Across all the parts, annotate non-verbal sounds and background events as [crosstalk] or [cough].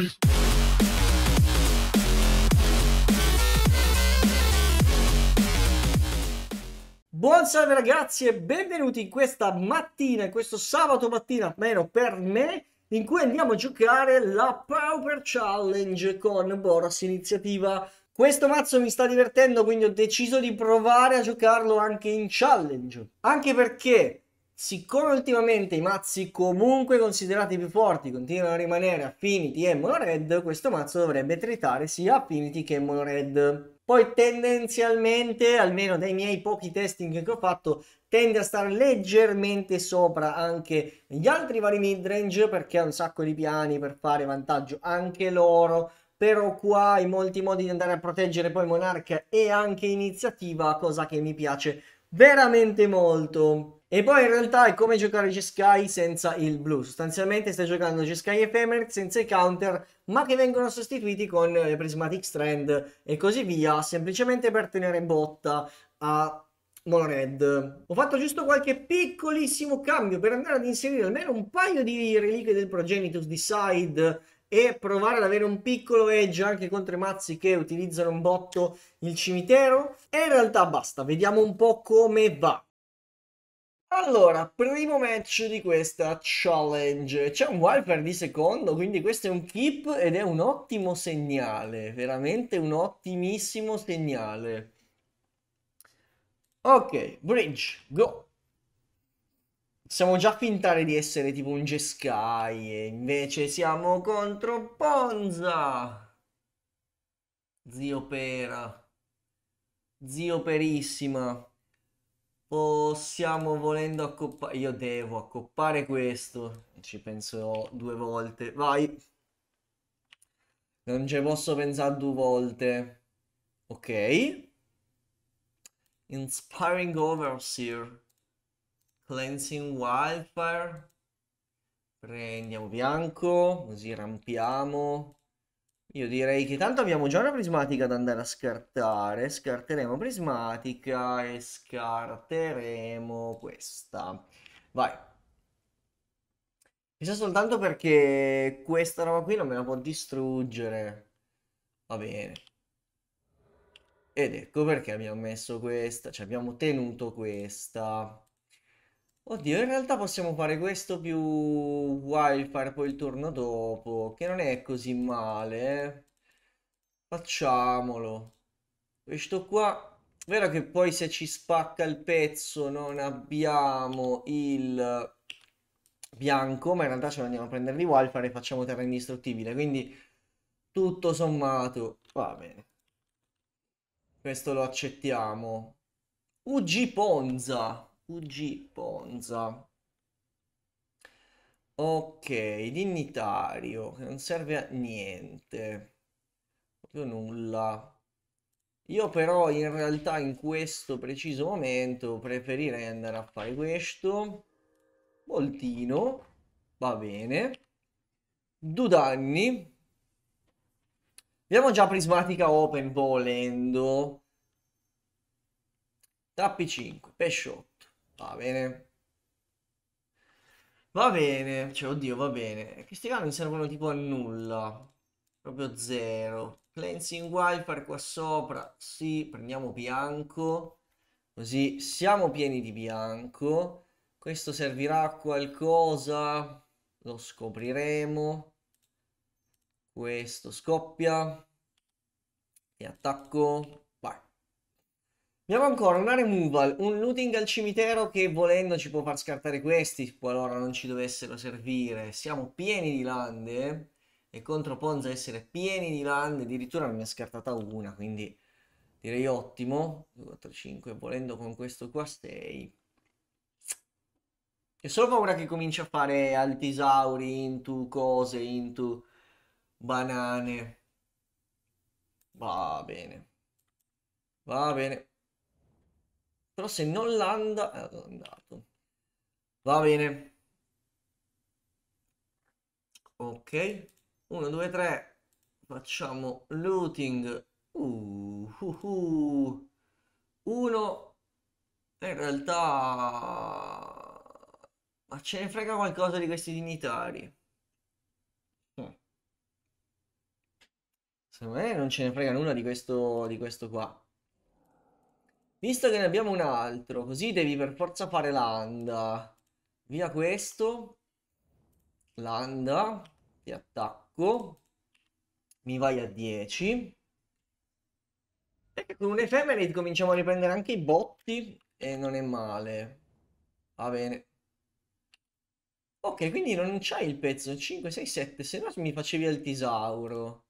qui. Buon salve ragazzi e benvenuti in questa mattina, in questo sabato mattina almeno per me, in cui andiamo a giocare la Power Challenge con Boras Iniziativa. Questo mazzo mi sta divertendo, quindi ho deciso di provare a giocarlo anche in challenge. Anche perché Siccome ultimamente i mazzi comunque considerati più forti continuano a rimanere Affinity e Monored, questo mazzo dovrebbe tritare sia Affinity che Monored. Poi tendenzialmente, almeno dai miei pochi testing che ho fatto, tende a stare leggermente sopra anche gli altri vari midrange perché ha un sacco di piani per fare vantaggio anche loro. Però qua in molti modi di andare a proteggere poi Monarch e anche Iniziativa, cosa che mi piace veramente molto. E poi in realtà è come giocare G-Sky senza il blu. Sostanzialmente stai giocando G-Sky Ephemer senza i counter, ma che vengono sostituiti con le eh, Prismatic Strand e così via, semplicemente per tenere botta a Monored. Ho fatto giusto qualche piccolissimo cambio per andare ad inserire almeno un paio di reliquie del Progenitus di side e provare ad avere un piccolo edge anche contro i mazzi che utilizzano un botto il cimitero. E in realtà basta, vediamo un po' come va. Allora, primo match di questa challenge. C'è un wildcard di secondo, quindi questo è un keep ed è un ottimo segnale. Veramente un ottimissimo segnale. Ok, bridge, go. Possiamo già fintare di essere tipo un Jeskai e invece siamo contro Ponza. Zio Pera. Zio Perissima. Possiamo volendo accoppare... Io devo accoppare questo. Ci penserò due volte. Vai. Non ci posso pensare due volte. Ok. Inspiring Overseer. Cleansing Wildfire. Prendiamo bianco. Così rampiamo. Io direi che tanto abbiamo già una prismatica da andare a scartare. Scarteremo prismatica e scarteremo questa. Vai. Chissà soltanto perché questa roba qui non me la può distruggere. Va bene. Ed ecco perché abbiamo messo questa, cioè abbiamo tenuto questa. Oddio, in realtà possiamo fare questo più wildfire poi il turno dopo, che non è così male. eh. Facciamolo. Questo qua, vero che poi se ci spacca il pezzo non abbiamo il bianco, ma in realtà ce lo andiamo a prendere di wildfire e facciamo terra indistruttibile, quindi tutto sommato va bene. Questo lo accettiamo. UG Ponza. UG Ponza. Ok, dignitario, che non serve a niente. Proprio nulla. Io però in realtà in questo preciso momento preferirei andare a fare questo. Voltino, va bene. Due danni. Abbiamo già prismatica open volendo. Tappi 5, pesciotto. Va bene. Va bene, cioè oddio va bene. Questi qua non servono tipo a nulla. Proprio zero. Cleansing wildfire qua sopra. Sì, prendiamo bianco. Così siamo pieni di bianco. Questo servirà a qualcosa. Lo scopriremo. Questo scoppia. E attacco. Abbiamo ancora una removal, un looting al cimitero che volendo ci può far scartare questi, qualora non ci dovessero servire. Siamo pieni di lande e contro Ponza essere pieni di lande, addirittura ne ha scartata una, quindi direi ottimo. 2, 4, 5, volendo con questo qua 6. E solo paura che comincia a fare altisauri into cose, into banane. Va bene. Va bene. Però se non l'anda... È eh, andato. Va bene. Ok. 1, 2, 3. Facciamo looting. Uh, uh, uh. In realtà... Ma ce ne frega qualcosa di questi dignitari. Hm. Secondo me non ce ne frega nulla di questo, di questo qua. Visto che ne abbiamo un altro, così devi per forza fare l'anda. Via questo. L'anda. Ti attacco. Mi vai a 10. E con un Ephemerate cominciamo a riprendere anche i botti. E non è male. Va bene. Ok, quindi non c'hai il pezzo 5, 6, 7, se no mi facevi il tesauro.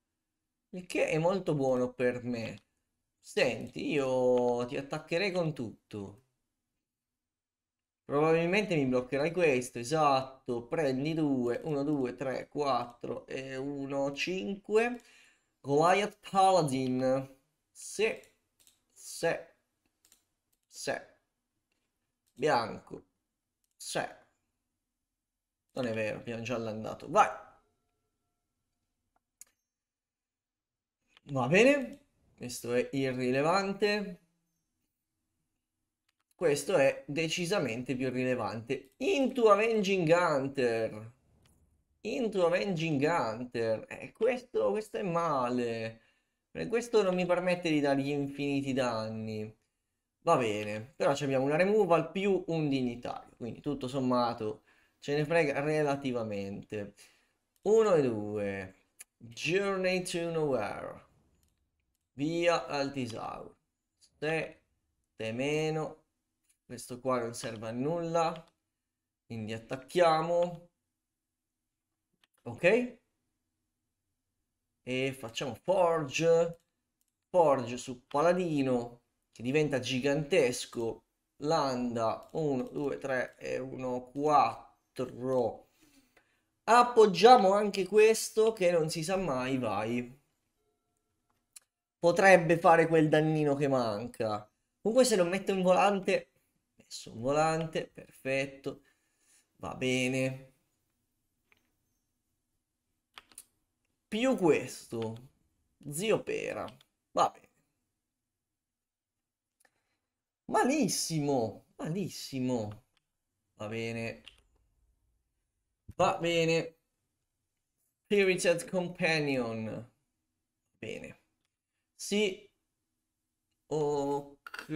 Il che è molto buono per me. Senti, io ti attaccherei con tutto. Probabilmente mi bloccherai questo, esatto. Prendi 2, 1, 2, 3, 4 e 1, 5. Goliath Paladin. Se, se, se. Bianco. Se. Non è vero, piano giallo è andato. Vai. Va bene questo è irrilevante, questo è decisamente più rilevante. Into Avenging Hunter, Into Avenging Hunter, eh, questo, questo è male, eh, questo non mi permette di dargli infiniti danni. Va bene, però abbiamo una removal più un dignitario, quindi tutto sommato ce ne frega relativamente. 1 e 2, Journey to Nowhere via al Tisauro. 7 meno, questo qua non serve a nulla, quindi attacchiamo, ok? E facciamo Forge, Forge su Paladino, che diventa gigantesco, Landa 1, 2, 3 e 1, 4. Appoggiamo anche questo che non si sa mai, vai potrebbe fare quel dannino che manca. Comunque se lo metto in volante, messo un volante, perfetto, va bene. Più questo, zio pera, va bene. Malissimo, malissimo, va bene. Va bene. Spirited Companion. Bene. Sì. Ok.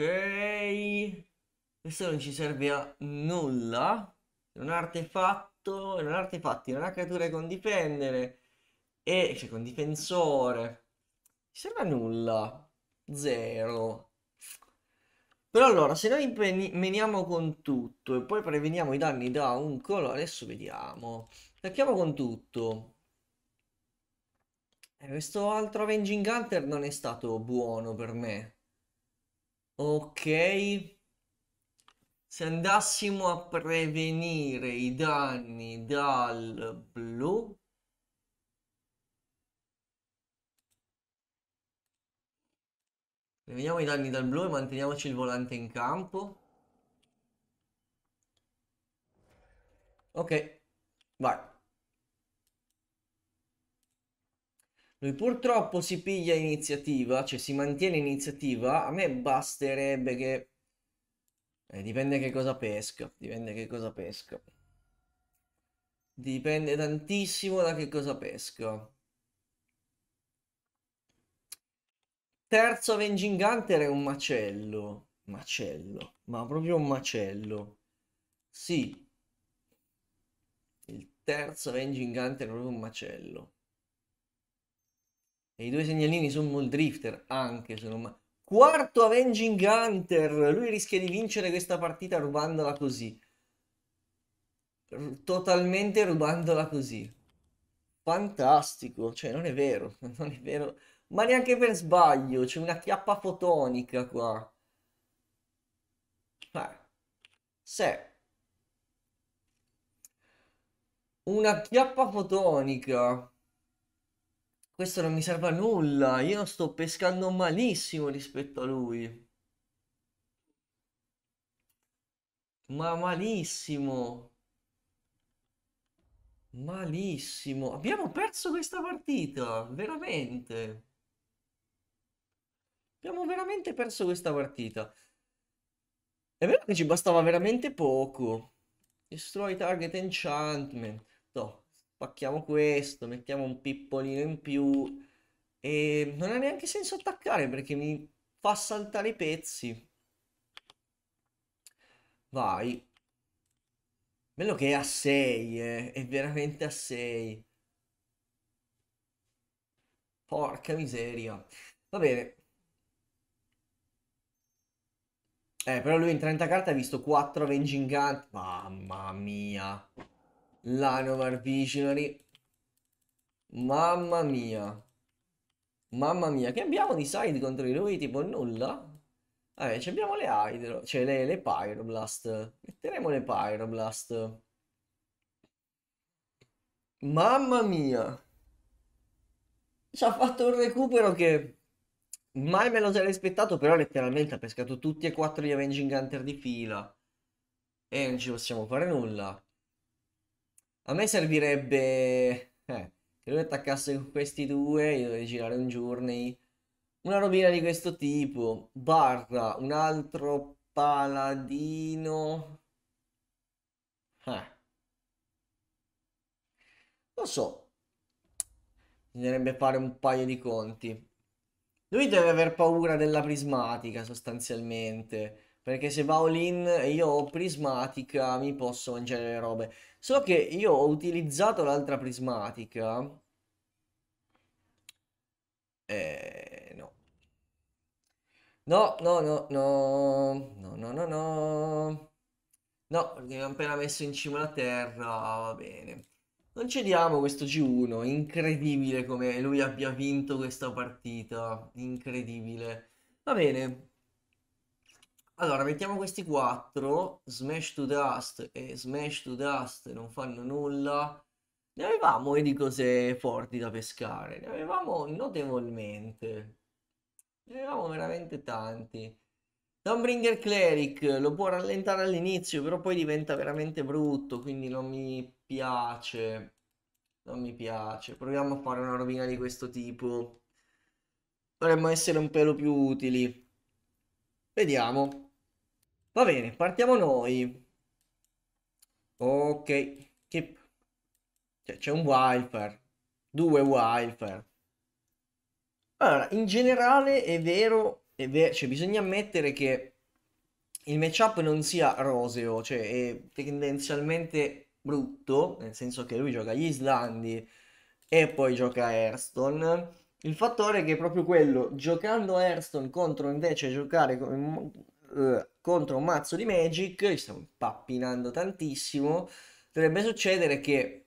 Questo non ci serve a nulla. È un artefatto, è un artefatto, è una creatura con difendere. e cioè con difensore. Ci serve a nulla. Zero. Però allora, se noi meniamo con tutto e poi preveniamo i danni da un colore, adesso vediamo. Attacchiamo con tutto. Eh, questo altro Avenging Hunter non è stato buono per me. Ok. Se andassimo a prevenire i danni dal blu... Preveniamo i danni dal blu e manteniamoci il volante in campo. Ok. Vai. Lui purtroppo si piglia iniziativa, cioè si mantiene iniziativa. A me basterebbe che... Eh, dipende che cosa pesca, dipende che cosa pesca. Dipende tantissimo da che cosa pesca. Terzo Avenging Hunter è un macello. Macello, ma proprio un macello. Sì. Il terzo Avenging Hunter è proprio un macello. E i due segnalini su Muldrifter anche se non ma... Quarto Avenging Hunter, lui rischia di vincere questa partita rubandola così. R- totalmente rubandola così. Fantastico, cioè non è vero, [laughs] non è vero. Ma neanche per sbaglio, c'è una chiappa fotonica qua. Beh, se una chiappa fotonica questo non mi serve a nulla, io sto pescando malissimo rispetto a lui. Ma malissimo. Malissimo. Abbiamo perso questa partita, veramente. Abbiamo veramente perso questa partita. È vero che ci bastava veramente poco. Destroy target enchantment. No spacchiamo questo, mettiamo un pippolino in più e non ha neanche senso attaccare perché mi fa saltare i pezzi. Vai. Bello che è a 6, eh. è veramente a 6. Porca miseria. Va bene. Eh, però lui in 30 carte ha visto 4 Avenging Gun. Mamma mia. L'Anomar Visionary. Mamma mia. Mamma mia, che abbiamo di side contro di lui? Tipo nulla? Vabbè, ci abbiamo le Hydro, cioè le, le Pyroblast. Metteremo le Pyroblast. Mamma mia. Ci ha fatto un recupero che mai me lo sarei aspettato, però letteralmente ha pescato tutti e quattro gli Avenging Hunter di fila. E non ci possiamo fare nulla. A me servirebbe... Eh, che lui attaccasse con questi due, io dovrei girare un journey. Una robina di questo tipo. Barra, un altro paladino. Eh. Ah. Lo so. Bisognerebbe fare un paio di conti. Lui deve aver paura della prismatica, sostanzialmente. Perché se va all e io ho prismatica mi posso mangiare le robe. Solo che io ho utilizzato l'altra prismatica. Eh, no. No, no, no, no. No, no, no, no. No, perché mi ha appena messo in cima alla terra. Va bene. Non cediamo questo G1, incredibile come lui abbia vinto questa partita, incredibile. Va bene, allora, mettiamo questi quattro, Smash to Dust e Smash to Dust non fanno nulla. Ne avevamo e di cose forti da pescare, ne avevamo notevolmente. Ne avevamo veramente tanti. Dawnbringer Cleric lo può rallentare all'inizio, però poi diventa veramente brutto, quindi non mi piace. Non mi piace. Proviamo a fare una rovina di questo tipo. Dovremmo essere un pelo più utili. Vediamo. Va bene, partiamo noi. Ok, keep. Cioè, c'è un wildfire, due wildfire. Allora, in generale è vero, è ver cioè, bisogna ammettere che il matchup non sia roseo, cioè è tendenzialmente brutto, nel senso che lui gioca gli Islandi e poi gioca Airstone. Il fattore è che è proprio quello, giocando Airstone contro invece giocare con, uh, eh, contro un mazzo di Magic, ci stiamo pappinando tantissimo, dovrebbe succedere che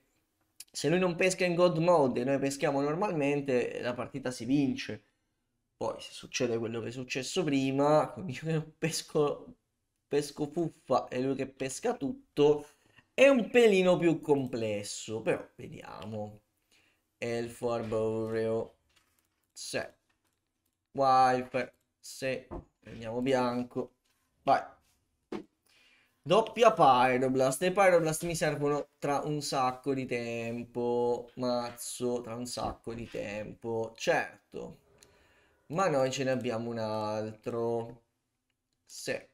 se lui non pesca in God Mode e noi peschiamo normalmente, la partita si vince. Poi se succede quello che è successo prima, io pesco, pesco fuffa e lui che pesca tutto, è un pelino più complesso, però vediamo. Elfo arboreo, se, wiper, se, prendiamo bianco, Vai. Doppia Pyroblast. Le Pyroblast mi servono tra un sacco di tempo. Mazzo, tra un sacco di tempo. Certo. Ma noi ce ne abbiamo un altro. Se.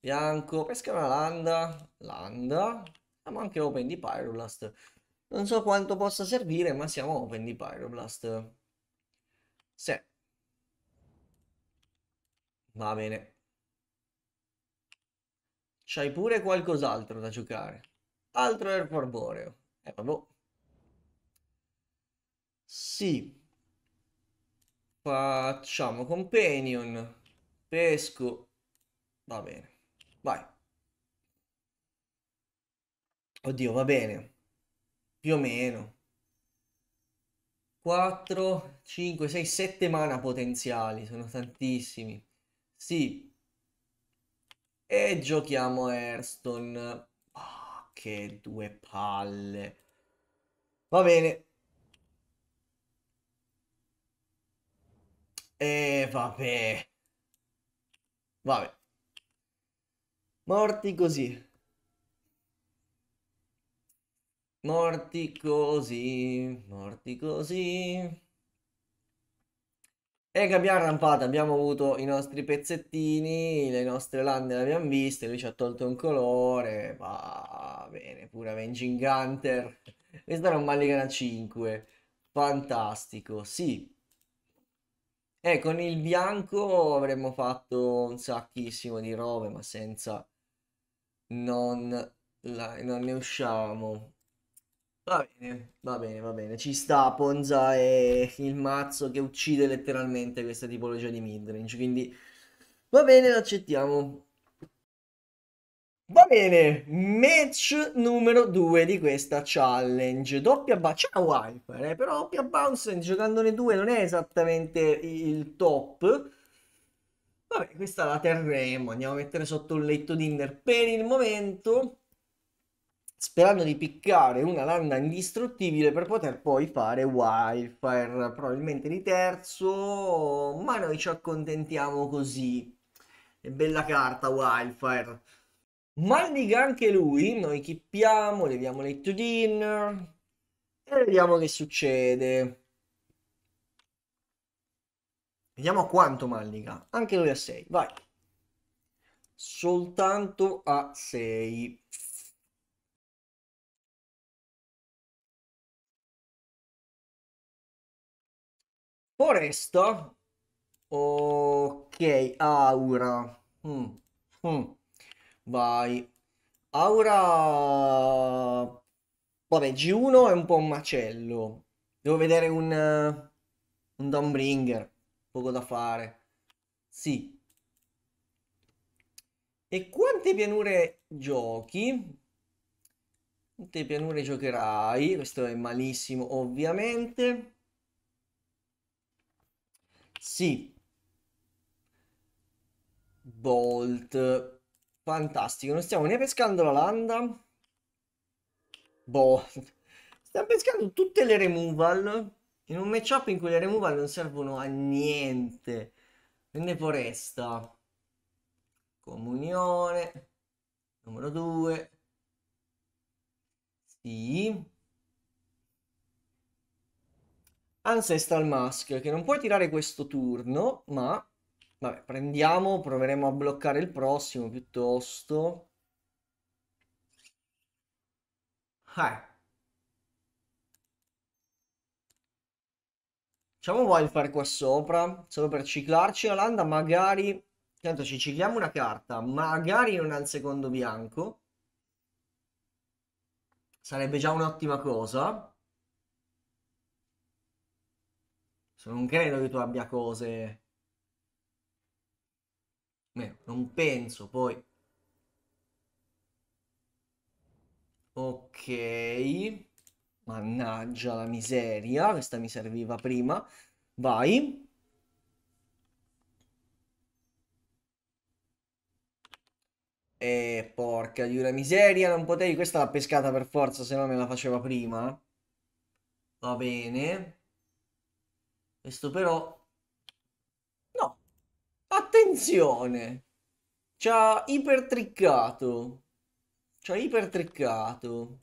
Bianco. Pesca una landa. Landa. Siamo anche open di Pyroblast. Non so quanto possa servire, ma siamo open di Pyroblast. Se. Va bene. C'hai pure qualcos'altro da giocare. Altro erbo arboreo. Eh, vabbè. Boh. Sì. Facciamo companion. Pesco. Va bene. Vai. Oddio, va bene. Più o meno. 4, 5, 6, 7 mana potenziali. Sono tantissimi. Sì, e giochiamo Hearthstone. Oh, che due palle. Va bene. E vabbè. Vabbè. Morti così. Morti così, morti così. E che abbiamo rampato, abbiamo avuto i nostri pezzettini, le nostre lande le abbiamo viste, lui ci ha tolto un colore, va bene, pure Avenging Hunter. Questa era un Mulligan 5, fantastico, sì. E eh, con il bianco avremmo fatto un sacchissimo di robe, ma senza... non, la... non ne usciamo. Va bene, va bene, va bene. Ci sta Ponza e il mazzo che uccide letteralmente questa tipologia di midrange. Quindi va bene, l'accettiamo. Va bene, match numero 2 di questa challenge. Doppia bounce, c'è una wiper, eh, però doppia bounce giocandone due non è esattamente il top. Vabbè, questa la terremo, andiamo a mettere sotto un letto Dinder per il momento sperando di piccare una landa indistruttibile per poter poi fare wildfire, probabilmente di terzo, ma noi ci accontentiamo così. È bella carta wildfire. Maldiga anche lui, noi chippiamo, leviamo le to dinner e vediamo che succede. Vediamo a quanto Maldiga, anche lui a 6, vai. Soltanto a 6. Foresta. Ok, Aura. Mm. Mm. Vai. Aura... Vabbè, G1 è un po' un macello. Devo vedere un... Uh, un Downbringer. Poco da fare. Sì. E quante pianure giochi? Quante pianure giocherai? Questo è malissimo, ovviamente. Sì. Bolt. Fantastico. Non stiamo né pescando la landa. Bolt. Stiamo pescando tutte le removal. In un matchup in cui le removal non servono a niente. Prende foresta. Comunione. Numero 2. Sì. Ancestral Mask, che non puoi tirare questo turno, ma... Vabbè, prendiamo, proveremo a bloccare il prossimo piuttosto. Eh. Facciamo wildfire qua sopra, solo per ciclarci. Alanda magari... Tanto ci cicliamo una carta, magari non ha il secondo bianco. Sarebbe già un'ottima cosa. Cioè, non credo che tu abbia cose... Beh, non penso, poi... Ok... Mannaggia la miseria, questa mi serviva prima. Vai. E porca di una miseria, non potevi. Questa l'ha pescata per forza, se no me la faceva prima. Va bene. Questo però... No. Attenzione. Ci ha ipertriccato. Ci ha ipertriccato.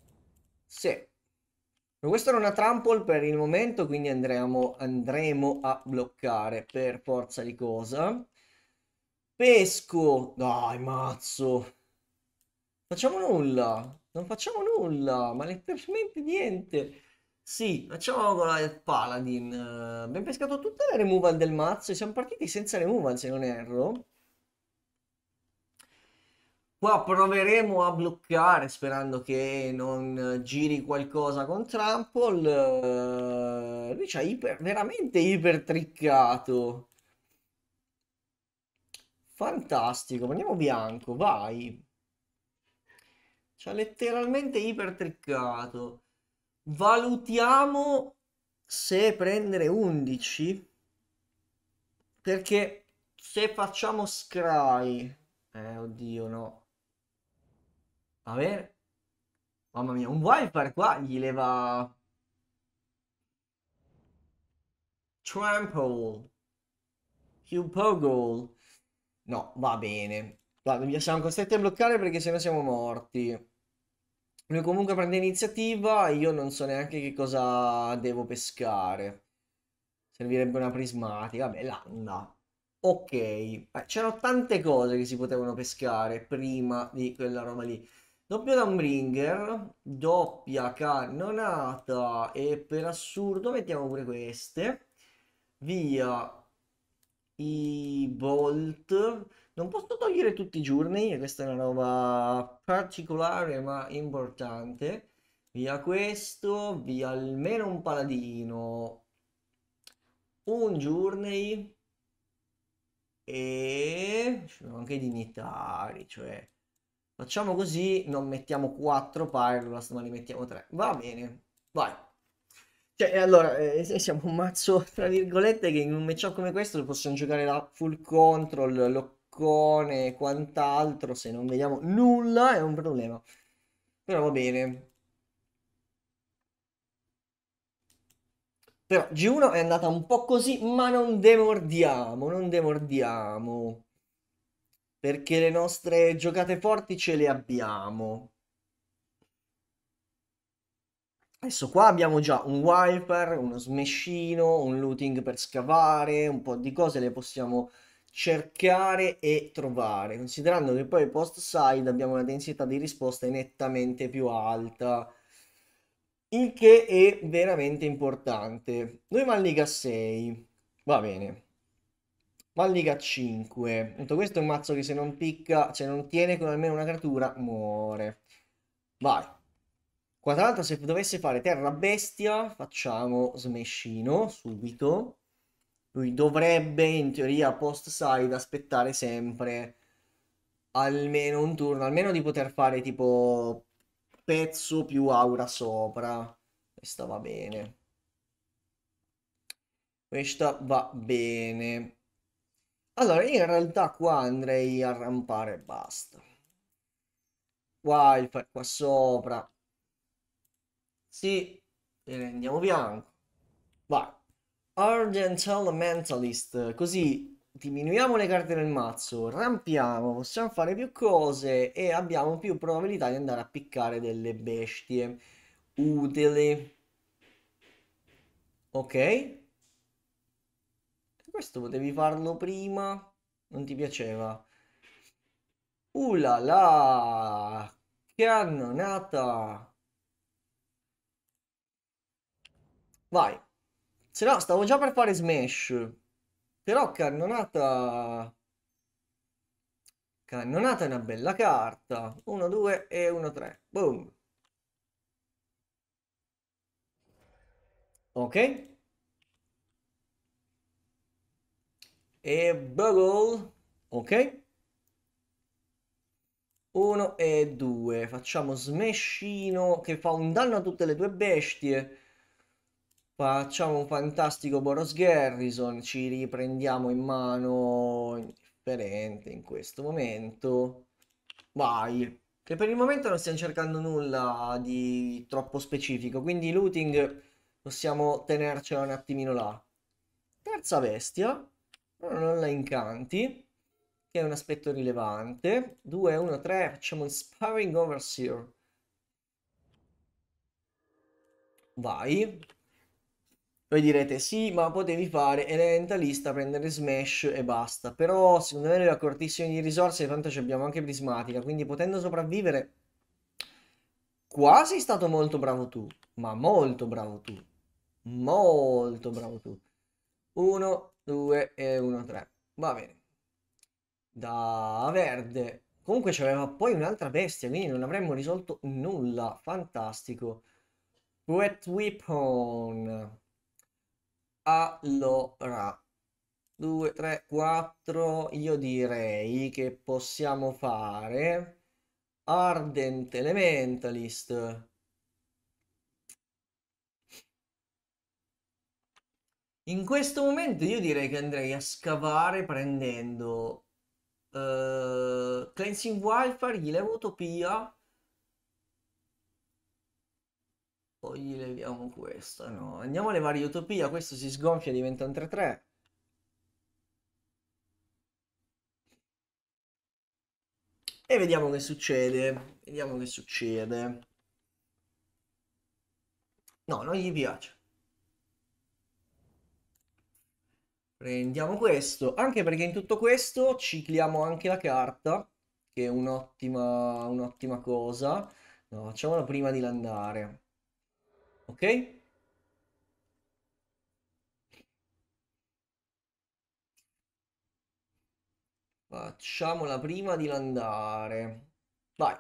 Sì. Questo questa era una trample per il momento, quindi andremo, andremo a bloccare per forza di cosa. Pesco. Dai, mazzo. Facciamo nulla. Non facciamo nulla, ma letteralmente niente. Sì, facciamo con la Paladin. Eh, Abbiamo pescato tutte le removal del mazzo e siamo partiti senza removal, se non erro. Qua proveremo a bloccare sperando che non giri qualcosa con Trample. Eh, lui ci ha iper, veramente ipertriccato. Fantastico, prendiamo bianco, vai. Ci ha letteralmente ipertriccato valutiamo se prendere 11 perché se facciamo scry eh oddio no a ver mamma mia un wildfire qua gli leva trample Goal. no va bene guarda siamo costretti a bloccare perché sennò siamo morti lui comunque prende iniziativa e io non so neanche che cosa devo pescare. Servirebbe una prismatica, vabbè, l'anda. Ok, c'erano tante cose che si potevano pescare prima di quella roba lì. Doppio Lambringer, doppia cannonata e per assurdo mettiamo pure queste. Via i Bolt non posso togliere tutti i giorni questa è una roba particolare ma importante via questo via almeno un paladino un journey e ci sono anche i dignitari cioè facciamo così non mettiamo 4 Pyroblast ma ne mettiamo 3 va bene vai cioè allora eh, siamo un mazzo tra virgolette che in un matchup come questo possiamo giocare la full control lo boccone e quant'altro, se non vediamo nulla è un problema. Però va bene. Però G1 è andata un po' così, ma non demordiamo, non demordiamo. Perché le nostre giocate forti ce le abbiamo. Adesso qua abbiamo già un wiper, uno smeshino, un looting per scavare, un po' di cose le possiamo cercare e trovare, considerando che poi post side abbiamo una densità di risposte nettamente più alta, il che è veramente importante. Noi Malliga 6, va bene. Malliga 5, tutto questo è un mazzo che se non picca, cioè non tiene con almeno una creatura, muore. Vai. Qua tra l'altro se dovesse fare terra bestia, facciamo smescino subito lui dovrebbe, in teoria, post-side aspettare sempre almeno un turno, almeno di poter fare tipo pezzo più aura sopra. Questa va bene. Questa va bene. Allora, in realtà qua andrei a rampare e basta. Wildfire qua sopra. Sì, e rendiamo bianco. Vai. Argent Elementalist, così diminuiamo le carte nel mazzo, rampiamo, possiamo fare più cose e abbiamo più probabilità di andare a piccare delle bestie utili. Ok? Questo potevi farlo prima, non ti piaceva. Ulala! Cannonata! Vai! Se no, stavo già per fare smash. Però cannonata... Cannonata è una bella carta. 1, 2 e 1, 3. Boom. Ok. E Bubble. Ok. 1 e 2. Facciamo smashino che fa un danno a tutte le due bestie Facciamo un fantastico Boros Garrison, ci riprendiamo in mano indifferente in questo momento. Vai! Che per il momento non stiamo cercando nulla di troppo specifico, quindi looting possiamo tenercela un attimino là. Terza bestia, non la incanti, che è un aspetto rilevante. 2, 1, 3, facciamo Sparring Overseer. Vai, voi direte sì, ma potevi fare elementalista, prendere Smash e basta. Però secondo me era cortissimo di risorse, tanto ci abbiamo anche Prismatica, quindi potendo sopravvivere... quasi stato molto bravo tu, ma molto bravo tu. Molto bravo tu. 1, 2 e 1, 3. Va bene. Da verde. Comunque c'aveva poi un'altra bestia, quindi non avremmo risolto nulla. Fantastico. Wet Weapon. Allora, 2, 3, 4, io direi che possiamo fare Ardent Elementalist. In questo momento io direi che andrei a scavare prendendo uh, Cleansing Wildfire, Ghilev Utopia, Poi gli leviamo questa, no. Andiamo a levare utopia, questo si sgonfia e diventa un 3-3. E vediamo che succede. Vediamo che succede. No, non gli piace. Prendiamo questo, anche perché in tutto questo cicliamo anche la carta, che è un'ottima un'ottima cosa. No, facciamola prima di andare ok? Facciamola prima di landare. Vai.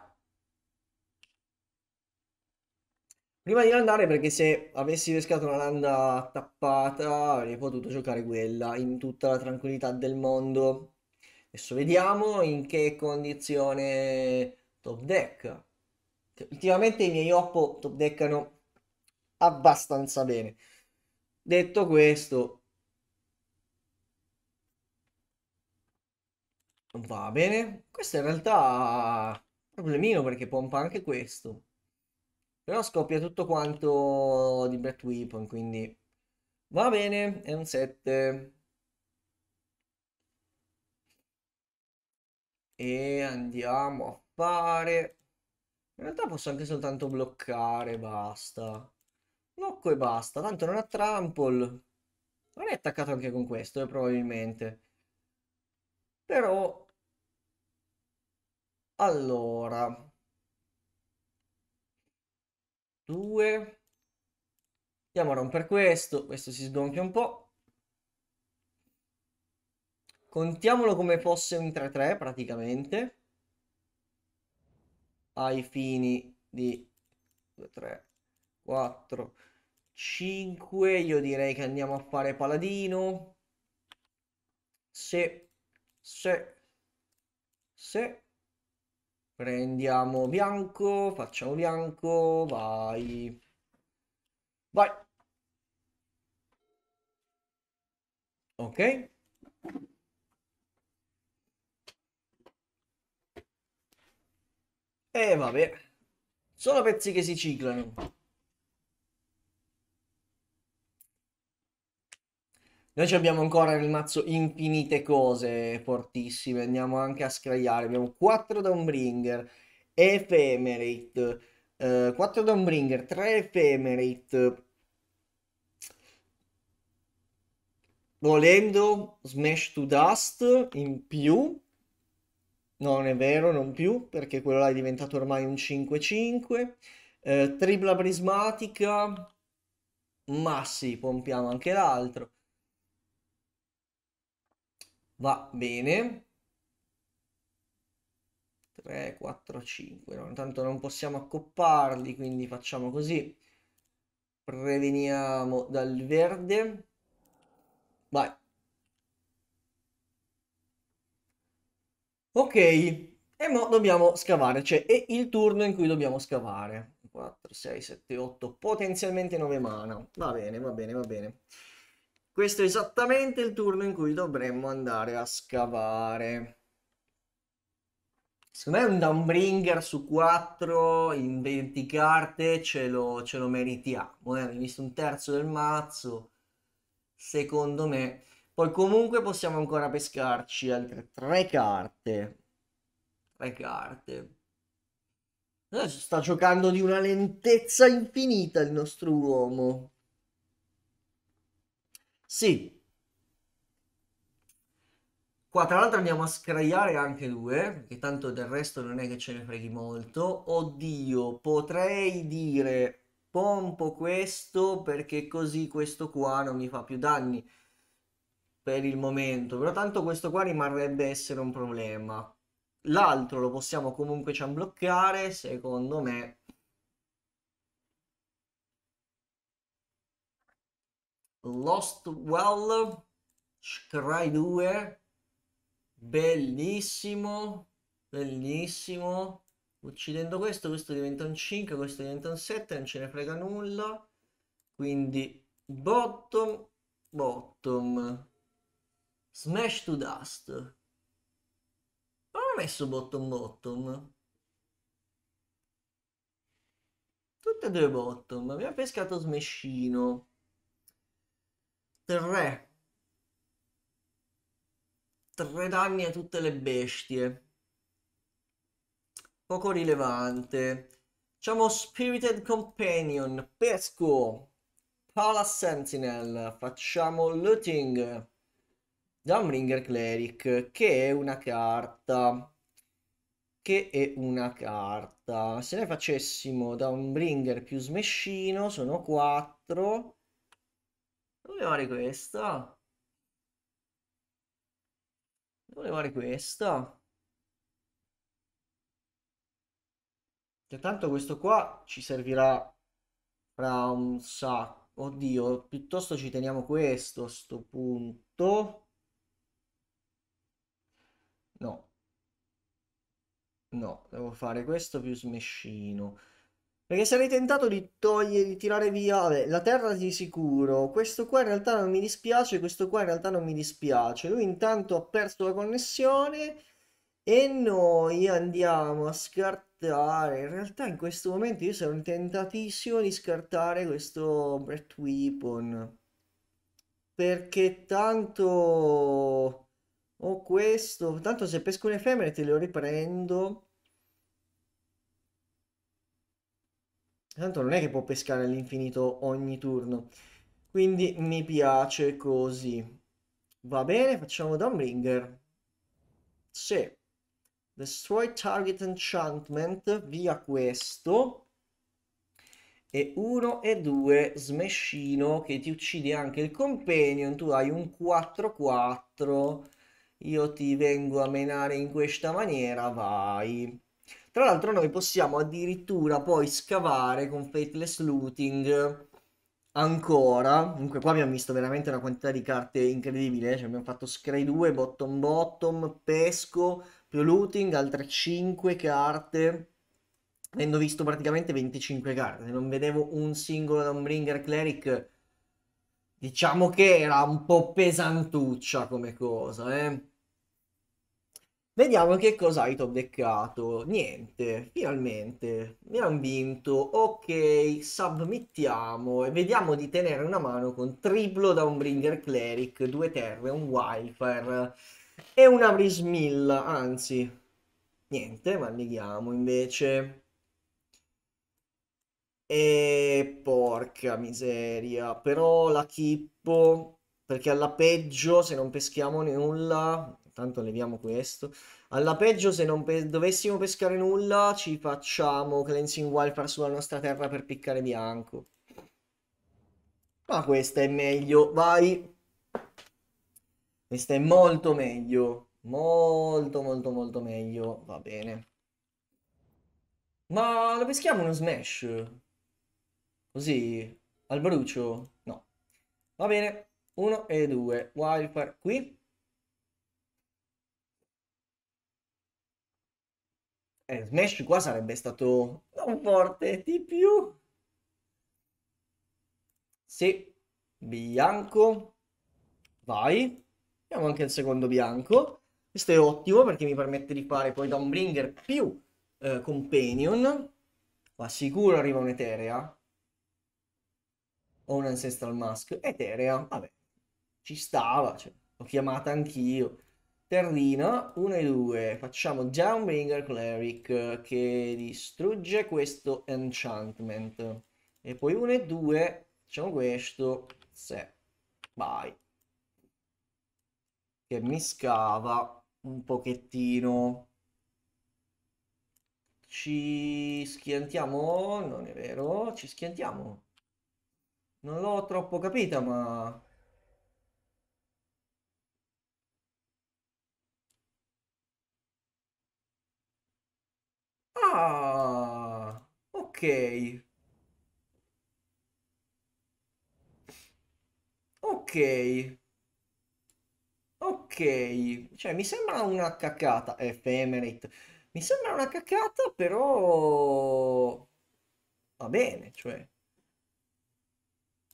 Prima di landare perché se avessi pescato una landa tappata avrei potuto giocare quella in tutta la tranquillità del mondo. Adesso vediamo in che condizione top deck. Cioè, ultimamente i miei Oppo top deckano abbastanza bene. Detto questo, va bene. Questo in realtà è un problemino perché pompa anche questo. Però scoppia tutto quanto di Black Weapon, quindi va bene, è un 7. E andiamo a fare... In realtà posso anche soltanto bloccare, basta. Locco e basta, tanto non ha trample. Non è attaccato anche con questo, eh, probabilmente. Però... Allora... 2. Andiamo a rompere questo, questo si sgonfia un po'. Contiamolo come fosse un 3-3 praticamente. Ai fini di 2-3. 4, 5. Io direi che andiamo a fare paladino. Se, se, se. Prendiamo bianco, facciamo bianco, vai. Vai. Ok. E vabbè, sono pezzi che si ciclano. Noi abbiamo ancora nel mazzo infinite cose fortissime, andiamo anche a scagliare. Abbiamo 4 Downbringer, Ephemerate, eh, 4 Downbringer, 3 Ephemerate. Volendo Smash to Dust in più. non è vero, non più, perché quello là è diventato ormai un 5-5. Eh, tripla prismatica. Ma sì, pompiamo anche l'altro. Va bene. 3, 4, 5. No, intanto non possiamo accopparli, quindi facciamo così. Preveniamo dal verde. Vai. Ok, e mo dobbiamo scavare, cioè è il turno in cui dobbiamo scavare. 4, 6, 7, 8, potenzialmente 9 mana. Va bene, va bene, va bene. Questo è esattamente il turno in cui dovremmo andare a scavare. Secondo me un downbringer su 4 in 20 carte ce lo, ce lo meritiamo. Eh? Abbiamo visto un terzo del mazzo. Secondo me. Poi comunque possiamo ancora pescarci altre 3 carte. 3 carte. Eh, sta giocando di una lentezza infinita il nostro uomo. Sì. Qua tra l'altro andiamo a scraiare anche due, perché tanto del resto non è che ce ne freghi molto. Oddio, potrei dire pompo questo perché così questo qua non mi fa più danni per il momento, però tanto questo qua rimarrebbe essere un problema. L'altro lo possiamo comunque ciambloccare, secondo me Lost Well, Scry 2, bellissimo, bellissimo. Uccidendo questo, questo diventa un 5, questo diventa un 7, non ce ne frega nulla. Quindi bottom, bottom. Smash to dust. Ma ho messo bottom bottom. Tutte e due bottom. Abbiamo pescato smashino. 3 3 danni a tutte le bestie poco rilevante facciamo Spirited Companion Pesco Pala Sentinel facciamo Looting Damringer Cleric che è una carta che è una carta se ne facessimo Downbringer più Smescino sono 4 Volevo fare questo. Volevo fare questo. Che cioè, tanto questo qua ci servirà fra un sacco. Oddio, piuttosto ci teniamo questo a sto punto. No. No, devo fare questo più smescino. Perché sarei tentato di togliere, di tirare via vabbè, la terra di sicuro. Questo qua in realtà non mi dispiace, questo qua in realtà non mi dispiace. Lui intanto ha perso la connessione e noi andiamo a scartare. In realtà in questo momento io sono tentatissimo di scartare questo Brett Weapon. Perché tanto ho questo, tanto se pesco un effemere te lo riprendo. Tanto non è che può pescare all'infinito ogni turno. Quindi mi piace così. Va bene, facciamo Dawnbringer. Sì. Destroy Target Enchantment, via questo. E 1 e 2, smescino, che ti uccide anche il companion. Tu hai un 4-4. Io ti vengo a menare in questa maniera, vai. Tra l'altro noi possiamo addirittura poi scavare con Faithless Looting ancora. Comunque qua abbiamo visto veramente una quantità di carte incredibile. Eh. Cioè abbiamo fatto Scray 2, Bottom Bottom, Pesco, più Looting, altre 5 carte. Avendo visto praticamente 25 carte. Non vedevo un singolo Dawnbringer Cleric. Diciamo che era un po' pesantuccia come cosa, eh. Vediamo che cosa hai beccato. Niente, finalmente. Mi hanno vinto. Ok, submettiamo e vediamo di tenere una mano con triplo Downbringer Cleric, due terre, un Wildfire e una Brismilla. Anzi, niente, malleghiamo invece. E porca miseria, però la chippo, perché alla peggio se non peschiamo nulla Intanto leviamo questo. Alla peggio, se non pe dovessimo pescare nulla, ci facciamo Cleansing Wildfire sulla nostra terra per piccare bianco. Ma questa è meglio, vai! Questa è molto meglio. Molto, molto, molto meglio. Va bene. Ma lo peschiamo uno smash? Così? Al brucio? No. Va bene. Uno e due. Wildfire qui. Eh, Smash qua sarebbe stato non forte di più. Sì, bianco. Vai. Abbiamo anche il secondo bianco. Questo è ottimo perché mi permette di fare poi Downbringer più eh, Companion. Ma sicuro arriva un'Eterea. O un Ancestral Mask. Eterea, vabbè. Ci stava, cioè, l'ho chiamata anch'io. Terrino, 1 e 2, facciamo Downbringer Cleric che distrugge questo enchantment. E poi 1 e 2, facciamo questo, se, vai. Che mi scava un pochettino. Ci schiantiamo? Non è vero, ci schiantiamo. Non l'ho troppo capita, ma Ah, ok. Ok. Ok, cioè mi sembra una cacata, Ephemerate, mi sembra una cacata però va bene, cioè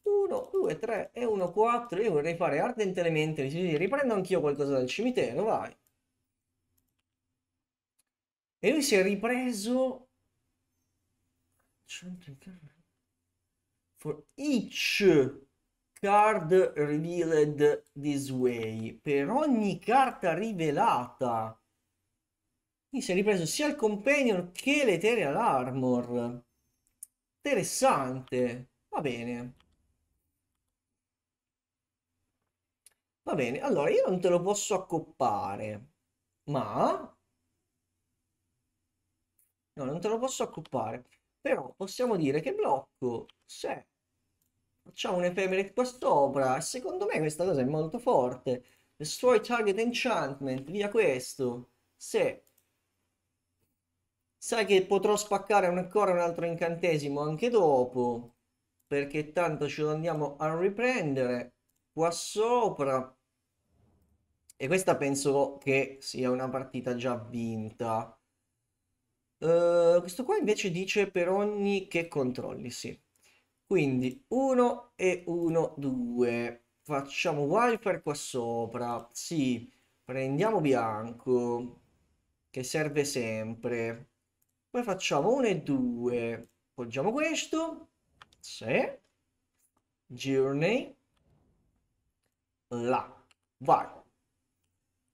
1, 2, 3 e 1, 4, io vorrei fare Ardent Elementary, riprendo anch'io qualcosa dal cimitero, vai. E lui si è ripreso... For each card revealed this way. Per ogni carta rivelata. Quindi si è ripreso sia il Companion che l'Ethereal Armor. Interessante. Va bene. Va bene, allora io non te lo posso accoppare, ma No, non te lo posso occupare. Però possiamo dire che blocco se facciamo un effemerate qua sopra. Secondo me questa cosa è molto forte. Destroy target enchantment, via questo. Se sai che potrò spaccare ancora un altro incantesimo anche dopo. Perché tanto ce lo andiamo a riprendere qua sopra. E questa penso che sia una partita già vinta. Ehm, questo qua invece dice per ogni che controlli, sì. Quindi 1 e 1, 2. Facciamo wiper qua sopra, sì. Prendiamo bianco, che serve sempre. Poi facciamo 1 e 2. Poggiamo questo. Sì. Journey. Là. Vai.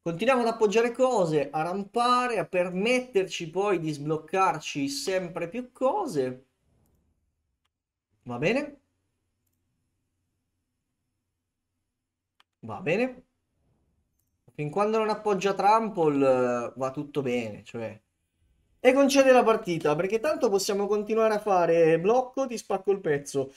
Continuiamo ad appoggiare cose, a rampare, a permetterci poi di sbloccarci sempre più cose. Va bene? Va bene? Fin quando non appoggia Trample eh, va tutto bene, cioè... E concede la partita, perché tanto possiamo continuare a fare blocco, ti spacco il pezzo,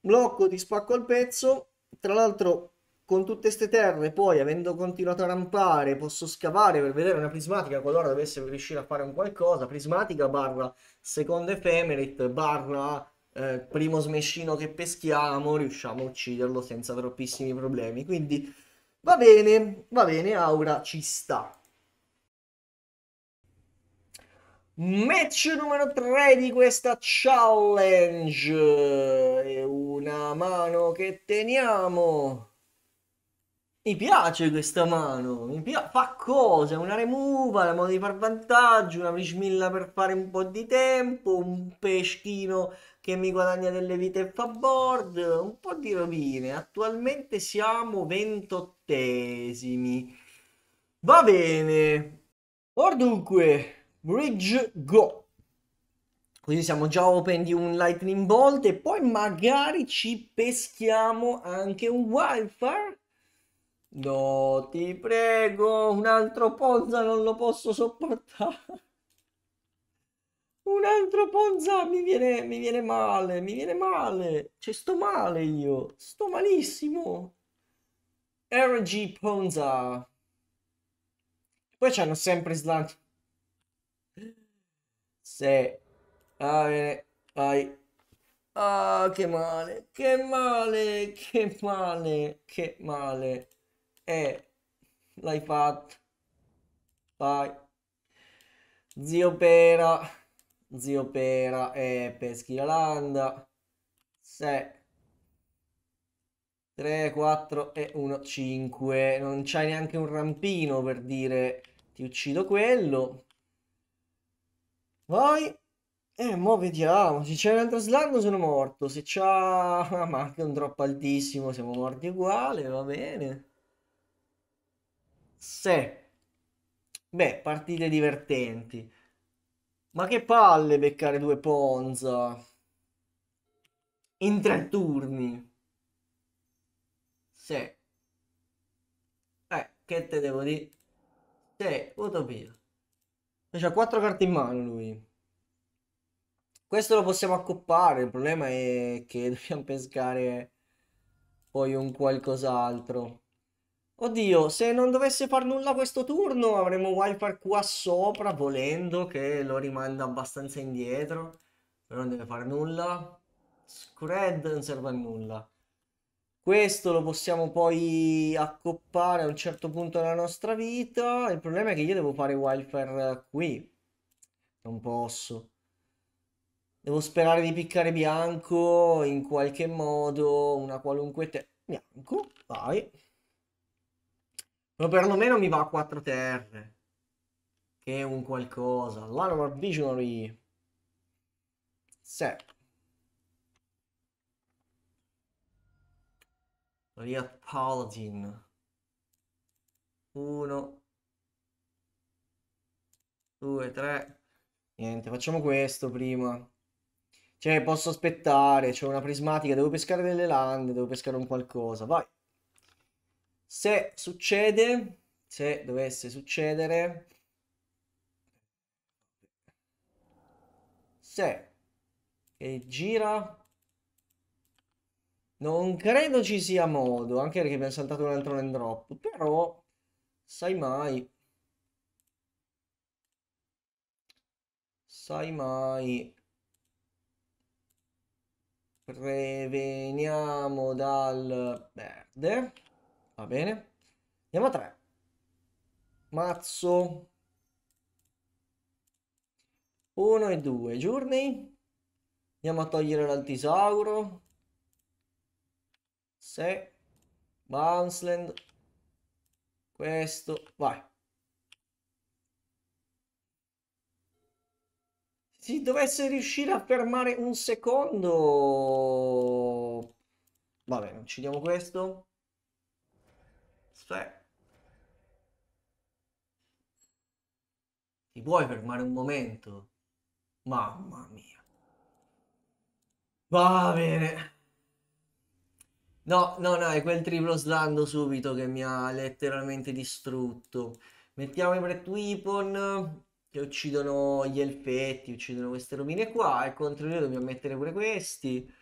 blocco, ti spacco il pezzo. Tra l'altro con tutte queste terre, poi avendo continuato a rampare, posso scavare per vedere una prismatica qualora dovesse riuscire a fare un qualcosa. Prismatica barra seconda ephemerate barra eh, primo smescino che peschiamo, riusciamo a ucciderlo senza troppissimi problemi. Quindi va bene, va bene, Aura ci sta. Match numero 3 di questa challenge. È una mano che teniamo. Mi piace questa mano, mi piace, fa cose, una remuva, la modo di far vantaggio, una prismilla per fare un po' di tempo, un peschino che mi guadagna delle vite e fa board, un po' di rovine. Attualmente siamo ventottesimi. Va bene. Or dunque, Bridge Go. Quindi siamo già open di un Lightning Bolt e poi magari ci peschiamo anche un Wildfire No, ti prego, un altro Ponza non lo posso sopportare. Un altro Ponza mi viene, mi viene male, mi viene male. Cioè, sto male io, sto malissimo. RG Ponza. Poi c'hanno sempre slant. Se. Ah, bene. Vai. Ah, che male, che male, che male, che male. Eh, l'hai fatto. Vai. Zio Pera. Zio Pera. Eh, peschi la landa. 6. 3, 4 e 1, 5. Non c'hai neanche un rampino per dire ti uccido quello. Vai. E eh, mo vediamo, se c'è un altro slango sono morto, se c'ha... ma anche un troppo altissimo siamo morti uguale, va bene. Se. Beh, partite divertenti. Ma che palle beccare due Ponza. In tre turni. Se. Eh, che te devo dire? Se, utopia. Cioè, ha quattro carte in mano lui. Questo lo possiamo accoppare, il problema è che [laughs] dobbiamo pescare poi un qualcos'altro. Oddio, se non dovesse far nulla questo turno avremmo Wildfire qua sopra, volendo, che lo rimanda abbastanza indietro. Però non deve fare nulla. Scred non serve a nulla. Questo lo possiamo poi accoppare a un certo punto della nostra vita. Il problema è che io devo fare Wildfire qui. Non posso. Devo sperare di piccare bianco in qualche modo, una qualunque te... Bianco, vai. Ma perlomeno mi va a 4 terre. Che è un qualcosa. Lanowar Visionary. Se. Riot Paladin. 1. 2, 3. Niente, facciamo questo prima. Cioè, posso aspettare, c'è una prismatica, devo pescare delle lande, devo pescare un qualcosa. Vai. Se succede, se dovesse succedere, se e gira non credo ci sia modo, anche perché abbiamo saltato un altro land drop, però sai mai. Sai mai. Preveniamo dal verde. Va bene? Andiamo a 3. mazzo 1 e 2 giorni. Andiamo a togliere l'altisauro. Se. Bounceland. Questo. Vai. Si dovesse riuscire a fermare un secondo... Vabbè, uccidiamo questo. Cioè, ti puoi fermare un momento? Mamma mia. Va bene. No, no, no, è quel triplo slando subito che mi ha letteralmente distrutto. Mettiamo i Breath Weapon che uccidono gli elfetti, uccidono queste rovine qua, e contro loro dobbiamo mettere pure questi.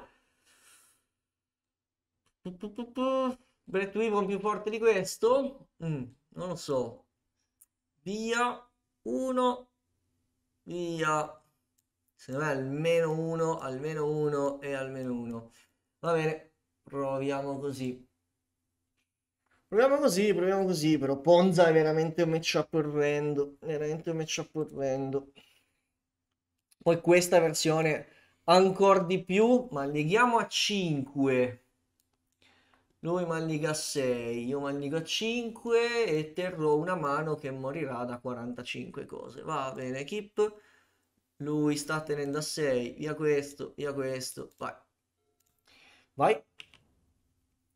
Pu, pu, pu, Brett Weapon più forte di questo? Mm, non lo so. Via Uno. Via. Secondo me almeno uno, almeno uno e almeno uno. Va bene, proviamo così. Proviamo così, proviamo così, però Ponza è veramente un matchup orrendo, veramente un matchup orrendo. Poi questa versione ancora di più, ma leghiamo a 5. Lui mandiga 6, io mandiga 5 e terrò una mano che morirà da 45 cose. Va bene, keep. Lui sta tenendo a 6, via questo, via questo, vai. Vai.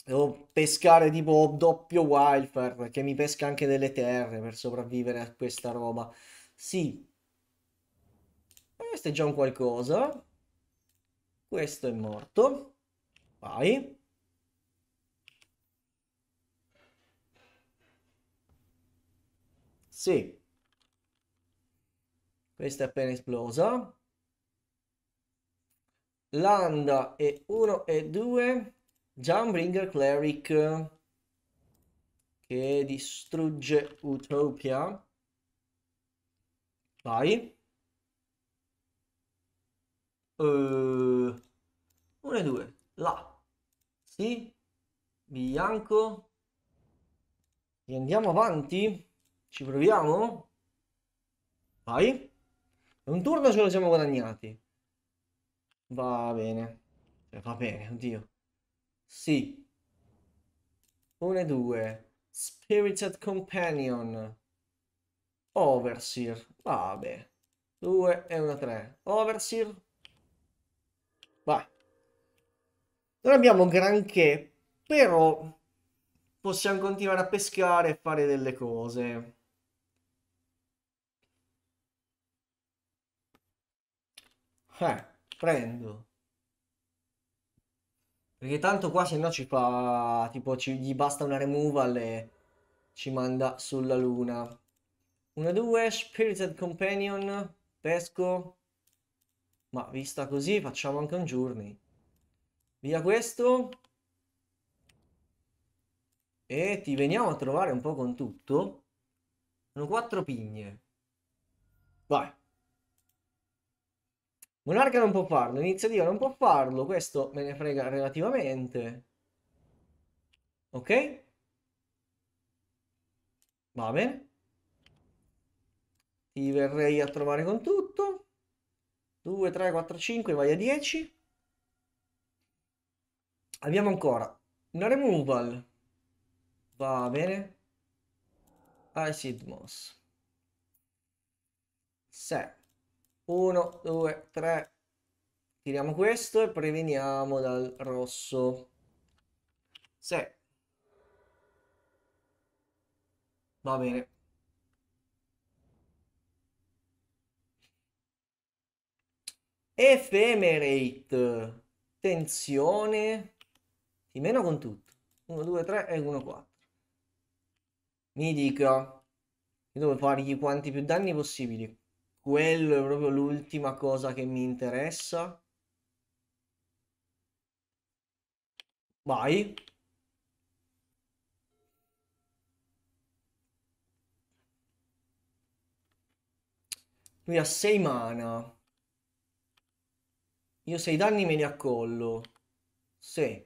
Devo pescare tipo doppio wildfire, che mi pesca anche delle terre per sopravvivere a questa roba. Sì. Questo è già un qualcosa. Questo è morto. Vai. Sì. Questa è appena esplosa. Landa è 1 e 2. Jumbringer Cleric che distrugge Utopia. Vai. Uh, eh, 1 e 2. Là. Sì. Bianco. E andiamo avanti. Ci proviamo? Vai. Un turno ce lo siamo guadagnati. Va bene. Va cioè, bene, oddio. Sì. 1 e 2. Spirited Companion. Overseer. Vabbè. 2 e una 3. Overseer. Vai. Non abbiamo granché, però possiamo continuare a pescare e fare delle cose. Eh, prendo. Perché tanto qua se no ci fa... Tipo ci, gli basta una removal e ci manda sulla luna. 1-2, Spirited Companion, pesco. Ma vista così facciamo anche un journey. Via questo. E ti veniamo a trovare un po' con tutto. Sono quattro pigne. Vai. Monarca non può farlo, iniziativa non può farlo, questo me ne frega relativamente. Ok? Va bene. Ti verrei a trovare con tutto. 2, 3, 4, 5, vai a 10. Abbiamo ancora una removal. Va bene. Acidmos. 6. 1, 2, 3. Tiriamo questo e preveniamo dal rosso. 6. Va bene. Ephemerate. Tensione. Di meno con tutto. 1, 2, 3 e 1, 4. Mi dica. Io devo fargli quanti più danni possibili. Quello è proprio l'ultima cosa che mi interessa. Vai. Lui ha 6 mana. Io 6 danni me ne accollo. Sì.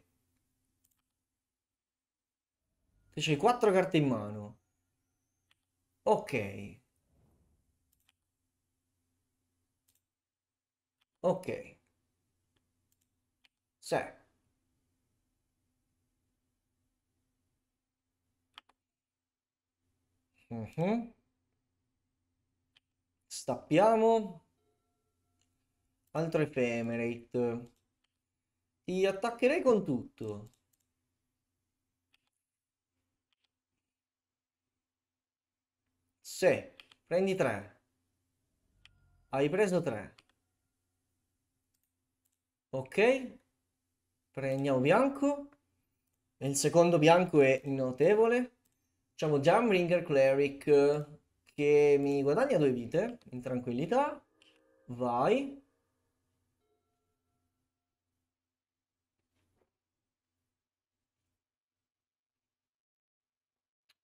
Se c'hai 4 carte in mano. Ok. Ok. Sì. Uh-huh. Stappiamo. Altro ephemerate. Ti attaccherei con tutto. Sì, prendi tre. Hai preso tre ok prendiamo bianco e il secondo bianco è notevole facciamo Jamringer Cleric che mi guadagna due vite in tranquillità vai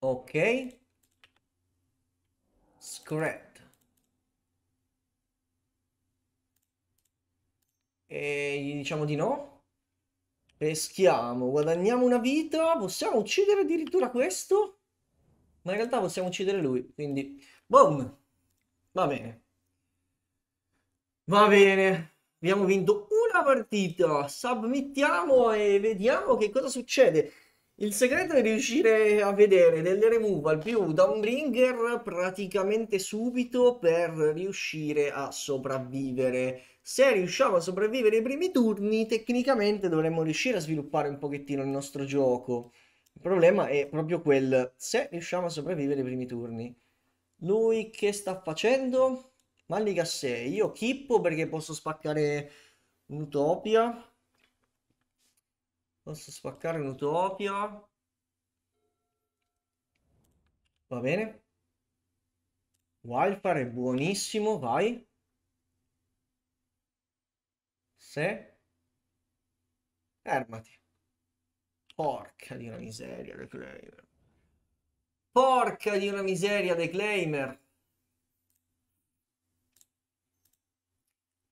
ok scrap gli diciamo di no? Peschiamo, guadagniamo una vita, possiamo uccidere addirittura questo? Ma in realtà possiamo uccidere lui, quindi... Boom! Va bene. Va bene. Abbiamo vinto una partita. Submettiamo e vediamo che cosa succede. Il segreto è riuscire a vedere delle removal più downbringer praticamente subito per riuscire a sopravvivere. Se riusciamo a sopravvivere i primi turni, tecnicamente dovremmo riuscire a sviluppare un pochettino il nostro gioco. Il problema è proprio quel se riusciamo a sopravvivere i primi turni. Lui che sta facendo? Malliga 6. Io chippo perché posso spaccare un'utopia Posso spaccare un'utopia. Va bene. Wildfire è buonissimo, vai. Se. Fermati. Porca di una miseria, Reclaimer. Porca di una miseria, Reclaimer.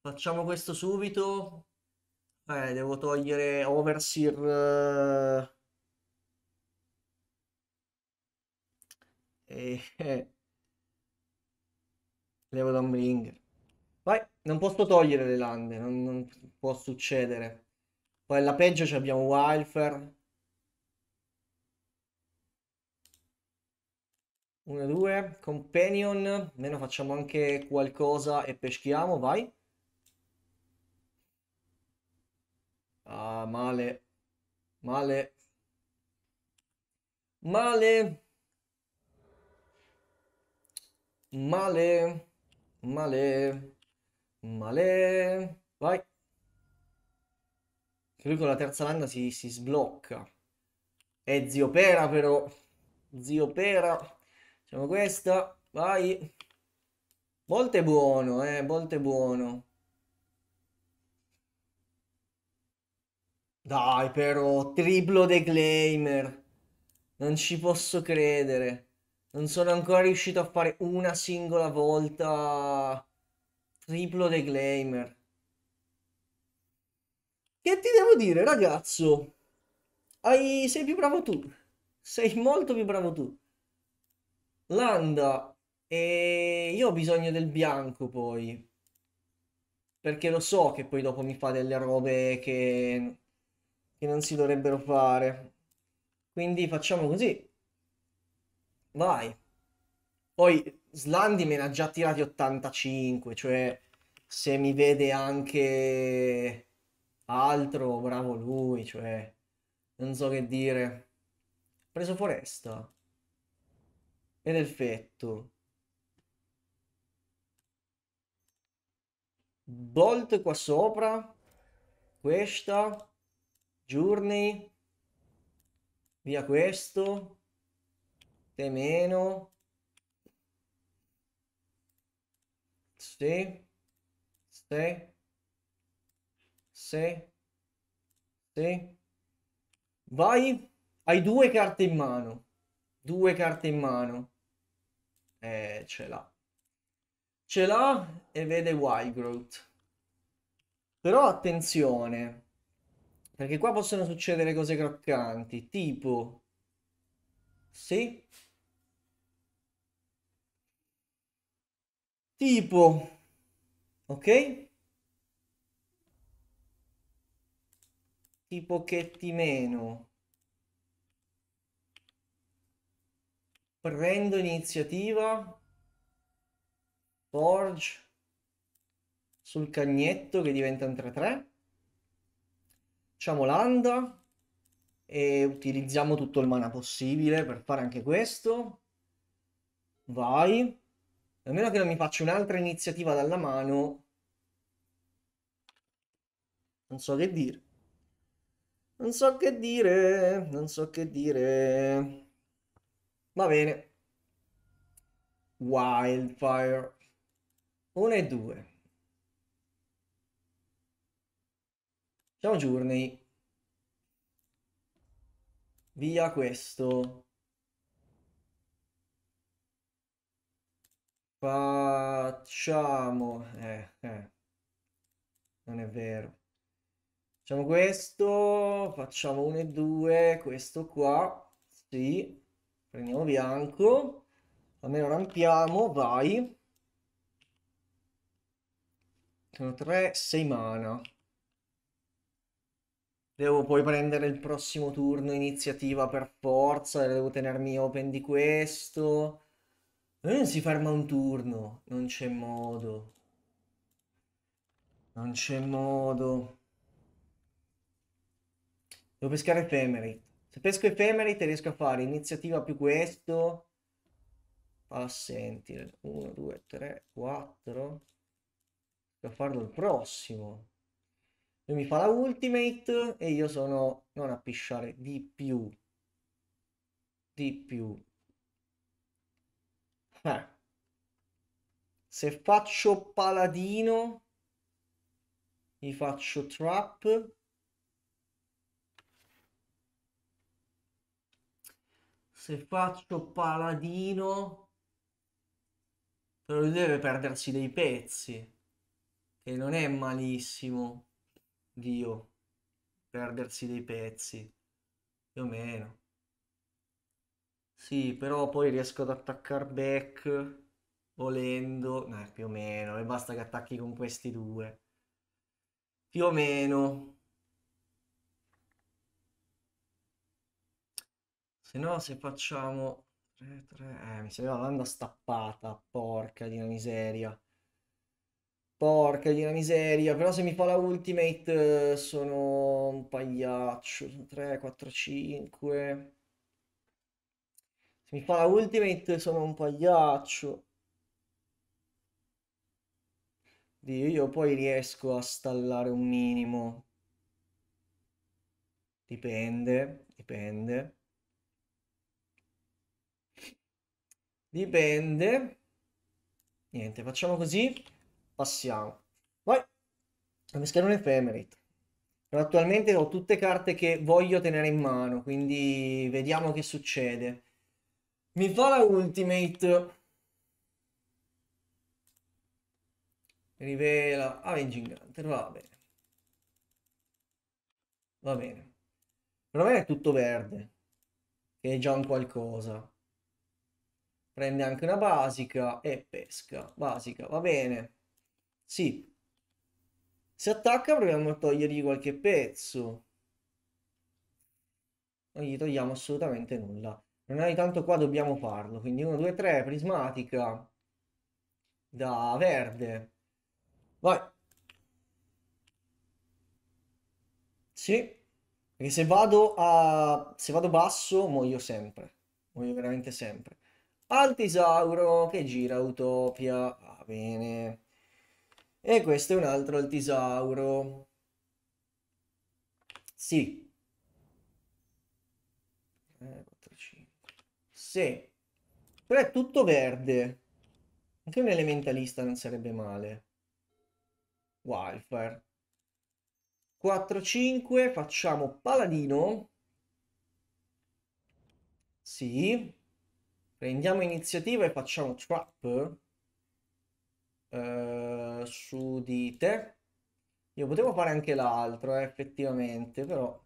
Facciamo questo subito. Eh, devo togliere Overseer. Eh, eh. Levo Dombringer. Vai, non posso togliere le lande, non, non può succedere. Poi alla peggio abbiamo Wildfire. 1, 2, Companion, almeno facciamo anche qualcosa e peschiamo, vai. Ah, male. Male. Male. Male. Male. Male. Vai. Che lui con la terza lanna si, si sblocca. E zio Pera però. Zio Pera. Facciamo questa. Vai. Volte buono, eh. Volte buono. Dai però, triplo declaimer. Non ci posso credere. Non sono ancora riuscito a fare una singola volta triplo declaimer. Che ti devo dire, ragazzo? Hai... Sei più bravo tu. Sei molto più bravo tu. Landa. E eh, io ho bisogno del bianco poi. Perché lo so che poi dopo mi fa delle robe che che non si dovrebbero fare. Quindi facciamo così. Vai. Poi Slandi me ne ha già tirati 85, cioè se mi vede anche altro, bravo lui, cioè non so che dire. Preso foresta. Ed effetto. fetto. Bolt qua sopra. Questa. Journey, via questo, te meno, sì, sì, sì, sì, vai, hai due carte in mano, due carte in mano, eh, ce l'ha, ce l'ha e vede Wild Growth. Però attenzione, perché qua possono succedere cose croccanti, tipo... Sì? Tipo... Ok? Tipo che ti meno. Prendo iniziativa. Forge. Sul cagnetto che diventa un 3-3. Facciamo l'anda e utilizziamo tutto il mana possibile per fare anche questo. Vai. A meno che non mi faccia un'altra iniziativa dalla mano, non so che dire. Non so che dire, non so che dire. Va bene. Wildfire. 1 e 2. Facciamo journey. Via questo. Facciamo... Eh, eh. Non è vero. Facciamo questo, facciamo 1 e 2, questo qua, sì, prendiamo bianco, almeno rampiamo, vai. Sono 3, 6 mana devo poi prendere il prossimo turno iniziativa per forza, devo tenermi open di questo. E eh, non si ferma un turno, non c'è modo. Non c'è modo. Devo pescare Ephemerate. Se pesco Ephemerate riesco a fare iniziativa più questo. Alla Sentinel. 1, 2, 3, 4. Riesco farlo il prossimo. Lui mi fa la ultimate e io sono, non a pisciare, di più. Di più. Eh. Se faccio paladino, gli faccio trap. Se faccio paladino, però lui deve perdersi dei pezzi, che non è malissimo. Dio, perdersi dei pezzi, più o meno. Sì, però poi riesco ad attaccare back volendo, no, più o meno, e basta che attacchi con questi due. Più o meno. Se no, se facciamo... 3, 3... Eh, mi sembrava l'anda stappata, porca di una miseria. Porca di una miseria, però se mi fa la ultimate eh, sono un pagliaccio, sono 3, 4, 5. Se mi fa la ultimate sono un pagliaccio. Dio, io poi riesco a stallare un minimo. Dipende, dipende. Dipende. Niente, facciamo così passiamo. Poi, la mia attualmente ho tutte carte che voglio tenere in mano, quindi vediamo che succede. Mi va la Ultimate. Rivela Avenging ah, Hunter, va bene. Va bene. Per me è tutto verde, che è già un qualcosa. Prende anche una basica e pesca. Basica, va bene. Sì. Se attacca proviamo a togliergli qualche pezzo. Non gli togliamo assolutamente nulla. Non è tanto qua dobbiamo farlo. Quindi 1, 2, 3, prismatica. Da verde. Vai. Sì. Perché se vado a... se vado basso muoio sempre. Muoio veramente sempre. Altisauro che gira Utopia. Va bene. E questo è un altro altisauro. Sì. 3, 4, 5. Sì. Però è tutto verde. Anche un elementalista non sarebbe male. Wildfire. 4, 5. Facciamo paladino. Sì. Prendiamo iniziativa e facciamo trap. Eh, su di te. Io potevo fare anche l'altro, eh, effettivamente, però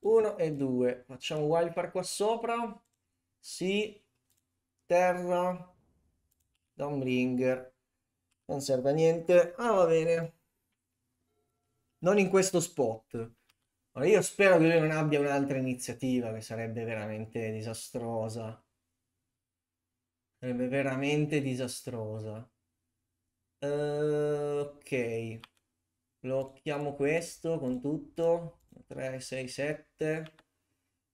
Uno e due. Facciamo wildcard qua sopra. Sì, terra, downbringer. Non serve a niente. Ah, va bene. Non in questo spot. Ora, io spero che lui non abbia un'altra iniziativa che sarebbe veramente disastrosa. Sarebbe veramente disastrosa. Eh, ok, blocchiamo questo con tutto, 3, 6, 7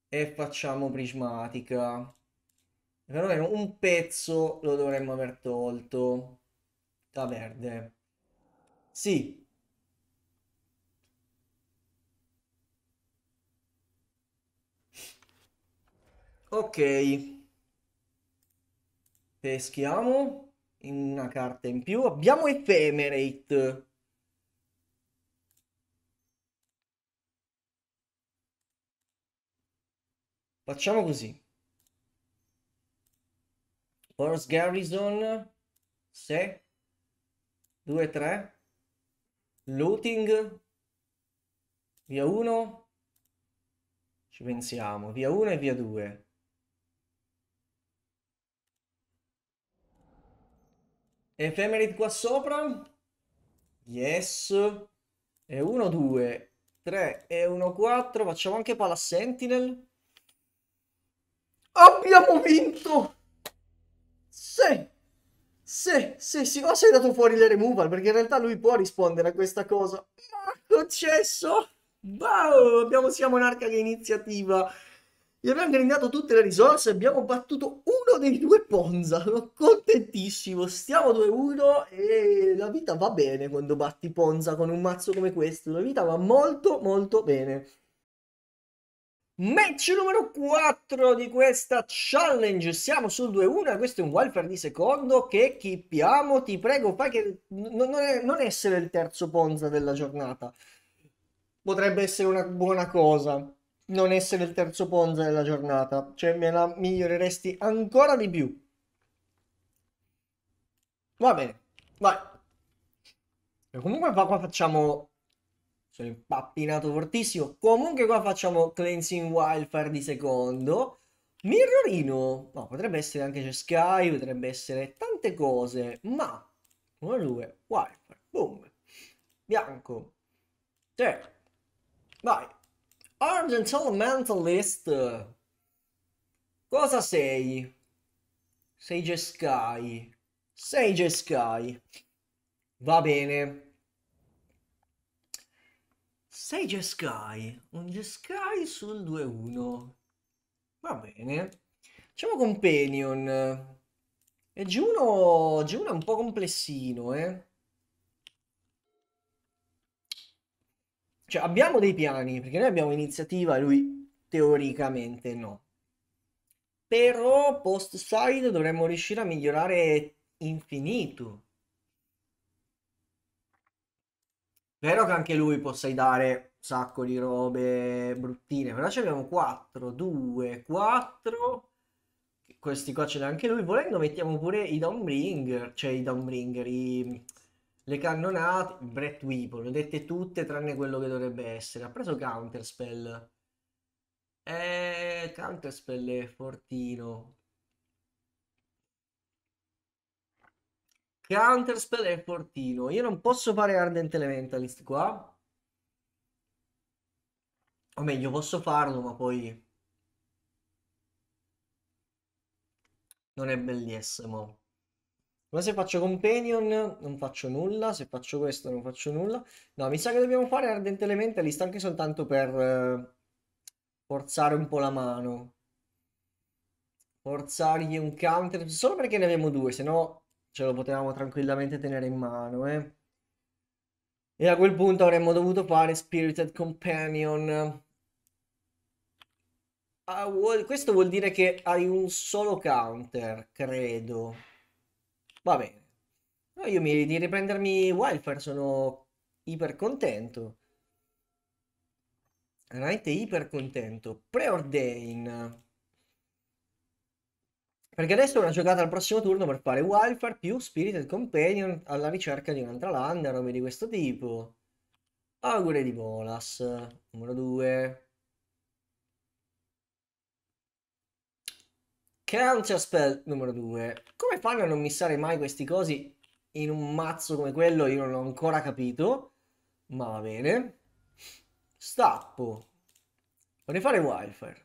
e facciamo prismatica. però Perlomeno un pezzo lo dovremmo aver tolto da verde. Sì, Ok. Peschiamo una carta in più. Abbiamo Ephemerate. Facciamo così. Force Garrison, se, 2, 3, looting, via 1, ci pensiamo, via 1 e via 2. Ephemerate qua sopra. Yes. E 1, 2, 3 e 1, 4. Facciamo anche pala sentinel. Abbiamo vinto! Sì! Sì, sì, sì. O oh, sei dato fuori le removal, perché in realtà lui può rispondere a questa cosa. Ma è successo? Wow, abbiamo sia monarca che iniziativa. Gli abbiamo grindato tutte le risorse, abbiamo battuto uno dei due Ponza, sono contentissimo, stiamo 2-1 e la vita va bene quando batti Ponza con un mazzo come questo, la vita va molto molto bene. Match numero 4 di questa challenge, siamo sul 2-1, questo è un welfare di secondo che kippiamo, ti prego fai che non, è, non essere il terzo Ponza della giornata, potrebbe essere una buona cosa non essere il terzo Ponza della giornata, cioè me la miglioreresti ancora di più. Va bene, vai. E comunque qua, qua facciamo... Sono impappinato fortissimo. Comunque qua facciamo Cleansing Wildfire di secondo. Mirrorino. No, potrebbe essere anche c'è Sky, potrebbe essere tante cose. Ma... 1, 2, Wildfire. Boom. Bianco. 3. Vai. Argent Argentamentalist. Cosa sei? Sei Jeskai. Sei Jeskai. Va bene. Sei Jeskai. Un Jeskai sul 2-1. Va bene. Facciamo Companion. E Juno, Juno è un po' complessino, eh. Cioè, abbiamo dei piani, perché noi abbiamo iniziativa, lui teoricamente no. Però post side dovremmo riuscire a migliorare infinito. Vero che anche lui possa dare un sacco di robe bruttine, però ce abbiamo 4, 2, 4. Questi qua ce l'ha anche lui. Volendo mettiamo pure i downbringer, cioè i downbringer, i le cannonate, Brett Weepo, le ho dette tutte tranne quello che dovrebbe essere. Ha preso Counterspell. Eh, Counterspell è fortino. Counterspell è fortino. Io non posso fare Ardent Elementalist qua. O meglio, posso farlo, ma poi... Non è bellissimo. Ma se faccio companion non faccio nulla, se faccio questo non faccio nulla. No, mi sa che dobbiamo fare Ardent Elementalist anche soltanto per eh, forzare un po' la mano. Forzargli un counter, solo perché ne abbiamo due, se no ce lo potevamo tranquillamente tenere in mano, eh. E a quel punto avremmo dovuto fare Spirited Companion. Ah, vuol... questo vuol dire che hai un solo counter, credo. Va bene. No, io mi, di riprendermi Wildfire sono iper contento. Veramente iper contento. Preordain. Perché adesso è una giocata al prossimo turno per fare Wildfire più Spirited Companion alla ricerca di un'altra landa, robe di questo tipo. Augure di Bolas. numero 2. Counter Spell numero 2. Come fanno a non missare mai questi cosi in un mazzo come quello? Io non ho ancora capito. Ma va bene. Stappo. Vorrei fare Wildfire.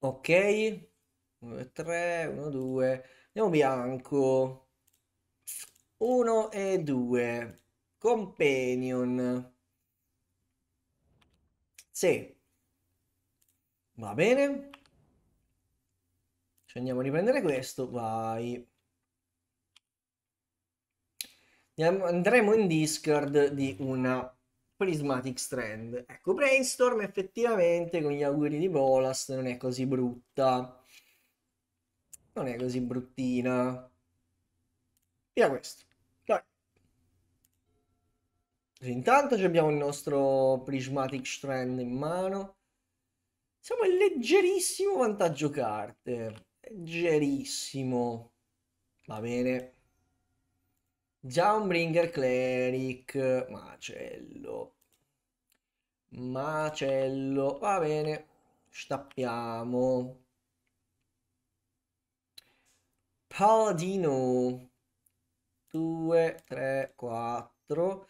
Ok. 1, 2, 3, 1, 2. Andiamo bianco. 1 e 2. Companion. Sì. Va bene. Cioè andiamo a riprendere questo, vai. Andremo in Discord di una Prismatic Strand. Ecco, Brainstorm effettivamente con gli auguri di Bolas non è così brutta. Non è così bruttina. Via questo. Dai. Intanto abbiamo il nostro Prismatic Strand in mano. Siamo in leggerissimo vantaggio carte leggerissimo. Va bene. Downbringer Cleric, macello. Macello, va bene. Stappiamo. Paladino. 2, 3, 4.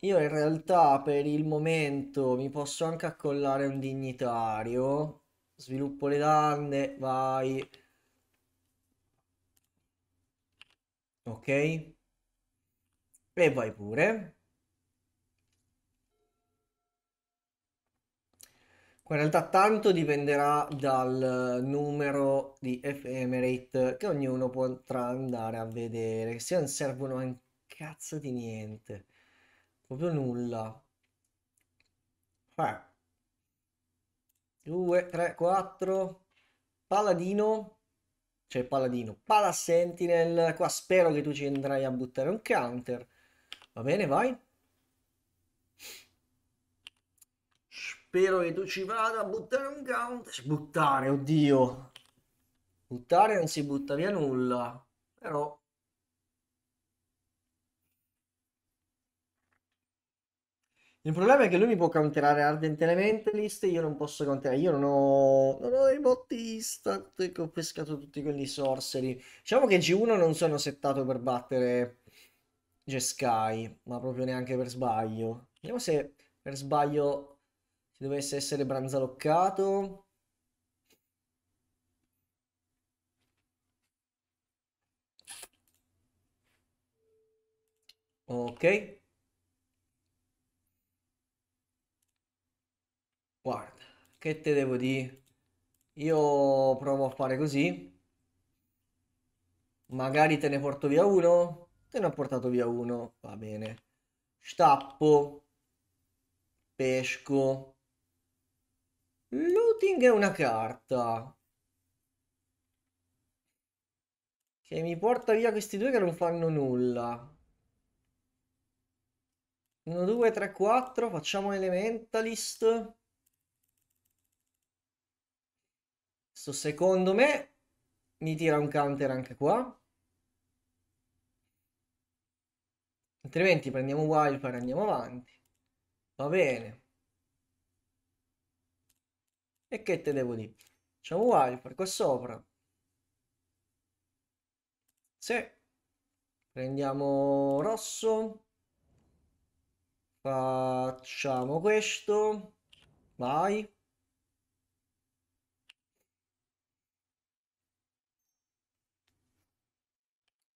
Io in realtà per il momento mi posso anche accollare un dignitario. Sviluppo le danne, vai. ok e vai pure Qua in realtà tanto dipenderà dal numero di ephemerate che ognuno potrà andare a vedere. Se non servono un cazzo di niente. Proprio nulla. 2, 3, 4. Paladino cioè paladino, pala sentinel, qua spero che tu ci andrai a buttare un counter, va bene, vai. Spero che tu ci vada a buttare un counter, buttare, oddio, buttare non si butta via nulla, però Il problema è che lui mi può counterare Ardent Elementalist, io non posso counterare, io non ho, non ho i botti instant che ecco, ho pescato tutti quelli sorcery. Diciamo che G1 non sono settato per battere Jeskai, ma proprio neanche per sbaglio. Vediamo se per sbaglio si dovesse essere branzaloccato. Ok. Guarda, che te devo dire? Io provo a fare così. Magari te ne porto via uno. Te ne ho portato via uno. Va bene. Stappo. Pesco. Looting è una carta. Che mi porta via questi due che non fanno nulla. 1, 2, 3, 4. Facciamo Elementalist. Adesso, secondo me, mi tira un counter anche qua. Altrimenti prendiamo wildfire e andiamo avanti. Va bene. E che te devo dire? Facciamo wildfire qua sopra. Se prendiamo rosso. Facciamo questo. Vai.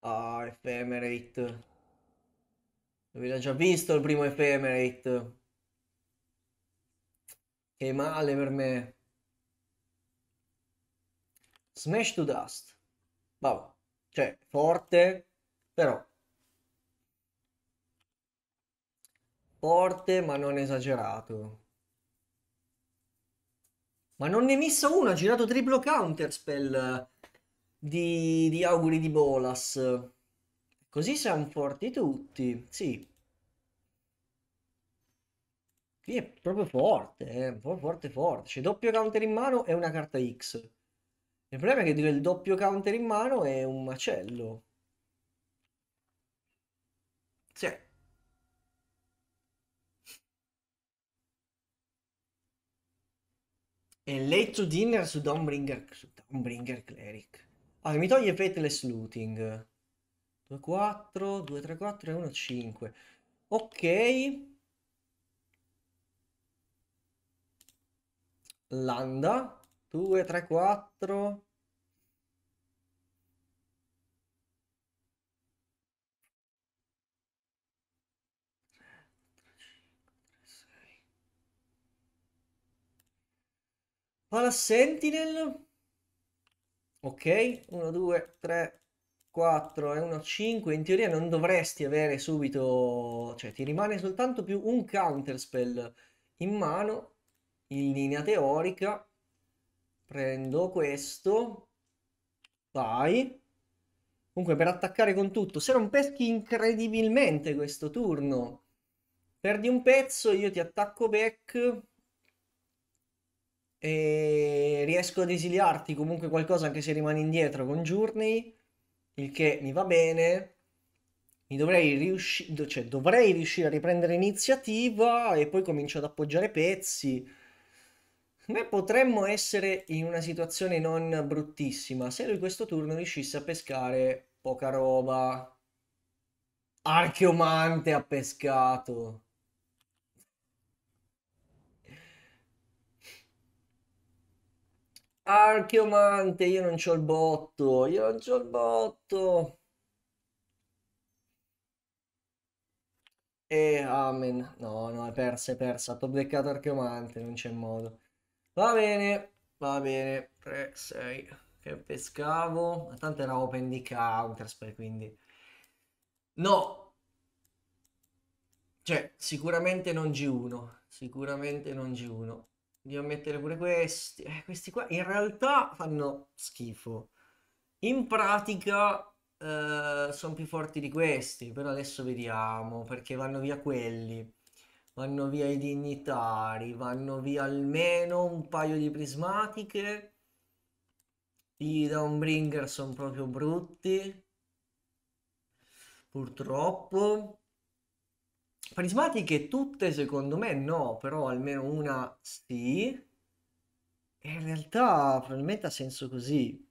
Ah, Ephemerate. L'aveva già visto il primo Ephemerate. Che male per me. Smash to Dust. Vabbè, cioè, forte, però. Forte, ma non esagerato. Ma non ne missa uno, ha girato triplo counter spell di, di auguri di Bolas. Così siamo forti tutti, sì. Qui è proprio forte, eh? forte forte. C'è cioè, doppio counter in mano e una carta X. Il problema è che il doppio counter in mano è un macello. Sì. E late to dinner su Dawnbringer, su Dawnbringer Cleric. Allora, ah, mi toglie Petless Looting. 2, 4, 2, 3, 4 e 1, 5. Ok. Landa. 2, 3, 4. Pala Sentinel Ok, 1, 2, 3, 4 e 1, 5. In teoria non dovresti avere subito... Cioè, ti rimane soltanto più un counterspell in mano, in linea teorica. Prendo questo. Vai. Comunque, per attaccare con tutto. Se non peschi incredibilmente questo turno, perdi un pezzo, io ti attacco back e riesco ad esiliarti comunque qualcosa anche se rimani indietro con Journey, il che mi va bene. Mi dovrei, riusci- cioè, dovrei riuscire a riprendere iniziativa e poi comincio ad appoggiare pezzi. Ma potremmo essere in una situazione non bruttissima se lui questo turno riuscisse a pescare poca roba. Archeomante ha pescato. Archeomante, io non c'ho il botto, io non c'ho il botto. E amen. No, no, è persa, è persa. T'ho beccato Archeomante, non c'è modo. Va bene, va bene. 3, 6, che pescavo. Tanto era open di Counterspell, quindi... No! Cioè, sicuramente non G1. Sicuramente non G1. Dobbiamo mettere pure questi. Eh, questi qua in realtà fanno schifo. In pratica eh, sono più forti di questi, però adesso vediamo, perché vanno via quelli. Vanno via i dignitari, vanno via almeno un paio di prismatiche. I downbringer sono proprio brutti. Purtroppo. Prismatiche tutte secondo me no, però almeno una sì. E in realtà probabilmente ha senso così.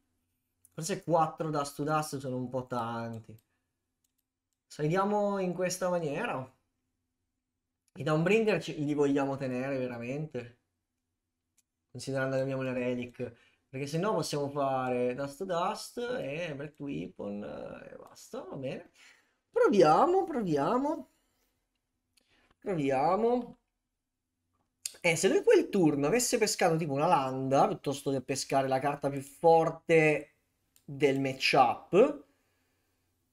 Forse quattro dust to dust sono un po' tanti. Saliamo in questa maniera. I downbringer li vogliamo tenere veramente. Considerando che abbiamo le relic. Perché se no possiamo fare dust to dust e breath weapon eh, e basta, va bene. Proviamo, proviamo. Proviamo. Eh, se lui quel turno avesse pescato tipo una landa, piuttosto che pescare la carta più forte del matchup,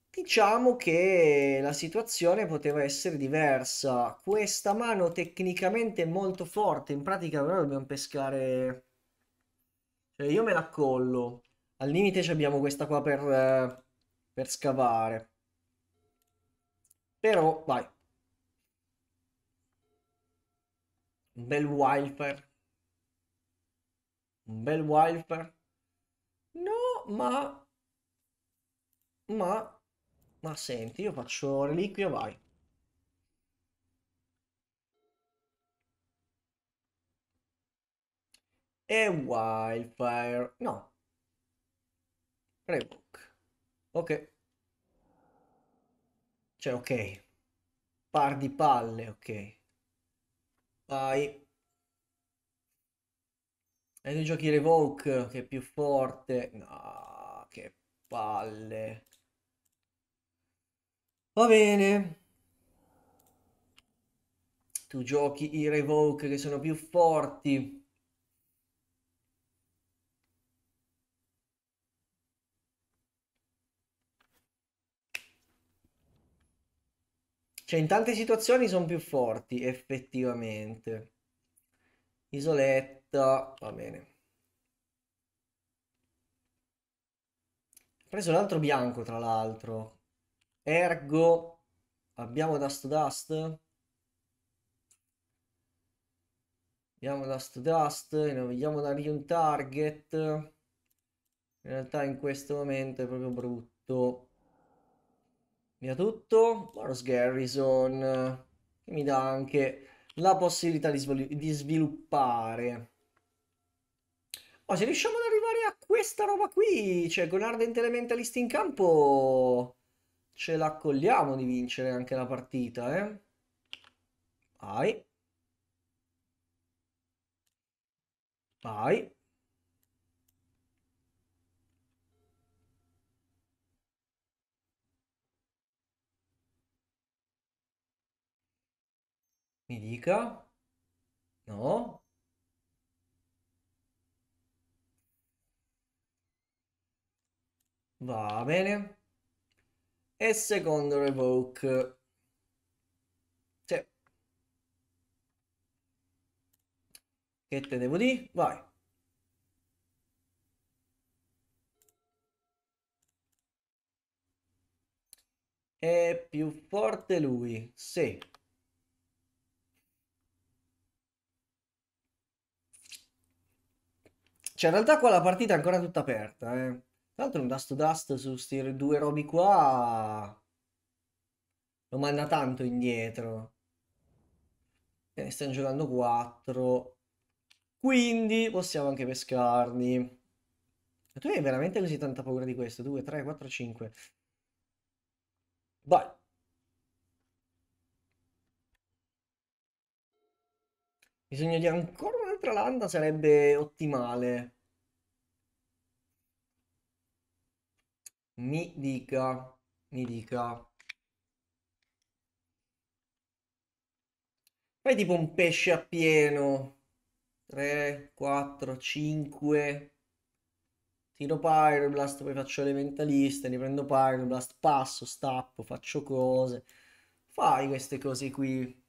diciamo che la situazione poteva essere diversa. Questa mano tecnicamente è molto forte, in pratica però dobbiamo pescare... Cioè io me la collo. Al limite abbiamo questa qua per, eh, per scavare. Però, vai. un bel wildfare un bel wildfare no ma ma ma senti io faccio reliquia vai e wildfire no revoke ok cioè ok par di palle ok Vai. E tu giochi Revoke che è più forte. No, che palle. Va bene. Tu giochi i Revoke che sono più forti. Cioè, in tante situazioni sono più forti, effettivamente. Isoletta, va bene. Ho preso l'altro bianco, tra l'altro. Ergo, abbiamo Dust Dust. Abbiamo Dust Dust, non vogliamo dargli un target. In realtà in questo momento è proprio brutto via tutto. Boros Garrison, che mi dà anche la possibilità di, di sviluppare. Oh, se riusciamo ad arrivare a questa roba qui, cioè con Ardent Elementalist in campo, ce l'accogliamo di vincere anche la partita, eh. Vai. Vai. Mi dica. No. Va bene. E secondo revoke. Sì. Che te devo dire? Vai. È più forte lui, sì. Cioè, in realtà qua la partita è ancora tutta aperta, eh. Tra l'altro un Dust Dust su questi due robi qua... Lo manda tanto indietro. E eh, stiamo giocando 4. Quindi possiamo anche pescarli. Ma tu hai veramente così tanta paura di questo? 2, 3, 4, 5. Vai. Bisogno di ancora un'altra landa sarebbe ottimale. mi dica, mi dica. Fai tipo un pesce a pieno. 3, 4, 5. Tiro Pyroblast, poi faccio elementalista, ne prendo Pyroblast, passo, stappo, faccio cose. Fai queste cose qui.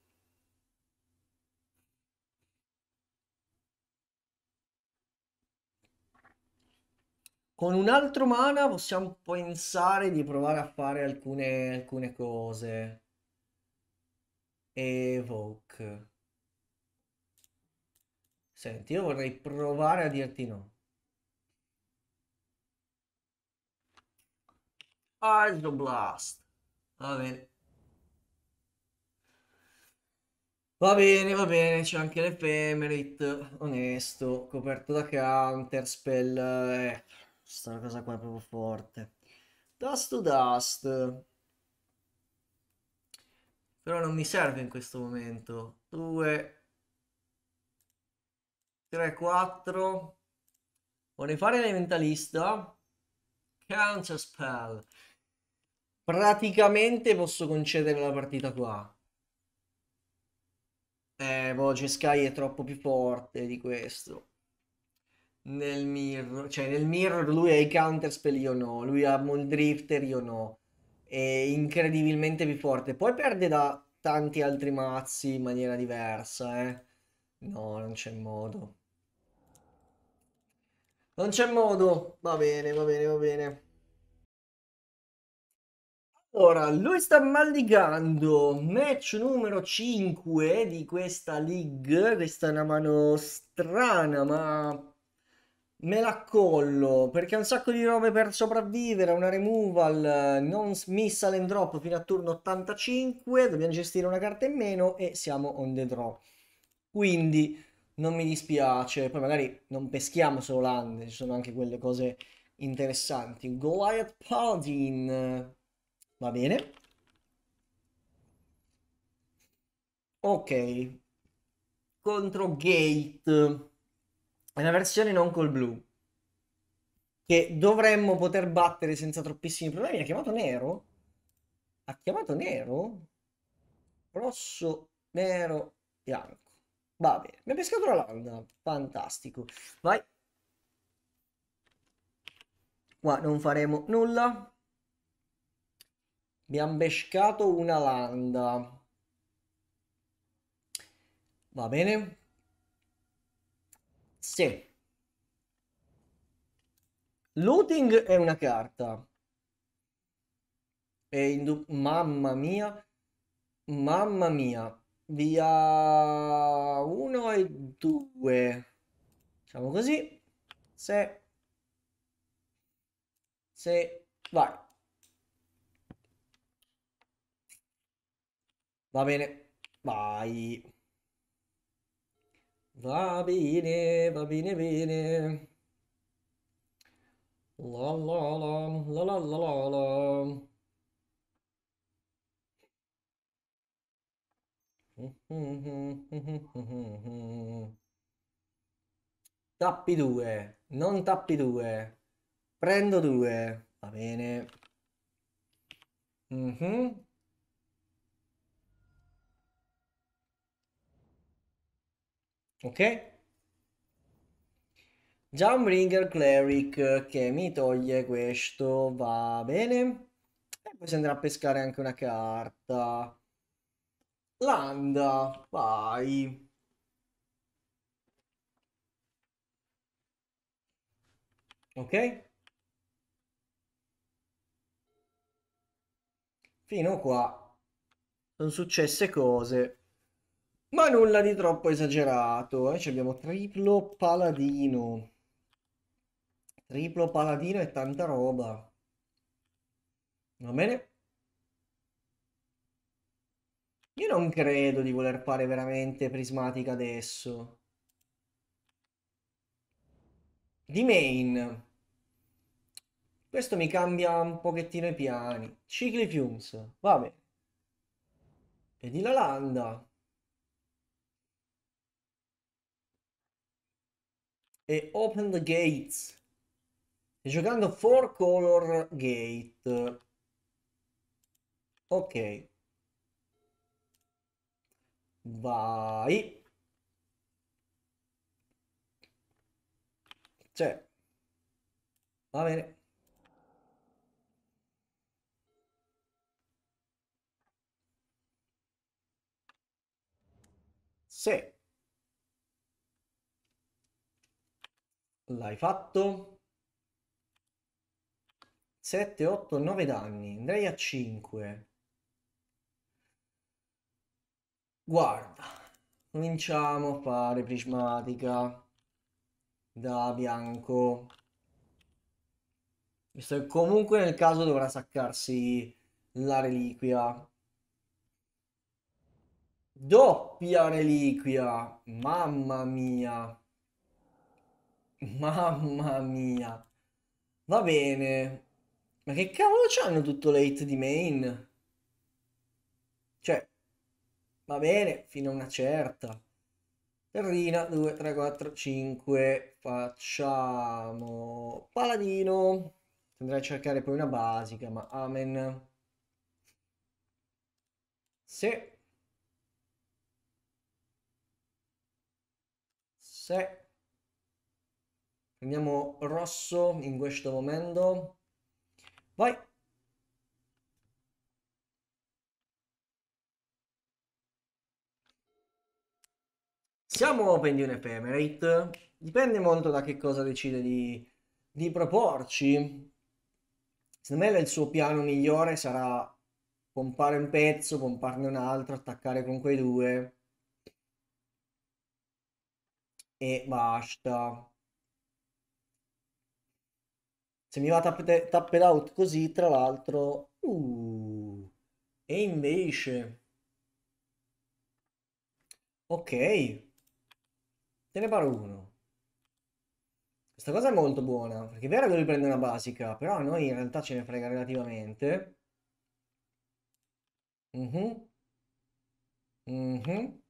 Con un altro mana possiamo pensare di provare a fare alcune, alcune cose. Evoke. Senti, io vorrei provare a dirti no. Blast. Va bene. Va bene, va bene, c'è anche l'Ephemerate, onesto, coperto da Counterspell. Eh. Questa cosa qua è proprio forte. Dust to dust. Però non mi serve in questo momento. 2, 3, 4. Vorrei fare l'elementalista. Counter spell. Praticamente posso concedere la partita qua. Eh, boh, Sky è troppo più forte di questo nel mirror, cioè nel mirror lui ha i counterspell, io no, lui ha Moldrifter, io no. È incredibilmente più forte. Poi perde da tanti altri mazzi in maniera diversa, eh. No, non c'è modo. Non c'è modo. Va bene, va bene, va bene. Allora, lui sta maldicando. Match numero 5 di questa league. Questa è una mano strana, ma Me la collo perché ha un sacco di robe per sopravvivere. Una removal eh, non miss and drop fino a turno 85. Dobbiamo gestire una carta in meno e siamo on the draw. Quindi non mi dispiace. Poi magari non peschiamo solo l'ande, ci sono anche quelle cose interessanti. Goliath Paladin va bene. Ok, contro Gate è una versione non col blu che dovremmo poter battere senza troppissimi problemi. Ha chiamato nero? Ha chiamato nero? Rosso, nero, bianco. Va bene. Mi ha pescato la landa. Fantastico. Vai. Qua non faremo nulla. Abbiamo pescato una landa. Va bene se Looting è una carta. E indu- mamma mia, mamma mia, via 1 e 2. Facciamo così. Se, se, vai. Va bene, vai. Va bene, va bene, bene. La la la, la la la la Tappi due, non tappi due. Prendo due, va bene. Mm -hmm. ok? Jumbringer Cleric che mi toglie questo, va bene. E poi si andrà a pescare anche una carta. Landa, vai. Ok? Fino qua sono successe cose. Ma nulla di troppo esagerato, eh? Ci abbiamo triplo paladino. Triplo paladino e tanta roba. Va bene? Io non credo di voler fare veramente prismatica adesso. Di main. Questo mi cambia un pochettino i piani. Cicli Fumes, va bene. E di Lalanda. e Open the Gates. E giocando 4 Color Gate. Ok. Vai. Cioè, va bene. Sì. L'hai fatto? 7, 8, 9 danni. Andrei a 5. Guarda, cominciamo a fare prismatica da bianco. Visto che comunque nel caso dovrà saccarsi la reliquia. Doppia reliquia, mamma mia. Mamma mia. Va bene. Ma che cavolo c'hanno tutto l'hate di main? Cioè, va bene, fino a una certa. Terrina, 2, 3, 4, 5. Facciamo... Paladino. Andrei a cercare poi una basica, ma amen. Se. Se. Andiamo rosso in questo momento. Vai. Siamo open di un ephemerate. Dipende molto da che cosa decide di, di proporci. Secondo me il suo piano migliore sarà pompare un pezzo, pomparne un altro, attaccare con quei due. E basta. Se mi va tapped, tapped out così, tra l'altro... Uh, e invece... Ok. Te ne paro uno. Questa cosa è molto buona, perché è vero che lui prende una basica, però a noi in realtà ce ne frega relativamente. Mhm. Mm mhm.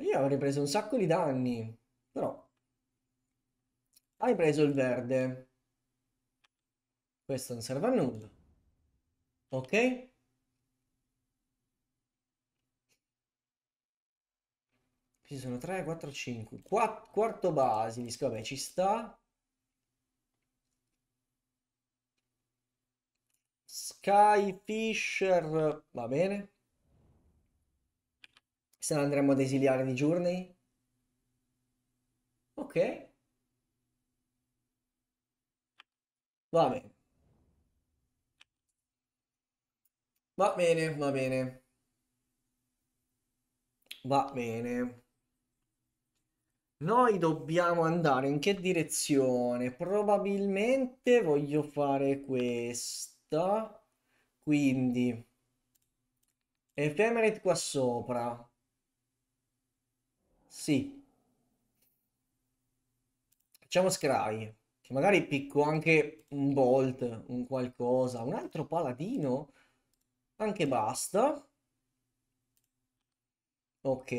Mm Io avrei preso un sacco di danni, però hai preso il verde. Questo non serve a nulla. Ok? Ci sono 3, 4, 5. Quatt quarto basilisco, vabbè, ci sta. Skyfisher. va bene. Se no andremo ad esiliare di giorni. Ok. Va bene. Va bene, va bene. Va bene. Noi dobbiamo andare in che direzione? Probabilmente voglio fare questa. Quindi, ephemerate qua sopra. Sì. Facciamo scry magari picco anche un Bolt, un qualcosa, un altro Paladino, anche basta. Ok.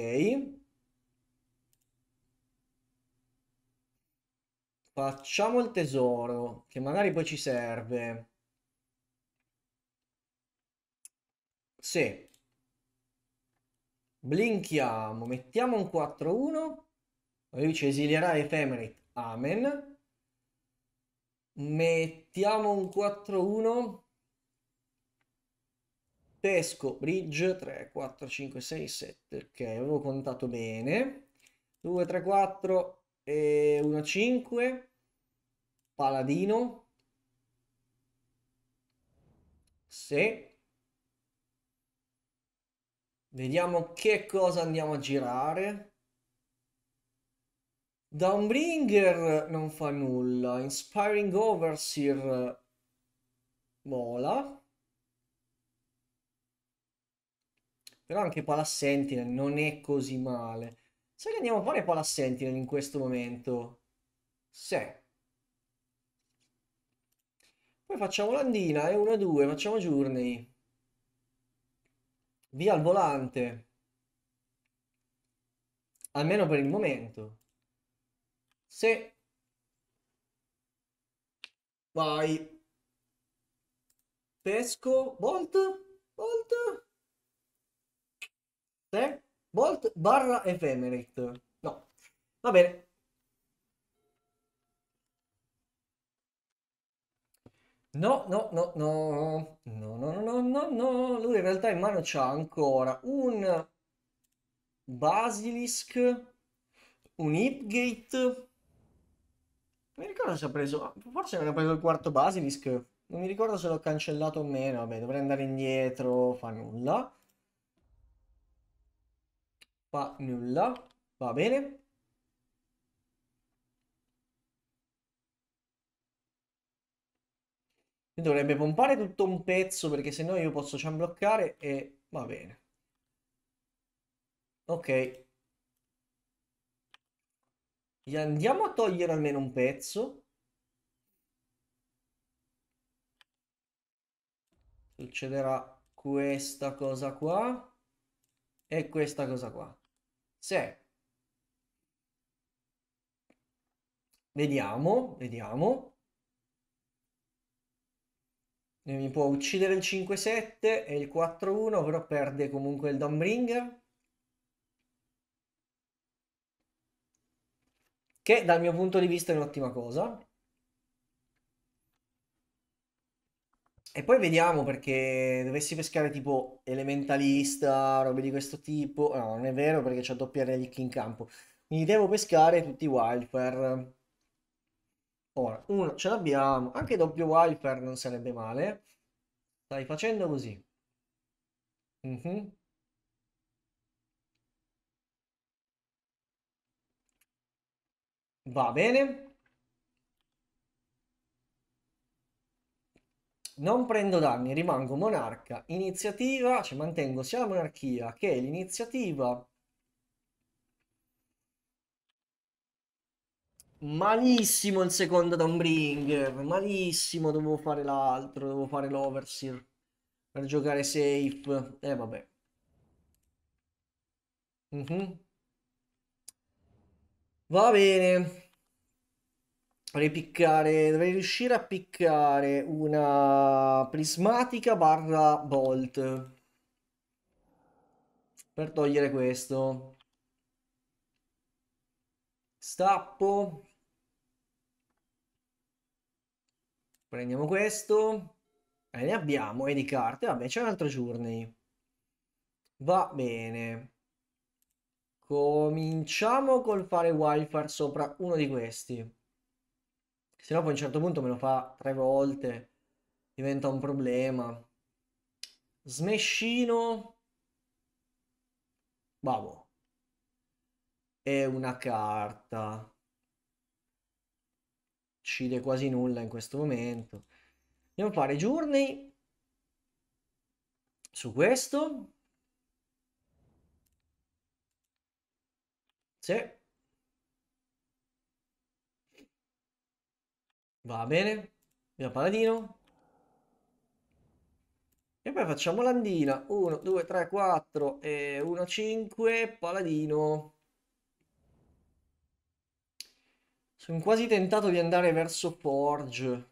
Facciamo il tesoro, che magari poi ci serve. Sì. Blinchiamo, mettiamo un 4-1. Lui ci esilierà Ephemerate. Amen. Mettiamo un 4-1. Pesco, bridge, 3, 4, 5, 6, 7. Ok, avevo contato bene. 2, 3, 4 e 1, 5. Paladino. Sì. Vediamo che cosa andiamo a girare. Downbringer non fa nulla. Inspiring Overseer eh, mola. Però anche Sentinel non è così male. Sai che andiamo a fare Sentinel in questo momento? Sì. Poi facciamo landina, è eh, 1-2, facciamo journey. Via al volante. Almeno per il momento se vai pesco bolt bolt se bolt barra ephemerate no va bene No, no, no, no, no, no, no, no, no, lui in realtà in mano c'ha ancora un Basilisk, un Hipgate, mi ricordo se ha preso, forse non aveva preso il quarto Basilisk, non mi ricordo se l'ho cancellato o meno, vabbè dovrei andare indietro, fa nulla. Fa nulla, va bene. Mi dovrebbe pompare tutto un pezzo perché sennò io posso ciambloccare e va bene. Ok, gli andiamo a togliere almeno un pezzo. Succederà questa cosa qua e questa cosa qua. Se vediamo, vediamo. E mi può uccidere il 5-7 e il 4-1, però perde comunque il Dawnbringer. che dal mio punto di vista è un'ottima cosa. E poi vediamo perché dovessi pescare tipo elementalista, robe di questo tipo. No, non è vero perché c'è doppia relic in campo. Quindi devo pescare tutti i wildfire. Ora, uno ce l'abbiamo. Anche doppio wildfire non sarebbe male. Stai facendo così. Mm -hmm. Va bene. Non prendo danni, rimango monarca. Iniziativa, cioè mantengo sia la monarchia che l'iniziativa. Malissimo il secondo downbringer, malissimo, dovevo fare l'altro, dovevo fare l'overseer per giocare safe. E eh, vabbè. Mhm. Mm Va bene. Dovrei piccare, dovrei riuscire a piccare una prismatica barra bolt per togliere questo. Stappo. Prendiamo questo. E ne abbiamo, e di carte. Vabbè, c'è un altro journey. Va bene. Cominciamo col fare wildfire sopra uno di questi. Se no poi a un certo punto me lo fa tre volte. Diventa un problema. Smescino. Bravo. È una carta. Uccide quasi nulla in questo momento. Andiamo a fare journey. Su questo. Sì. Va bene. Via paladino. E poi facciamo landina. 1, 2, 3, 4 e 1, 5. Paladino. Sono quasi tentato di andare verso Forge.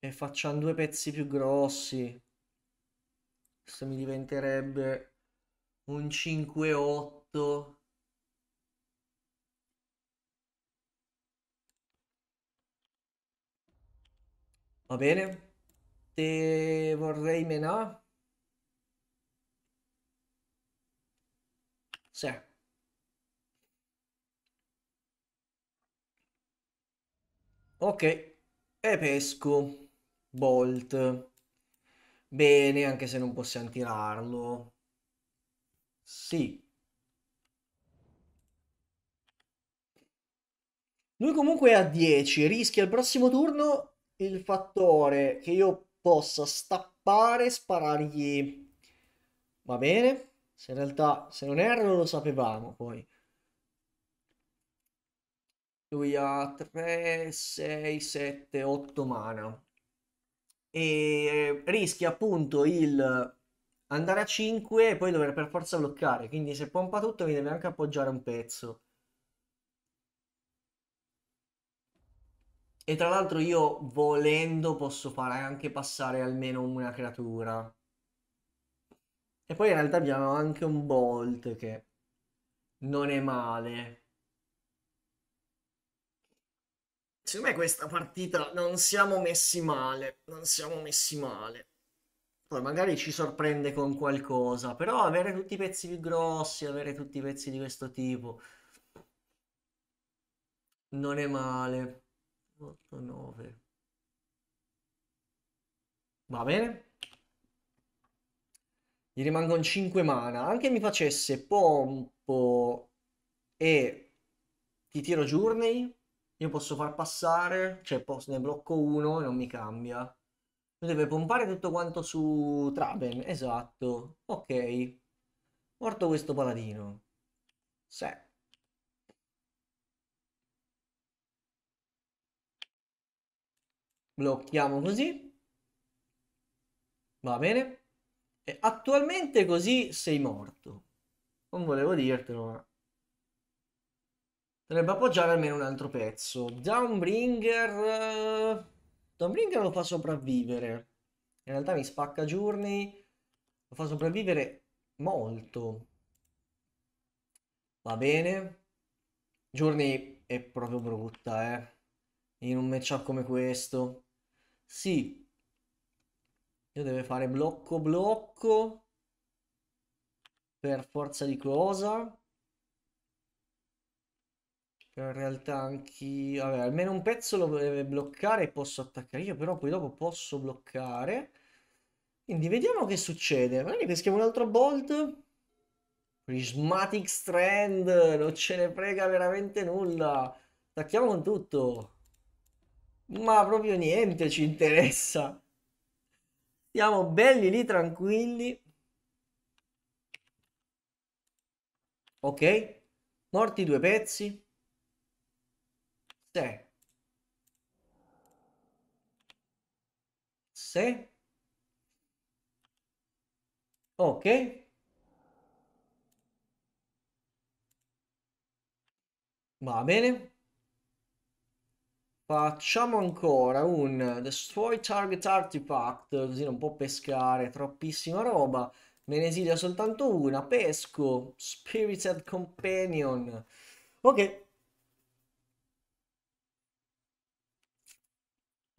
E facciamo due pezzi più grossi. Questo mi diventerebbe un 5-8. Va bene? Te vorrei menare? Sì. Ok, e pesco Bolt. Bene, anche se non possiamo tirarlo. Sì. Lui comunque è a 10, rischia il prossimo turno il fattore che io possa stappare e sparargli. Va bene? Se in realtà, se non erano, lo sapevamo poi. Lui ha 3, 6, 7, 8 mana. E rischia appunto il andare a 5 e poi dover per forza bloccare. Quindi se pompa tutto mi deve anche appoggiare un pezzo. E tra l'altro io volendo posso fare anche passare almeno una creatura. E poi in realtà abbiamo anche un Bolt che non è male. Secondo me questa partita non siamo messi male, non siamo messi male. Poi magari ci sorprende con qualcosa, però avere tutti i pezzi più grossi, avere tutti i pezzi di questo tipo, non è male. 8, 9. Va bene? Gli rimangono 5 mana. Anche mi facesse pompo e ti tiro journey, io posso far passare, cioè posso, ne blocco uno e non mi cambia deve pompare tutto quanto su Traben, esatto. Ok. Morto questo paladino. Se. Blocchiamo così. Va bene. E attualmente così sei morto. Non volevo dirtelo, ma... Dovrebbe appoggiare almeno un altro pezzo. Downbringer... Dombringer lo fa sopravvivere. In realtà mi spacca giorni. Lo fa sopravvivere molto. Va bene. Giorni è proprio brutta, eh. In un matchup come questo. Sì. Io deve fare blocco blocco. Per forza di cosa? Cioè, in realtà anche... Vabbè, almeno un pezzo lo deve bloccare e posso attaccare io, però poi dopo posso bloccare. Quindi vediamo che succede. Magari peschiamo un altro bolt. Prismatic Strand, non ce ne frega veramente nulla. Attacchiamo con tutto. Ma proprio niente ci interessa. Siamo belli lì, tranquilli. Ok. Morti due pezzi se Se. Ok. Va bene. Facciamo ancora un Destroy Target Artifact, così non può pescare troppissima roba. Me ne esilia soltanto una, pesco Spirited Companion. Ok,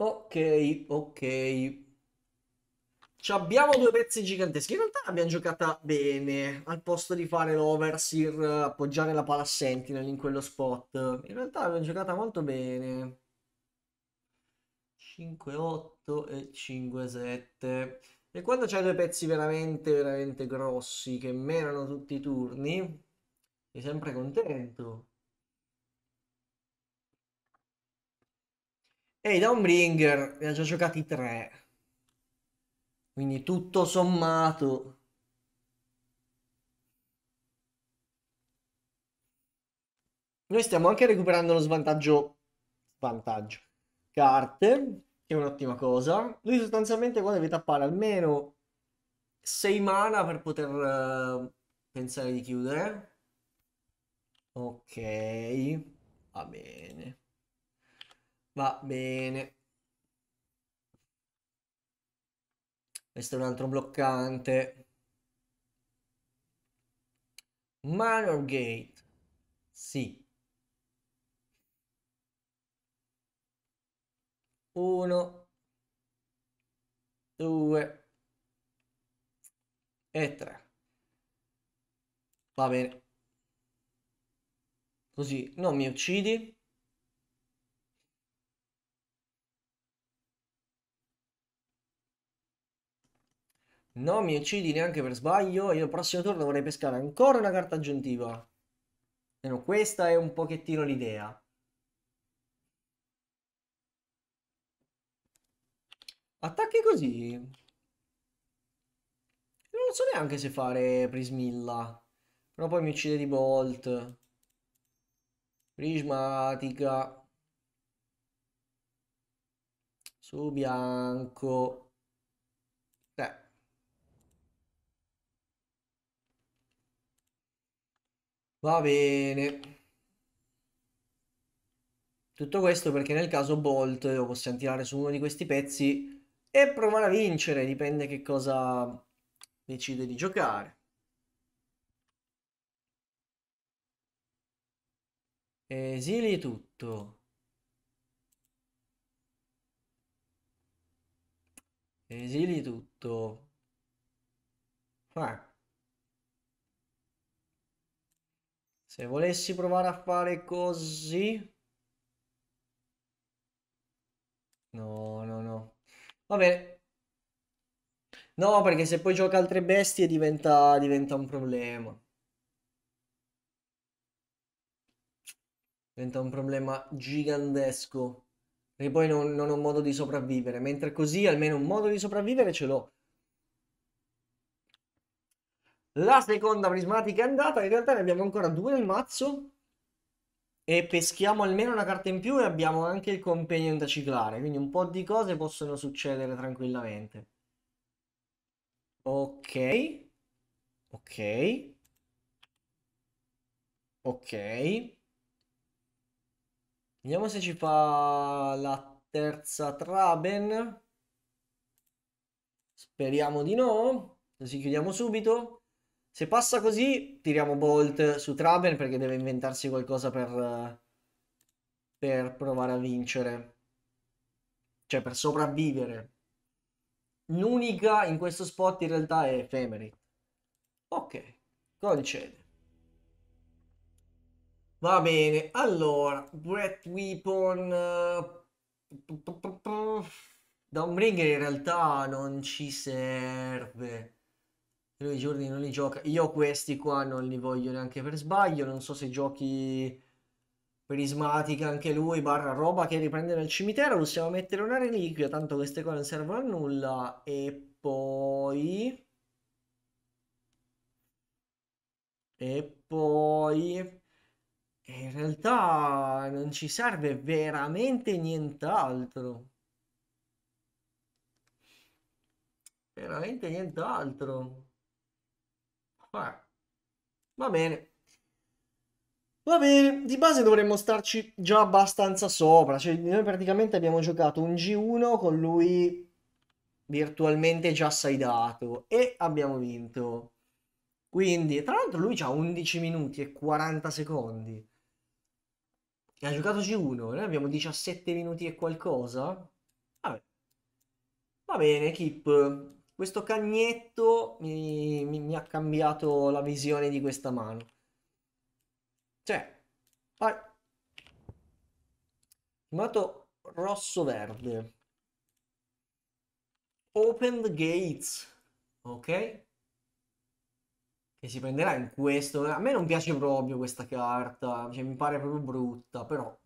Ok, ok. Ci abbiamo due pezzi giganteschi. In realtà l'abbiamo giocata bene. Al posto di fare l'overseer, appoggiare la pala sentinel in quello spot. In realtà l'abbiamo giocata molto bene. 5-8 e 5-7. E quando c'hai due pezzi veramente, veramente grossi, che menano tutti i turni, sei sempre contento. Ehi, hey, Downbringer ne ha già giocati tre. Quindi tutto sommato... Noi stiamo anche recuperando lo svantaggio... Svantaggio. Carte, che è un'ottima cosa. Lui sostanzialmente qua deve tappare almeno 6 mana per poter uh, pensare di chiudere. Ok, va bene. Va bene. Questo è un altro bloccante. Manor Gate. Sì. Uno. Due. E tre. Va bene. Così non mi uccidi. Non mi uccidi neanche per sbaglio. Io il prossimo turno vorrei pescare ancora una carta aggiuntiva. Almeno questa è un pochettino l'idea. Attacchi così. Non so neanche se fare Prismilla. Però poi mi uccide di Bolt. Prismatica. Su bianco. Va bene. Tutto questo perché nel caso Bolt lo possiamo tirare su uno di questi pezzi e provare a vincere, dipende che cosa decide di giocare. Esili tutto. Esili tutto. Ah. Se volessi provare a fare così... No, no, no. Va bene. No, perché se poi gioca altre bestie diventa, diventa un problema. Diventa un problema gigantesco. E poi non, non ho modo di sopravvivere. Mentre così almeno un modo di sopravvivere ce l'ho. La seconda prismatica è andata, in realtà ne abbiamo ancora due nel mazzo e peschiamo almeno una carta in più e abbiamo anche il companion da ciclare, quindi un po' di cose possono succedere tranquillamente. Ok, ok, ok. Vediamo se ci fa la terza Traben. Speriamo di no, così chiudiamo subito. Se passa così, tiriamo Bolt su Traven perché deve inventarsi qualcosa per, eh, per provare a vincere. Cioè, per sopravvivere. L'unica in questo spot in realtà è Ephemerate. Ok, concede. Va bene, allora, Breath Weapon... Eh, Downbringer in realtà non ci serve. Lui i giorni non li gioca. Io questi qua non li voglio neanche per sbaglio. Non so se giochi prismatica anche lui, barra roba che riprende dal cimitero. Possiamo mettere una reliquia, tanto queste qua non servono a nulla. E poi... E poi... E in realtà non ci serve veramente nient'altro. veramente nient'altro va bene. Va bene, di base dovremmo starci già abbastanza sopra, cioè noi praticamente abbiamo giocato un G1 con lui virtualmente già saidato e abbiamo vinto. Quindi, tra l'altro lui ha 11 minuti e 40 secondi. E ha giocato G1, noi abbiamo 17 minuti e qualcosa. Vabbè. Va bene, Kip. Questo cagnetto mi, mi, mi ha cambiato la visione di questa mano. Cioè, par... chiamato rosso-verde. Open the gates. Ok? Che si prenderà in questo. A me non piace proprio questa carta. Cioè, mi pare proprio brutta, però...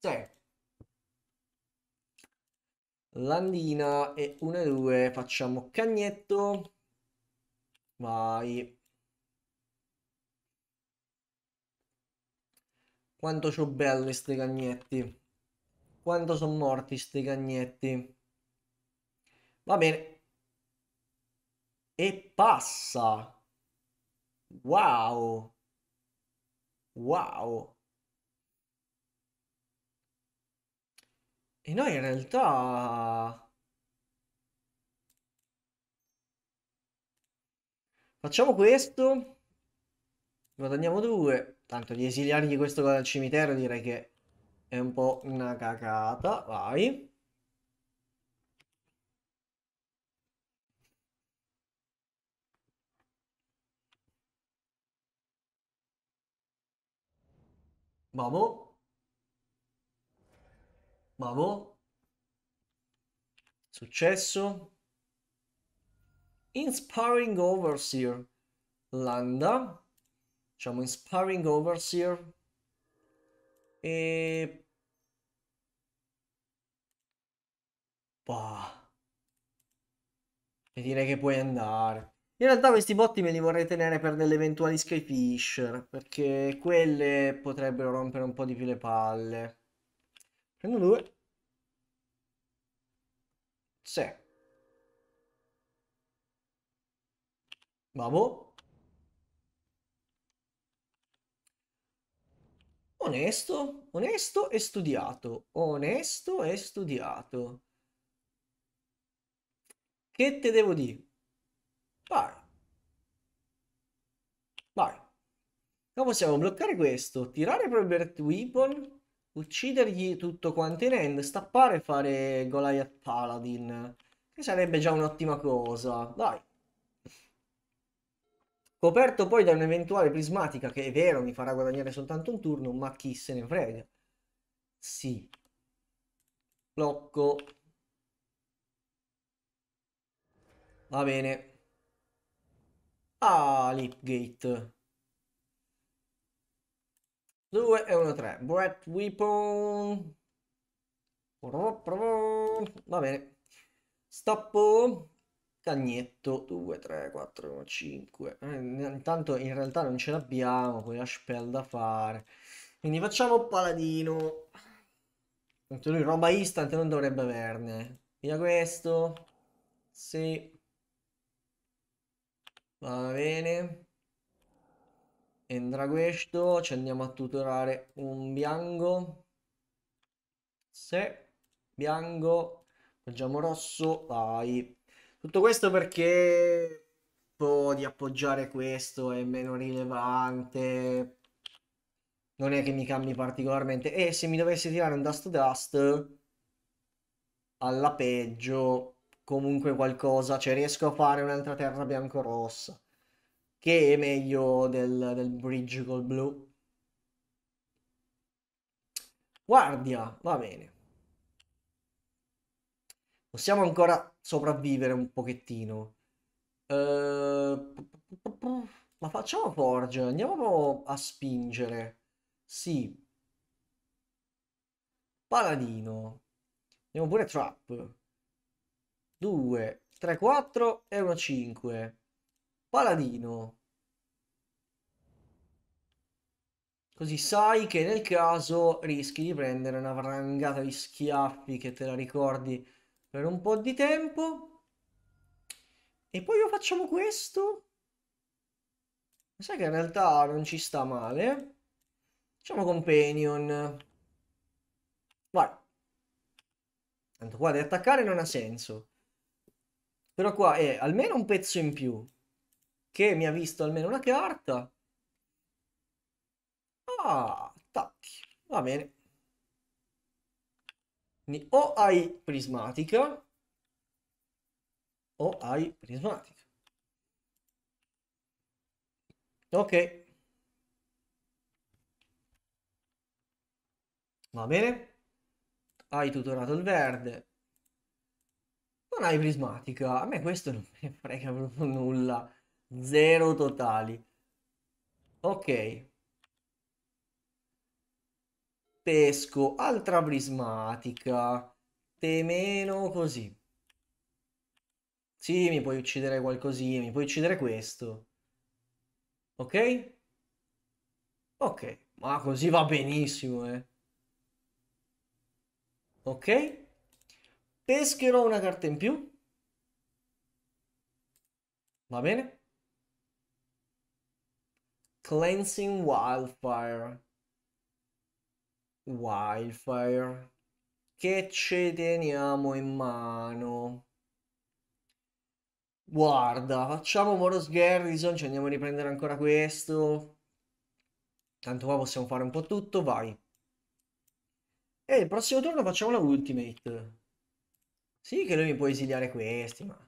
Cioè, Landina e 1 e 2. Facciamo Cagnetto. Vai. Quanto c'ho belli sti cagnetti. Quanto sono morti sti cagnetti. Va bene. E passa. Wow. Wow. E noi in realtà... Facciamo questo. Guadagniamo due. Tanto di esiliargli questo dal cimitero direi che è un po' una cacata. Vai. Vamos. Bravo. Successo. Inspiring Overseer. Landa. Facciamo Inspiring Overseer. E... Bah. E direi che puoi andare. In realtà questi botti me li vorrei tenere per delle eventuali Skyfisher, perché quelle potrebbero rompere un po' di più le palle prendo 2 6 bravo onesto onesto e studiato onesto e studiato che te devo dire vai vai qua possiamo bloccare questo tirare Robert Weapon uccidergli tutto quanto in hand, stappare e fare Goliath Paladin, che sarebbe già un'ottima cosa, dai. Coperto poi da un'eventuale prismatica, che è vero, mi farà guadagnare soltanto un turno, ma chi se ne frega. Sì. Blocco. Va bene. Ah, Lipgate. 2 e 1, 3. Brett Weapon. Va bene. Stoppo. Cagnetto. 2, 3, 4, 5. Eh, intanto in realtà non ce l'abbiamo con la spell da fare. Quindi facciamo paladino. Tanto lui roba instant non dovrebbe averne. Via questo. Sì. Va bene entra questo ci andiamo a tutorare un bianco se bianco appoggiamo rosso vai tutto questo perché po di appoggiare questo è meno rilevante non è che mi cambi particolarmente e se mi dovessi tirare un dust dust alla peggio comunque qualcosa cioè riesco a fare un'altra terra bianco rossa che è meglio del, del bridge col blu. Guardia, va bene. Possiamo ancora sopravvivere un pochettino. Uh, ma facciamo forge, andiamo a spingere. Sì. Paladino. Andiamo pure trap. 2, 3, 4 e una 5 paladino. Così sai che nel caso rischi di prendere una frangata di schiaffi che te la ricordi per un po' di tempo. E poi lo facciamo questo? Sai che in realtà non ci sta male. Facciamo companion. Guarda. Tanto qua di attaccare non ha senso. Però qua è almeno un pezzo in più che mi ha visto almeno una carta. Ah, tacchi, va bene. Quindi o hai prismatica o hai prismatica. Ok. Va bene? Hai tutorato il verde. Non hai prismatica. A me questo non mi frega proprio nulla. Zero totali. Ok. Pesco, altra prismatica. Te meno così. Sì, mi puoi uccidere qualcosina, mi puoi uccidere questo. Ok? Ok, ma così va benissimo, eh. Ok? Pescherò una carta in più. Va bene? Cleansing Wildfire. Wildfire. Che ci teniamo in mano. Guarda, facciamo Moros Garrison, ci andiamo a riprendere ancora questo. Tanto qua possiamo fare un po' tutto, vai. E il prossimo turno facciamo la ultimate. Sì che lui mi può esiliare questi, ma...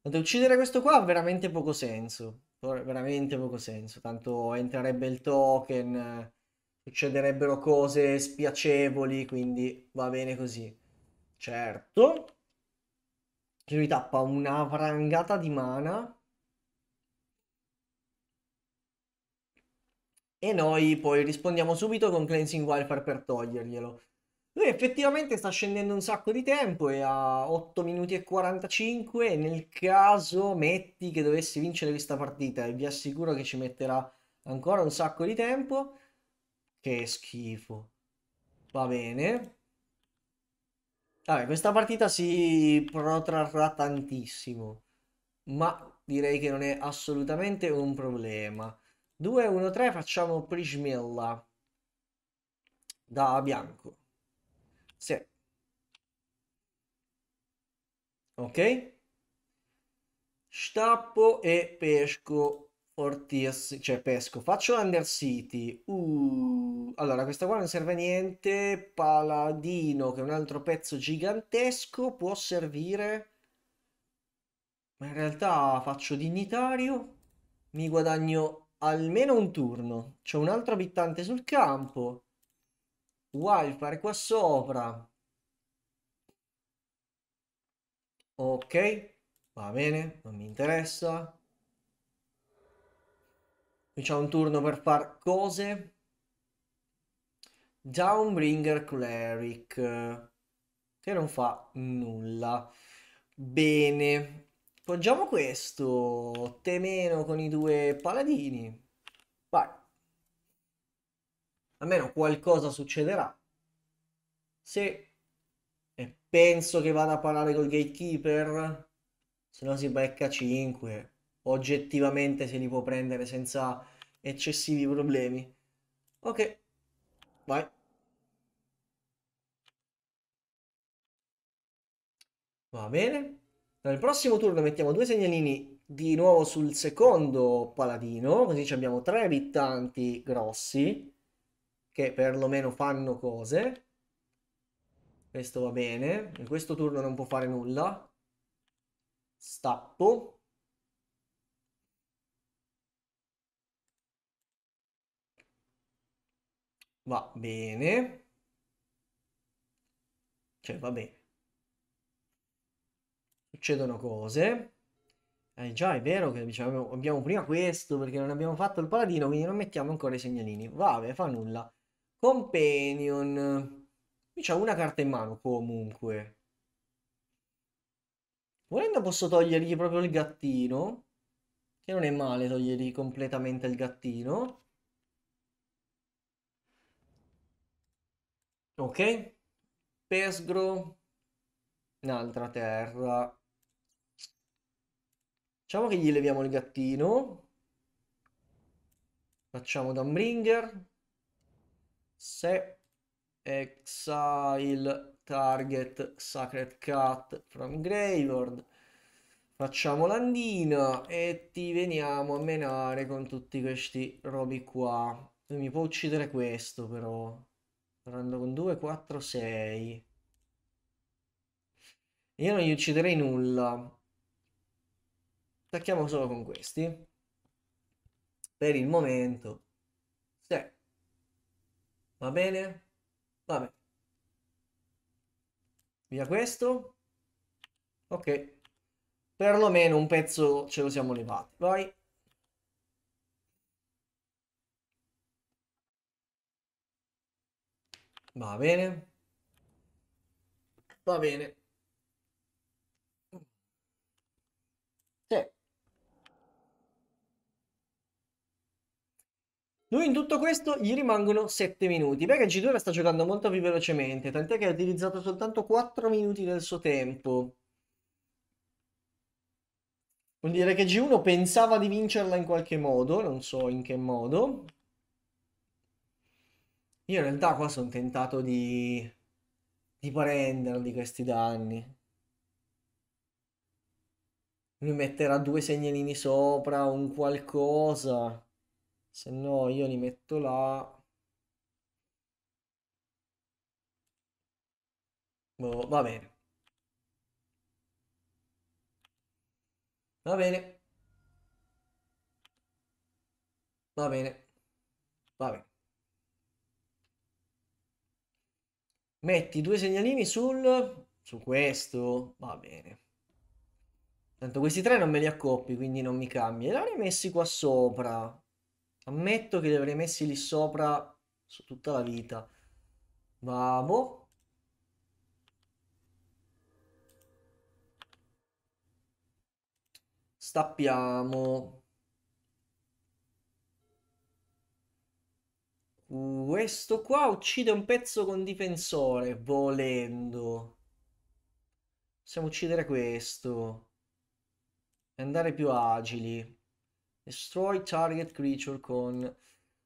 Tanto uccidere questo qua ha veramente poco senso veramente poco senso, tanto entrerebbe il token, succederebbero cose spiacevoli, quindi va bene così. Certo. Ci lui tappa una vrangata di mana. E noi poi rispondiamo subito con Cleansing Wildfire per toglierglielo. Lui effettivamente sta scendendo un sacco di tempo, è a 8 minuti e 45 nel caso metti che dovessi vincere questa partita e vi assicuro che ci metterà ancora un sacco di tempo. Che schifo. Va bene. Vabbè, questa partita si protrarrà tantissimo, ma direi che non è assolutamente un problema. 2-1-3 facciamo Prismilla da bianco. Sì. Ok? Stappo e pesco fortissimo, cioè pesco. Faccio Under City. Uh. Allora, questa qua non serve a niente. Paladino, che è un altro pezzo gigantesco, può servire... Ma in realtà faccio dignitario, mi guadagno almeno un turno. C'è un altro abitante sul campo wildfire qua sopra ok va bene non mi interessa qui c'è un turno per far cose downbringer cleric che non fa nulla bene poggiamo questo temeno con i due paladini vai almeno qualcosa succederà. Se e penso che vada a parlare col gatekeeper, se no si becca 5. Oggettivamente se li può prendere senza eccessivi problemi. Ok, vai. Va bene. Nel prossimo turno mettiamo due segnalini di nuovo sul secondo paladino, così abbiamo tre abitanti grossi che perlomeno fanno cose. Questo va bene. In questo turno non può fare nulla. Stappo. Va bene. Cioè, va bene. Succedono cose. Eh già, è vero che diciamo, abbiamo prima questo perché non abbiamo fatto il paladino, quindi non mettiamo ancora i segnalini. Vabbè, fa nulla. Companion. Qui c'ha una carta in mano comunque. Volendo posso togliergli proprio il gattino. Che non è male togliergli completamente il gattino. Ok. Pesgro. Un'altra terra. Diciamo che gli leviamo il gattino. Facciamo Dumbringer se exile target sacred cat from graveyard facciamo l'andina e ti veniamo a menare con tutti questi robi qua mi può uccidere questo però parlando con 2, 4, 6 io non gli ucciderei nulla attacchiamo solo con questi per il momento sì. Va bene? Va bene. Via questo. Ok. Perlomeno un pezzo ce lo siamo levati. Vai. Va bene. Va bene. Lui in tutto questo gli rimangono 7 minuti, perché G2 la sta giocando molto più velocemente, tant'è che ha utilizzato soltanto 4 minuti del suo tempo. Vuol dire che G1 pensava di vincerla in qualche modo, non so in che modo. Io in realtà qua sono tentato di... di prenderli questi danni. Lui metterà due segnalini sopra, un qualcosa se no io li metto là boh, va bene va bene va bene va bene metti due segnalini sul su questo va bene tanto questi tre non me li accoppi quindi non mi cambia e li ho messi qua sopra Ammetto che li avrei messi lì sopra su tutta la vita. Vamo. Stappiamo. Questo qua uccide un pezzo con difensore, volendo. Possiamo uccidere questo. E andare più agili. Destroy target creature con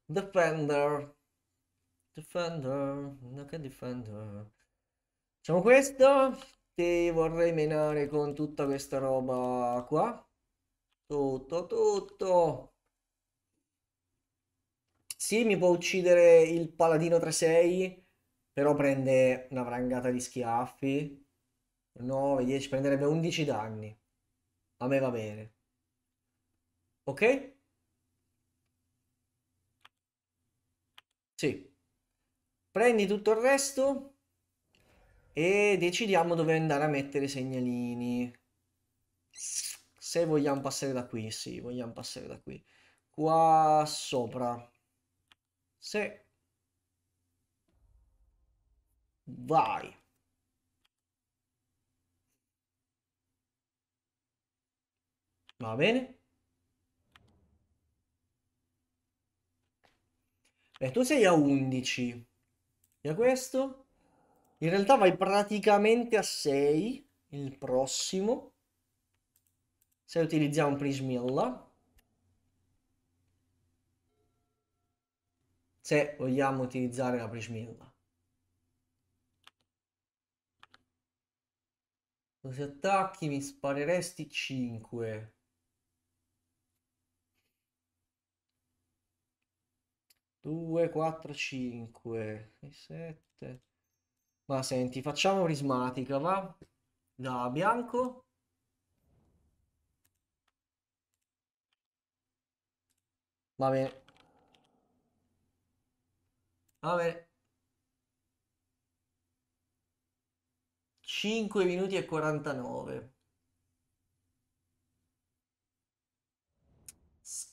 Defender. Defender, che Defender. Facciamo questo. Ti vorrei menare con tutta questa roba qua. Tutto, tutto. Sì, mi può uccidere il paladino 3-6, però prende una frangata di schiaffi. 9, 10, prenderebbe 11 danni. A me va bene. Ok? Sì. Prendi tutto il resto e decidiamo dove andare a mettere i segnalini. Se vogliamo passare da qui, sì, vogliamo passare da qui. Qua sopra. Sì. Vai. Va bene? E eh, tu sei a 11. E a questo? In realtà vai praticamente a 6. Il prossimo. Se utilizziamo Prismilla. Se vogliamo utilizzare la Prismilla. Così attacchi mi spareresti 5. 2, 4, 5, 6, 7. Ma senti, facciamo prismatica, va? Da bianco. Va bene. Va bene. 5 minuti e 49.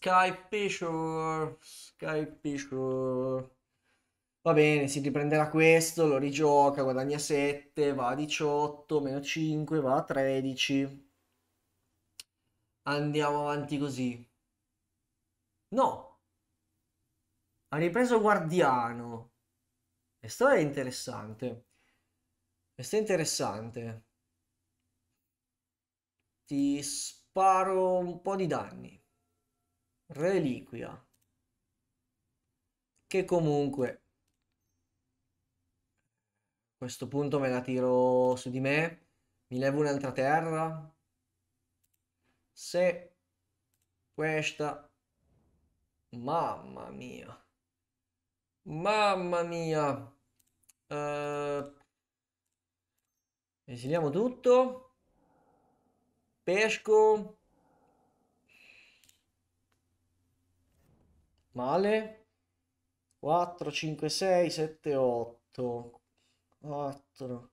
Skype Picture, Skype Picture. Va bene, si riprenderà questo, lo rigioca, guadagna 7, va a 18, meno 5, va a 13. Andiamo avanti così. No. Ha ripreso Guardiano. Questo è interessante. Questo è interessante. Ti sparo un po' di danni reliquia che comunque a questo punto me la tiro su di me mi levo un'altra terra se questa mamma mia mamma mia uh, esiliamo tutto pesco male 4 5 6 7 8 4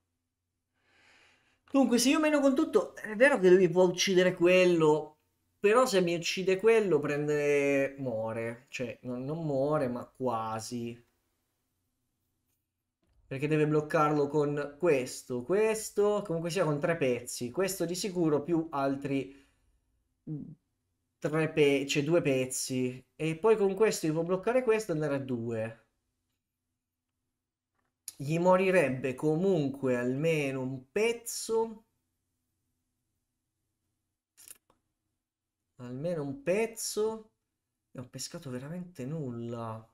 Dunque, se io meno con tutto, è vero che lui può uccidere quello, però se mi uccide quello prende... muore. Cioè, non, non muore, ma quasi. Perché deve bloccarlo con questo, questo, comunque sia con tre pezzi. Questo di sicuro più altri tre pe- cioè due pezzi e poi con questo devo bloccare questo e andare a due gli morirebbe comunque almeno un pezzo almeno un pezzo e ho pescato veramente nulla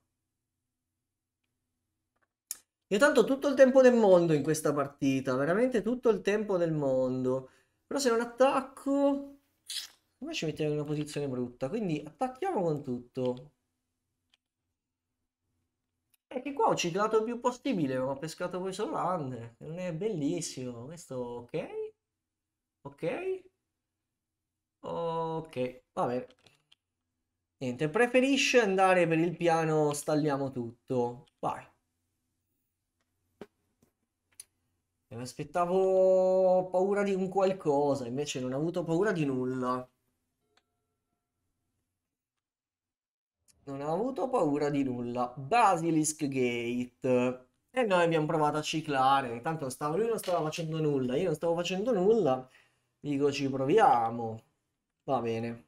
io tanto tutto il tempo del mondo in questa partita veramente tutto il tempo del mondo però se non attacco come ci mettiamo in una posizione brutta. Quindi attacchiamo con tutto. E che qua ho ciclato il più possibile, ma ho pescato poi solo l'Under. Non è bellissimo. Questo ok. Ok. Ok, va bene. Niente, preferisce andare per il piano stalliamo tutto. Vai. Mi aspettavo paura di un qualcosa, invece non ho avuto paura di nulla. non ha avuto paura di nulla. Basilisk Gate. E noi abbiamo provato a ciclare. Tanto stavo, lui non stava facendo nulla, io non stavo facendo nulla. Dico ci proviamo. Va bene.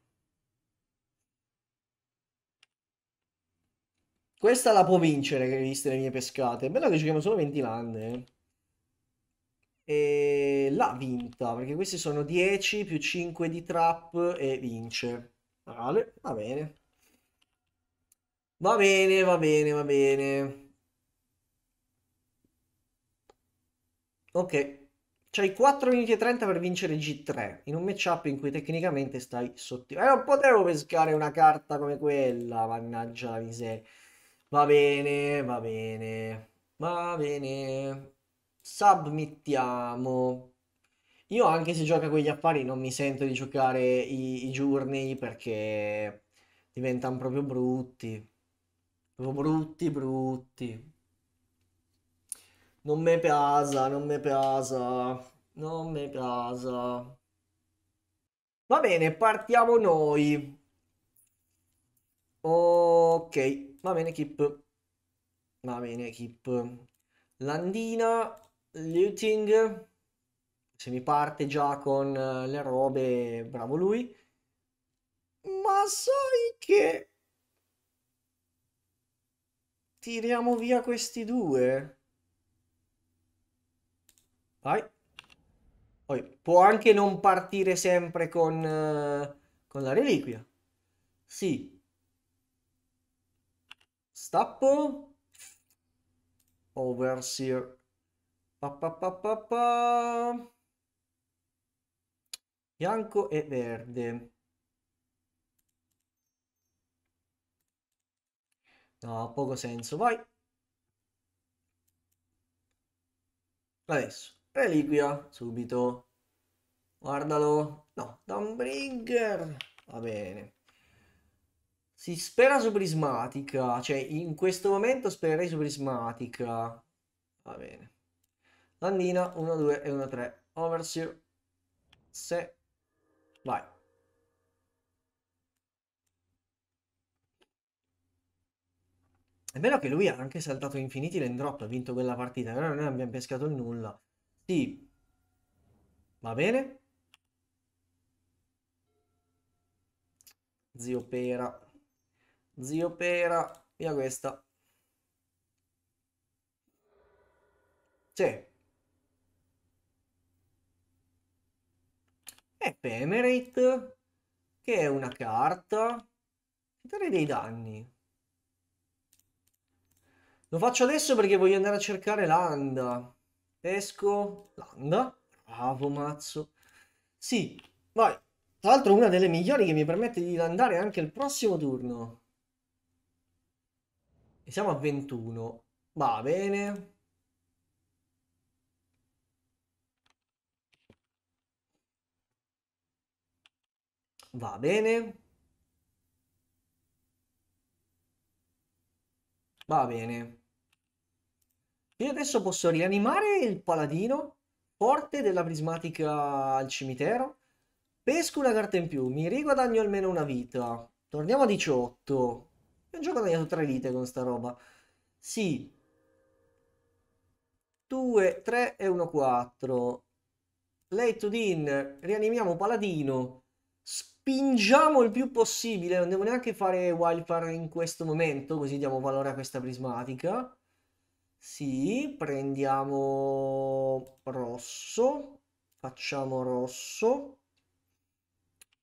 Questa la può vincere, che hai visto le mie pescate. È bello che giochiamo solo 20 lande. Eh. E l'ha vinta, perché questi sono 10 più 5 di trap e vince. Vale, va bene. Va bene, va bene, va bene. Ok, c'hai 4 minuti e 30 per vincere G3, in un matchup in cui tecnicamente stai sotto. E eh, non potevo pescare una carta come quella, mannaggia la miseria. Va bene, va bene, va bene. Submettiamo. Io anche se gioca con gli affari non mi sento di giocare i, i giorni perché diventano proprio brutti brutti, brutti. Non mi piace non mi piace non mi piace Va bene, partiamo noi. Ok, va bene, Kip. Va bene, Kip. Landina, Luting. Se mi parte già con le robe, bravo lui. Ma sai che Tiriamo via questi due. Vai. Poi può anche non partire sempre con, uh, con la reliquia. Sì. Stappo. Overseer. Pa, pa, pa, pa, pa. Bianco e verde. No, ha poco senso. Vai. Adesso. Reliquia. Subito. Guardalo. No, Dawnbringer. Va bene. Si spera su Prismatica. Cioè, in questo momento spererei su Prismatica. Va bene. Landina, 1, 2 e 1, 3. Overseer. Se. Vai. È vero che lui ha anche saltato infiniti l'endrop, ha vinto quella partita, però noi non abbiamo pescato il nulla. Sì, va bene. Zio Pera. Zio Pera, via questa. Sì. Ephemerate, che è una carta che dà dei danni. Lo faccio adesso perché voglio andare a cercare l'anda. Esco, l'anda. Bravo, mazzo. Sì, vai. Tra l'altro una delle migliori che mi permette di andare anche il prossimo turno. E siamo a 21. Va bene. Va bene. Va bene. Io adesso posso rianimare il paladino, forte della prismatica al cimitero, pesco una carta in più, mi riguadagno almeno una vita, torniamo a 18. Io ho guadagnato 3 vite con sta roba. Sì. 2, 3 e 1, 4. Lei to Din, rianimiamo Paladino. Spingiamo il più possibile, non devo neanche fare wildfire in questo momento, così diamo valore a questa prismatica. Sì, prendiamo rosso, facciamo rosso,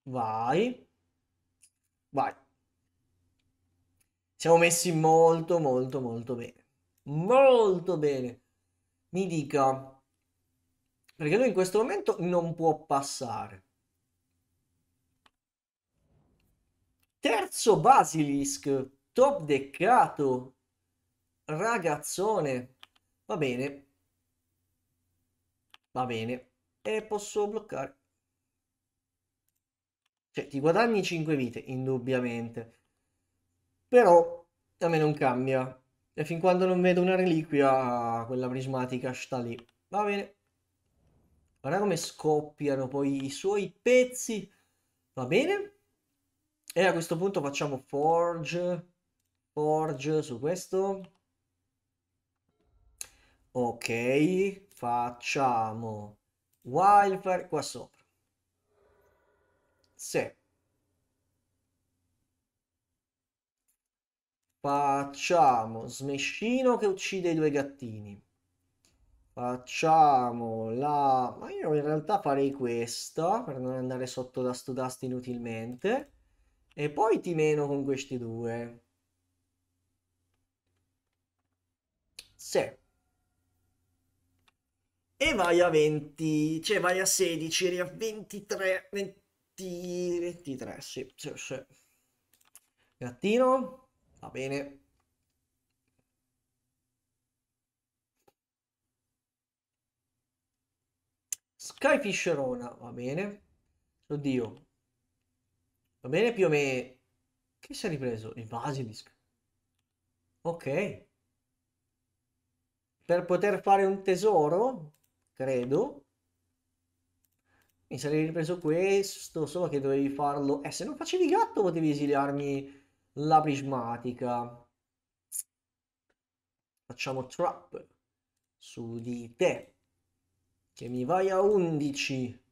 vai, vai. Siamo messi molto molto molto bene, molto bene. Mi dica, perché lui in questo momento non può passare. Terzo Basilisk, top deccato, ragazzone. Va bene. Va bene. E posso bloccare. Cioè, ti guadagni 5 vite, indubbiamente. Però a me non cambia. E fin quando non vedo una reliquia, quella prismatica sta lì. Va bene. Guarda come scoppiano poi i suoi pezzi. Va bene. E a questo punto facciamo forge. Forge su questo ok facciamo wildfire qua sopra se facciamo smescino che uccide i due gattini facciamo la ma io in realtà farei questa per non andare sotto da sto dust inutilmente e poi ti meno con questi due se e vai a 20, cioè vai a 16, eri a 23, 20, 23, sì, sì, sì. Gattino, va bene. Sky Fisherona, va bene. Oddio. Va bene più o meno... Che si è ripreso? Il Basilisk. Ok. Per poter fare un tesoro? credo mi sarei ripreso questo solo che dovevi farlo eh se non facevi gatto potevi esiliarmi la prismatica facciamo trap su di te che mi vai a 11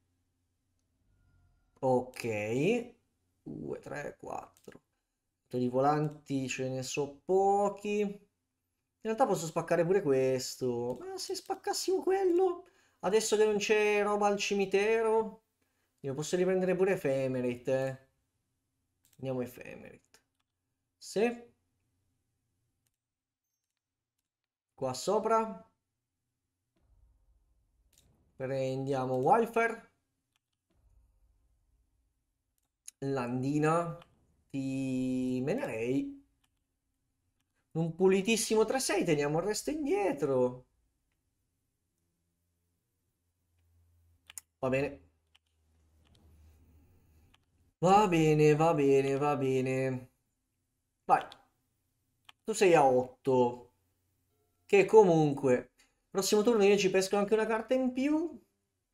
ok 2 3 4 i volanti ce ne so pochi in realtà posso spaccare pure questo ma se spaccassimo quello Adesso che non c'è roba al cimitero, io posso riprendere pure Ephemerate. Eh. Andiamo Ephemerate. Sì. Qua sopra. Prendiamo Wildfire. Landina di Menarei. Un pulitissimo 3-6, teniamo il resto indietro. Va bene. Va bene, va bene, va bene. Vai. Tu sei a 8. Che comunque... Prossimo turno io ci pesco anche una carta in più.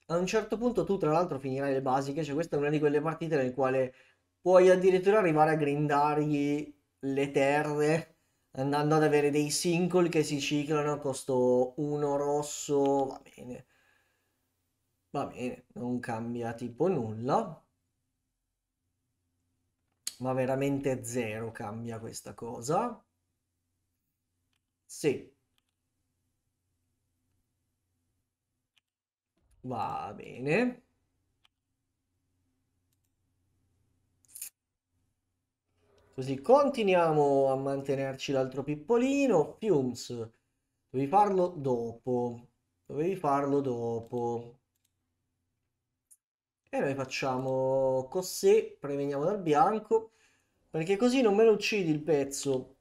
A un certo punto tu tra l'altro finirai le basiche. Cioè questa è una di quelle partite nel quale puoi addirittura arrivare a grindargli le terre andando ad avere dei single che si ciclano a costo 1 rosso. Va bene. Va bene, non cambia tipo nulla. Ma veramente zero cambia questa cosa. Sì. Va bene. Così continuiamo a mantenerci l'altro pippolino. Fiums, dovevi farlo dopo. Dovevi farlo dopo e noi facciamo così, preveniamo dal bianco, perché così non me lo uccidi il pezzo.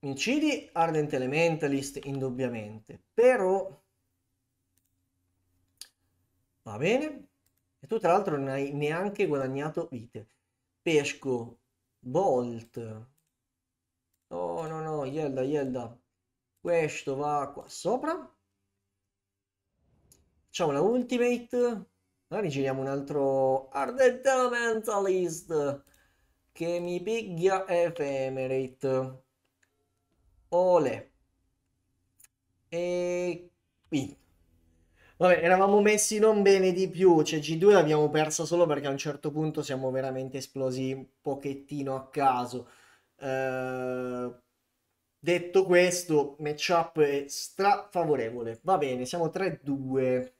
Mi uccidi Ardent Elementalist, indubbiamente, però... Va bene, e tu tra l'altro non hai neanche guadagnato vite. Pesco, Bolt. Oh no, no, Yelda, Yelda. Questo va qua sopra. Facciamo la ultimate. Magari giriamo un altro Ardent Elementalist che mi piglia Ephemerate. Ole. E qui. Vabbè, eravamo messi non bene di più, cioè, g 2 l'abbiamo persa solo perché a un certo punto siamo veramente esplosi un pochettino a caso. Uh, detto questo, matchup è strafavorevole. Va bene, siamo 3-2.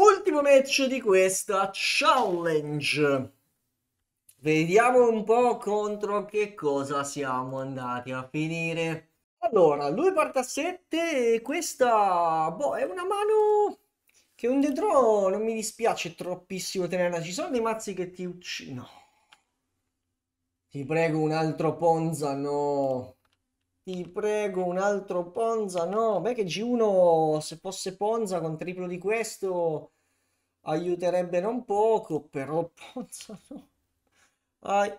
Ultimo match di questa challenge. Vediamo un po' contro che cosa siamo andati a finire. Allora, lui parte a 7 e questa boh, è una mano che un dentro non mi dispiace troppissimo tenerla. Ci sono dei mazzi che ti uccidono. Ti prego un altro Ponza, no. Ti prego, un altro Ponza. No, beh che G1 se fosse Ponza con triplo di questo aiuterebbe non poco, però Ponza no. Vai.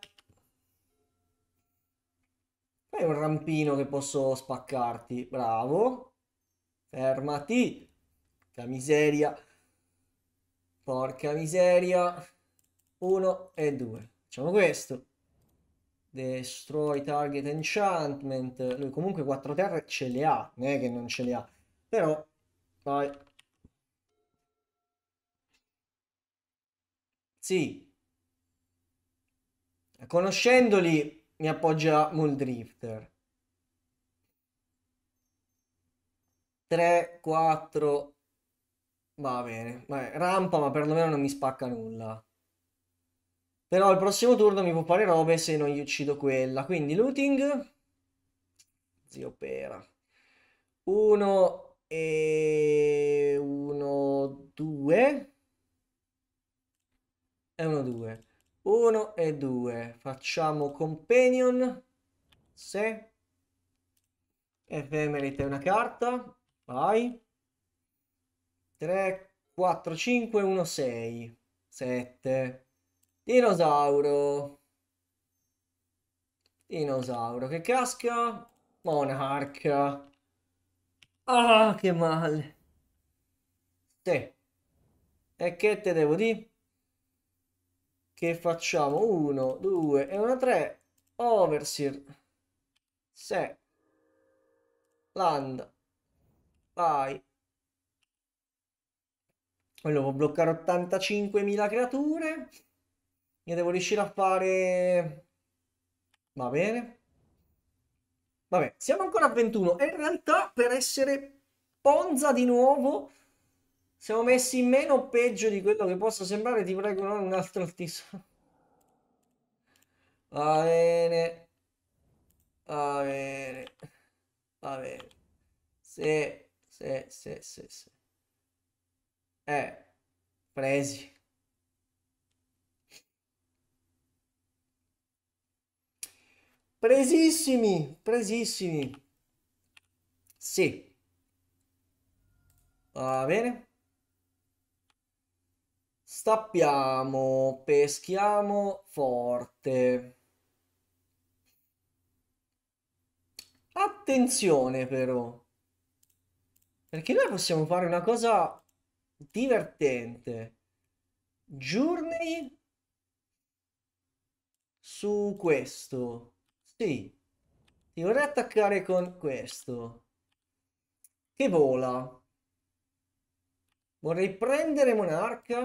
Fai un rampino che posso spaccarti. Bravo. Fermati. La miseria. Porca miseria. Uno e due. Facciamo questo. Destroy target enchantment. Lui comunque 4 terre ce le ha, non è che non ce le ha. Però, vai. Sì. Conoscendoli mi appoggia Muldrifter. 3, 4... Va bene, Vabbè, rampa ma perlomeno non mi spacca nulla. Però al prossimo turno mi può fare robe se non gli uccido quella. Quindi looting. Zio pera. 1 e 1, 2. E 1, 2. 1 e 2. Facciamo companion. Se. Ephemerite è una carta. Vai. 3, 4, 5, 1, 6, 7. Dinosauro. Dinosauro che casca. Monarch. Ah, che male. Te. E che te devo dire? Che facciamo? Uno, due e una tre. Overseer. Se. Land. Vai. Quello può bloccare 85.000 creature ne devo riuscire a fare... Va bene. Vabbè, siamo ancora a 21 e in realtà per essere Ponza di nuovo siamo messi meno peggio di quello che possa sembrare, ti prego non un altro altissimo. Va bene. Va bene. Va bene. Se, se, se, se, se. Eh, presi. Presissimi, presissimi. Sì. Va bene. Stappiamo, peschiamo forte. Attenzione però. Perché noi possiamo fare una cosa divertente. Journey su questo. Sì. Ti vorrei attaccare con questo. Che vola. Vorrei prendere Monarca.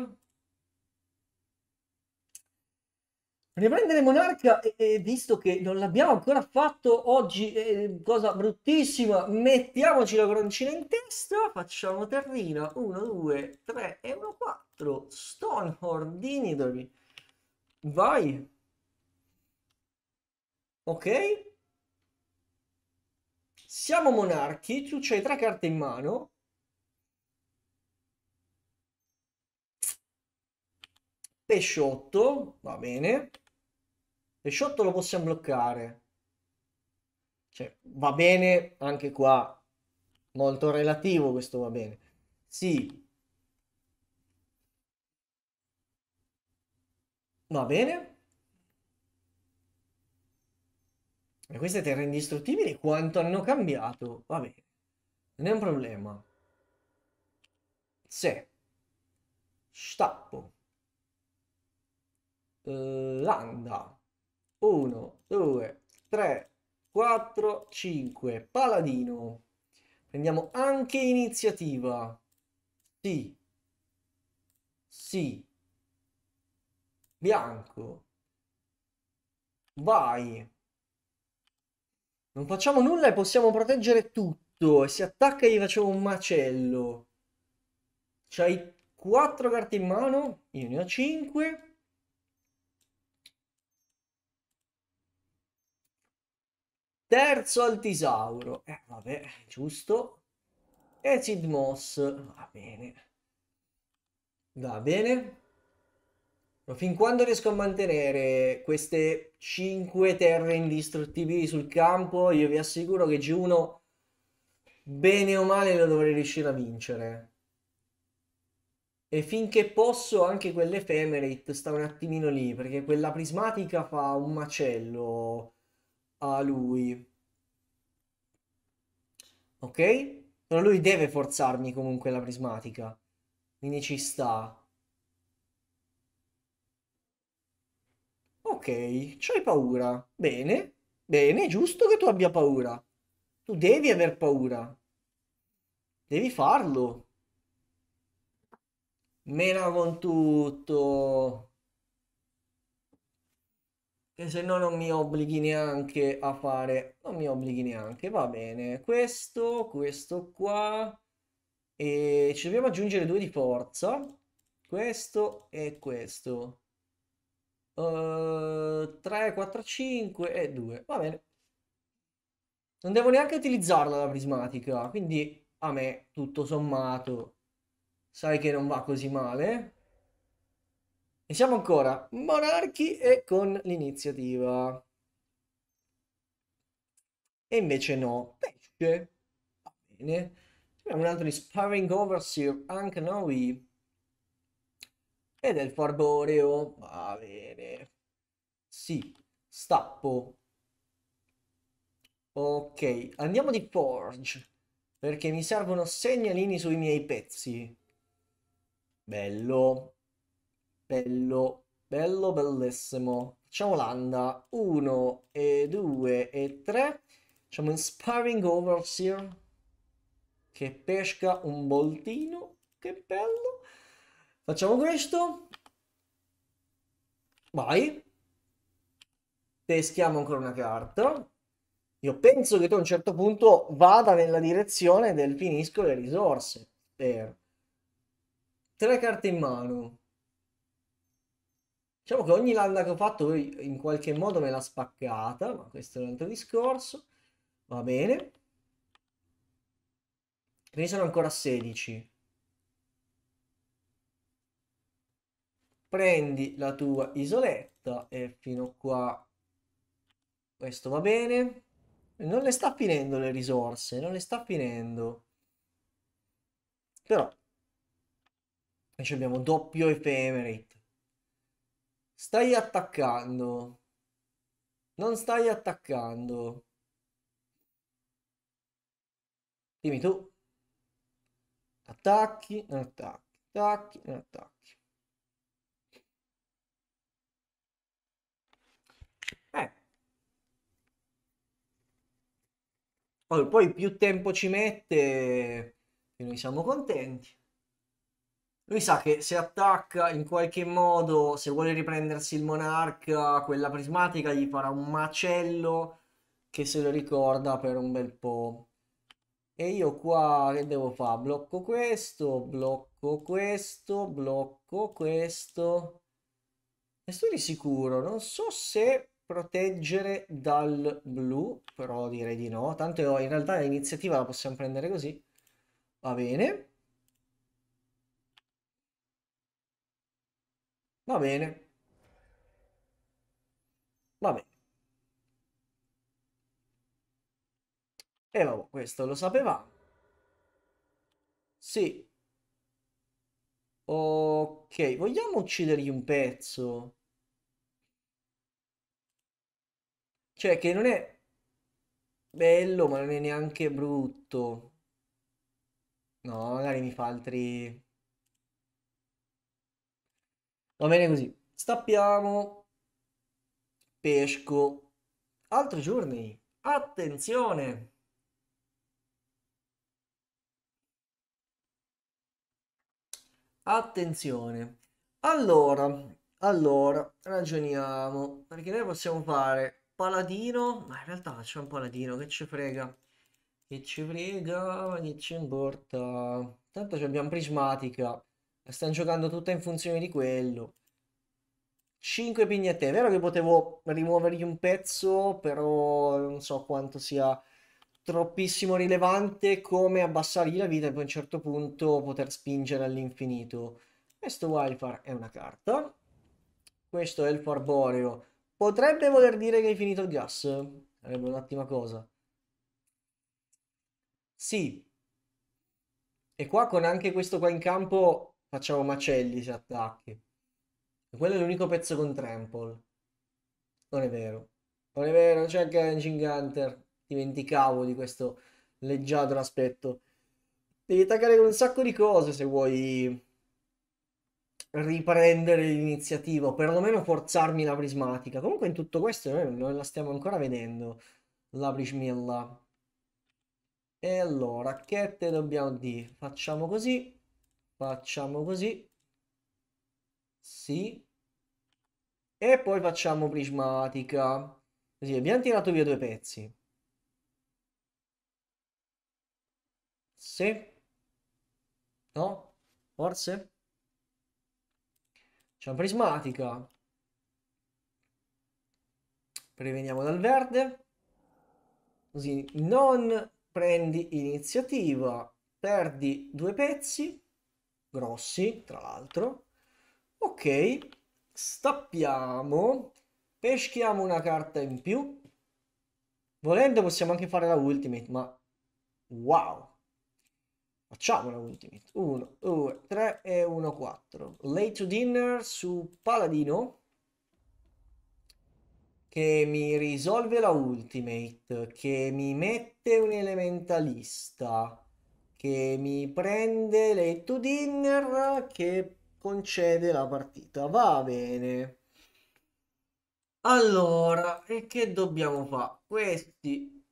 Vorrei prendere Monarca e, e visto che non l'abbiamo ancora fatto oggi, eh, cosa bruttissima, mettiamoci la coroncina in testa, facciamo terrina. 1, 2, 3 e 1, 4. Stonehorn, dinidori. Vai. Ok? Siamo monarchi, tu c'hai tre carte in mano. Pesciotto, va bene. Pesciotto lo possiamo bloccare. Cioè, va bene anche qua. Molto relativo questo va bene. Sì. Va bene. E queste terre indistruttibili quanto hanno cambiato? Va bene, non è un problema. Se stappo landa 1, 2, 3, 4, 5, paladino. Prendiamo anche iniziativa. Sì. Sì. Bianco. Vai. Non facciamo nulla e possiamo proteggere tutto. E se attacca gli facciamo un macello. C'hai quattro carte in mano. Io ne ho cinque. Terzo Altisauro. Eh, vabbè, giusto. E Zidmos. Va bene. Va bene. Fin quando riesco a mantenere queste 5 terre indistruttibili sul campo, io vi assicuro che G1 bene o male lo dovrei riuscire a vincere. E finché posso anche quell'efemerate sta un attimino lì, perché quella prismatica fa un macello a lui. Ok? Però lui deve forzarmi comunque la prismatica. Quindi ci sta. ok, c'hai paura. Bene, bene, è giusto che tu abbia paura. Tu devi aver paura. Devi farlo. Mena con tutto. Che se no non mi obblighi neanche a fare... Non mi obblighi neanche, va bene. Questo, questo qua. E ci dobbiamo aggiungere due di forza. Questo e questo. Uh, 3, 4, 5 e 2. Va bene. Non devo neanche utilizzarla la prismatica, quindi a me tutto sommato sai che non va così male. E siamo ancora monarchi e con l'iniziativa. E invece no, pesce. Va bene. Abbiamo un altro di Sparring Overseer, anche noi ed è il farboreo oh, va bene sì stappo ok andiamo di forge perché mi servono segnalini sui miei pezzi bello bello bello bellissimo facciamo l'anda 1 e 2 e 3 facciamo un sparring overseer che pesca un boltino che bello Facciamo questo. Vai. Peschiamo ancora una carta. Io penso che tu a un certo punto vada nella direzione del finisco le risorse. Spero. Tre carte in mano. Diciamo che ogni landa che ho fatto in qualche modo me l'ha spaccata, ma questo è un altro discorso. Va bene. Quindi sono ancora 16. prendi la tua isoletta e fino qua questo va bene non le sta finendo le risorse non le sta finendo però ci abbiamo doppio ephemerate stai attaccando non stai attaccando dimmi tu attacchi non attacchi attacchi non attacchi Poi, poi più tempo ci mette e noi siamo contenti. Lui sa che se attacca in qualche modo, se vuole riprendersi il monarca, quella prismatica gli farà un macello che se lo ricorda per un bel po'. E io qua che devo fare? Blocco questo, blocco questo, blocco questo. E sto di sicuro, non so se proteggere dal blu, però direi di no. Tanto in realtà l'iniziativa la possiamo prendere così. Va bene. Va bene. Va bene. E vabbè, questo lo sapevamo. Sì. Ok, vogliamo uccidergli un pezzo? Cioè che non è bello ma non è neanche brutto. No, magari mi fa altri... Va bene così. Stappiamo. Pesco. Altri giorni. Attenzione! Attenzione. Allora, allora, ragioniamo. Perché noi possiamo fare paladino, ma in realtà c'è un paladino, che ci frega? Che ci frega, che ci importa? Tanto abbiamo prismatica, la stanno giocando tutta in funzione di quello. 5 pignette, è vero che potevo rimuovergli un pezzo, però non so quanto sia troppissimo rilevante come abbassargli la vita e poi a un certo punto poter spingere all'infinito. Questo Wildfire è una carta, questo è il Farboreo Potrebbe voler dire che hai finito il gas. Sarebbe un'ottima cosa. Sì. E qua con anche questo qua in campo facciamo macelli se attacchi. E quello è l'unico pezzo con Trample. Non è vero. Non è vero, non c'è anche Ganging Hunter. Dimenticavo di questo leggiato aspetto. Devi attaccare con un sacco di cose se vuoi riprendere l'iniziativa, o perlomeno forzarmi la prismatica. Comunque in tutto questo noi non la stiamo ancora vedendo, la prismilla. E allora, che te dobbiamo dire? Facciamo così, facciamo così, sì, e poi facciamo prismatica. Così, abbiamo tirato via due pezzi. Sì. No? Forse? C'è una prismatica. Preveniamo dal verde. Così non prendi iniziativa. Perdi due pezzi. Grossi, tra l'altro. Ok. Stappiamo. Peschiamo una carta in più. Volendo possiamo anche fare la ultimate, ma... Wow! Facciamo Facciamola Ultimate. 1, 2, 3 e 1, 4. Late to Dinner su Paladino che mi risolve la Ultimate, che mi mette un elementalista, che mi prende Late to Dinner, che concede la partita. Va bene. Allora, e che dobbiamo fare? Questi,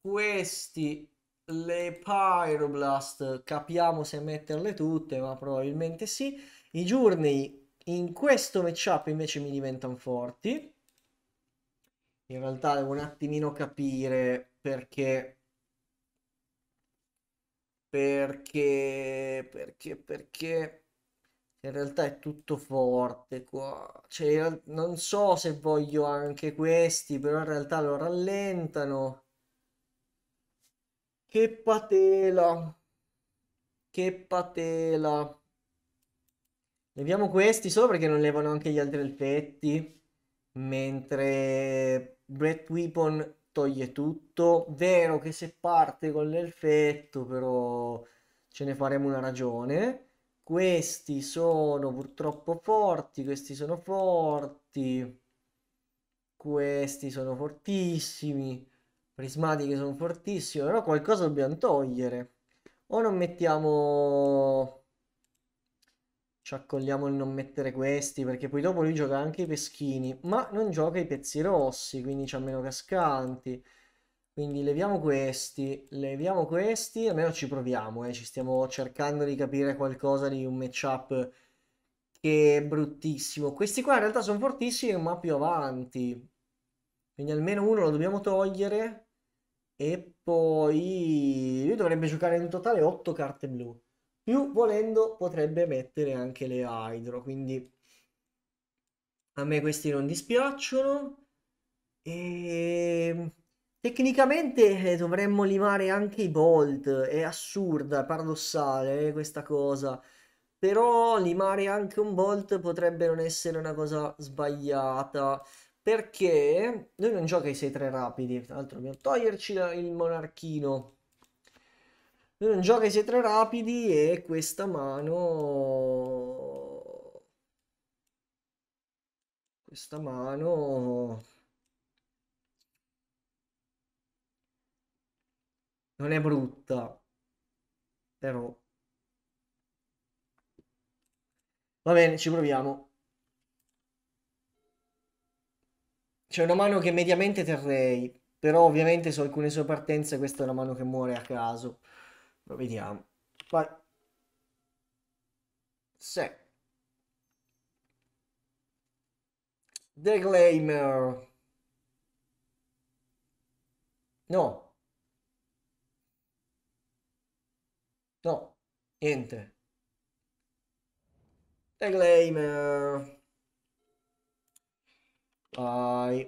questi le Pyroblast capiamo se metterle tutte, ma probabilmente sì. I Journey in questo matchup invece mi diventano forti. In realtà devo un attimino capire perché... Perché... Perché... Perché... In realtà è tutto forte qua. Cioè, non so se voglio anche questi, però in realtà lo rallentano che patela. Che patela. Leviamo questi solo perché non levano anche gli altri elfetti. Mentre Brett Weapon toglie tutto. Vero che se parte con l'elfetto però ce ne faremo una ragione. Questi sono purtroppo forti, questi sono forti. Questi sono fortissimi prismatiche sono fortissime, però qualcosa dobbiamo togliere. O non mettiamo... Ci accogliamo di non mettere questi, perché poi dopo lui gioca anche i peschini, ma non gioca i pezzi rossi, quindi c'ha meno cascanti. Quindi leviamo questi, leviamo questi, almeno ci proviamo, eh. ci stiamo cercando di capire qualcosa di un matchup che è bruttissimo. Questi qua in realtà sono fortissimi, ma più avanti. Quindi almeno uno lo dobbiamo togliere. E poi lui dovrebbe giocare in totale 8 carte blu. Più volendo potrebbe mettere anche le Hydro, quindi a me questi non dispiacciono. E... Ehm, tecnicamente eh, dovremmo limare anche i Bolt, è assurda, è paradossale eh, questa cosa. Però limare anche un Bolt potrebbe non essere una cosa sbagliata perché lui non gioca i 6-3 rapidi, tra l'altro dobbiamo toglierci il monarchino. Lui non gioca i 6-3 rapidi e questa mano... Questa mano... Non è brutta, però... Va bene, ci proviamo. C'è una mano che mediamente terrei, però ovviamente su alcune sue partenze questa è una mano che muore a caso. Lo vediamo. Vai. Se. The Glamour. No. No, niente. The Glamour. Vai.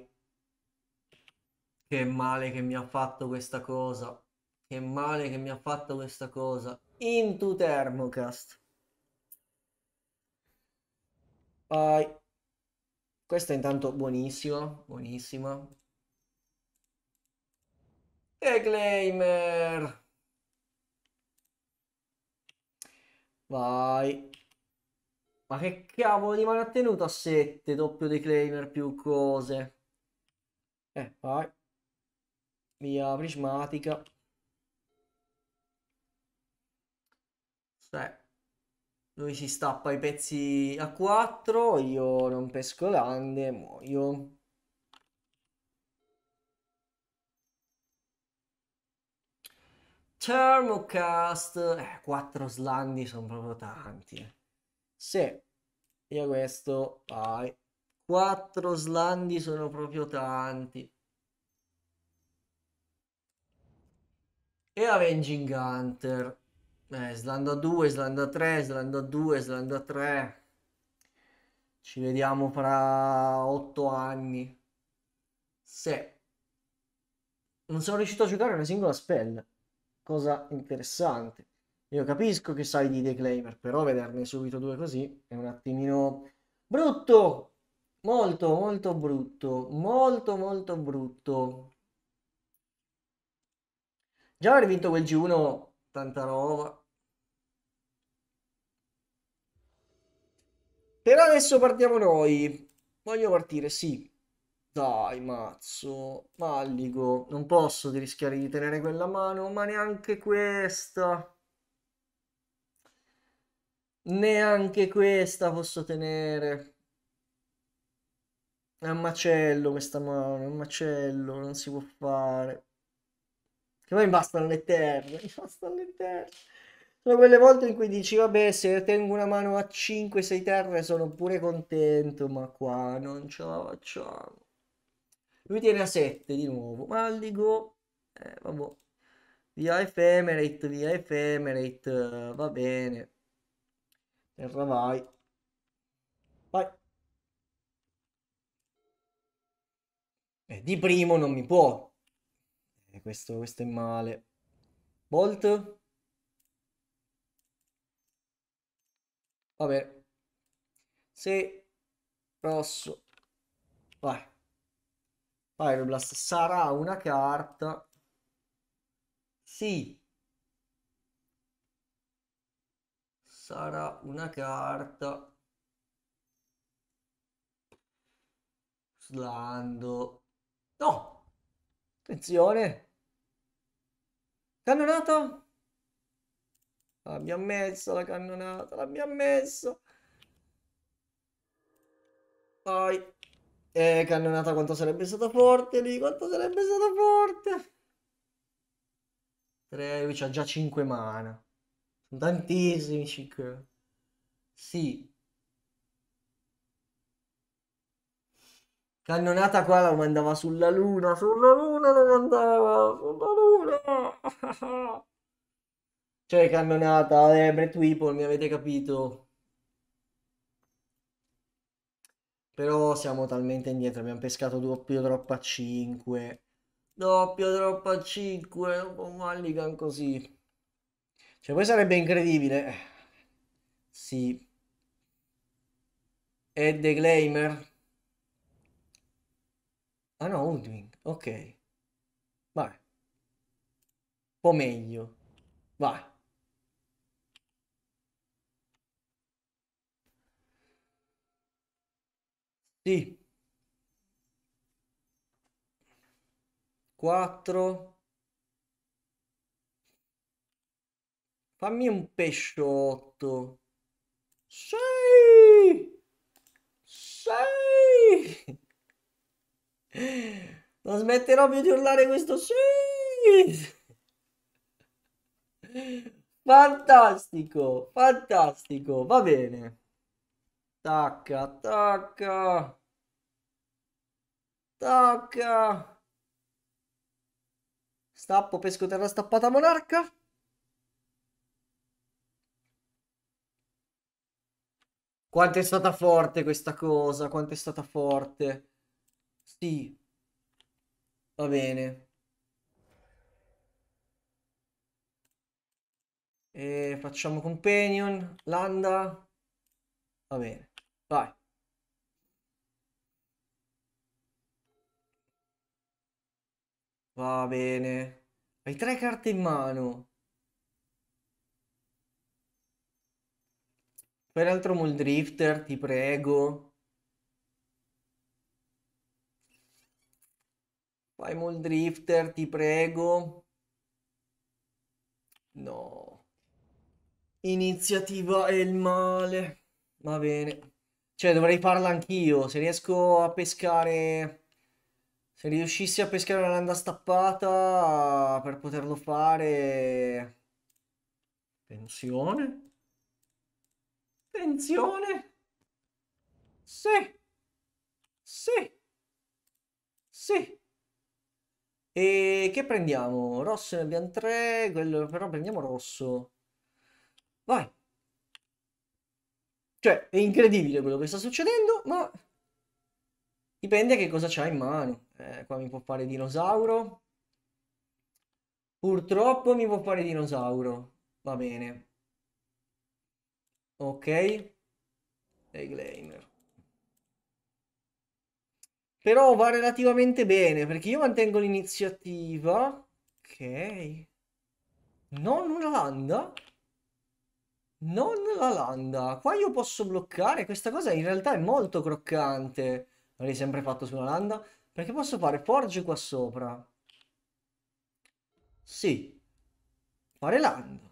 Che male che mi ha fatto questa cosa. Che male che mi ha fatto questa cosa. Into Thermocast. Vai. Questa è intanto buonissima, buonissima. E Claimer. Vai. Ma che cavolo di mantenuto a 7, doppio declaimer più cose. Eh, vai. Via prismatica. Cioè, lui si stappa i pezzi a 4, io non pesco l'ande, muoio. Thermocast, eh, 4 slandi sono proprio tanti. Eh. Se io questo, vai. Quattro slandi sono proprio tanti. E Avenging Hunter. Eh, slanda 2, slanda 3, slanda 2, slanda 3. Ci vediamo fra 8 anni. Se. Non sono riuscito a giocare una singola spell. Cosa interessante. Io capisco che sai di Declaimer, però vederne subito due così è un attimino brutto. Molto, molto brutto. Molto, molto brutto. Già aver vinto quel G1, tanta roba. Per adesso partiamo noi. Voglio partire, sì. Dai, mazzo. Malligo. Non posso rischiare di tenere quella mano, ma neanche questa. Neanche questa posso tenere. È un macello questa mano, è un macello, non si può fare. Che poi mi bastano le terre, [laughs] mi bastano le terre. Sono quelle volte in cui dici, vabbè, se tengo una mano a 5-6 terre sono pure contento, ma qua non ce la facciamo. Lui tiene a 7 di nuovo, maldigo. Eh, vabbè. Via Ephemerate, via Ephemerate, va bene. Terra vai. Vai. Eh, di primo non mi può. Eh, questo, questo è male. Bolt. Vabbè. Se rosso. Vai. Fireblast sarà una carta. Sì. sarà una carta Slando. No! Attenzione! Cannonata! L'abbiamo messa la cannonata, l'abbiamo messa! poi Eh, cannonata quanto sarebbe stata forte lì, quanto sarebbe stata forte! 3, c'ha già 5 mana. Sono tantissimi, chic. Sì. Cannonata qua la mandava sulla luna, sulla luna la mandava, sulla luna. [laughs] cioè cannonata, eh, Brett Weeple, mi avete capito. Però siamo talmente indietro, abbiamo pescato doppio troppa 5. Doppio troppa 5, un po' Mulligan così. Cioè, poi sarebbe incredibile. Sì. E The Glamer. Ah no, Undwing, ok. Vai. Un po' meglio. Vai. Sì. 4 Fammi un pesciotto. Sì! Sì! Non smetterò più di urlare questo sì! Fantastico, fantastico, va bene. Tacca, tacca. Tacca. Stappo, pesco, terra stappata, monarca. Quanto è stata forte questa cosa, quanto è stata forte. Sì. Va bene. E facciamo companion, landa. Va bene, vai. Va bene. Hai tre carte in mano. Peraltro Mul Drifter, ti prego. Fai Mul ti prego. No. Iniziativa è il male. Va bene. Cioè, dovrei farla anch'io. Se riesco a pescare... Se riuscissi a pescare una landa stappata per poterlo fare... Pensione? Attenzione! Sì! Sì! Sì! E che prendiamo? Rosso ne abbiamo tre, quello però prendiamo rosso. Vai! Cioè, è incredibile quello che sta succedendo, ma... Dipende che cosa c'ha in mano. Eh, qua mi può fare dinosauro. Purtroppo mi può fare dinosauro. Va bene. Ok. E Però va relativamente bene, perché io mantengo l'iniziativa. Ok. Non una landa. Non la landa. Qua io posso bloccare. Questa cosa in realtà è molto croccante. L'avrei sempre fatto su una landa. Perché posso fare forge qua sopra. Sì. Fare landa.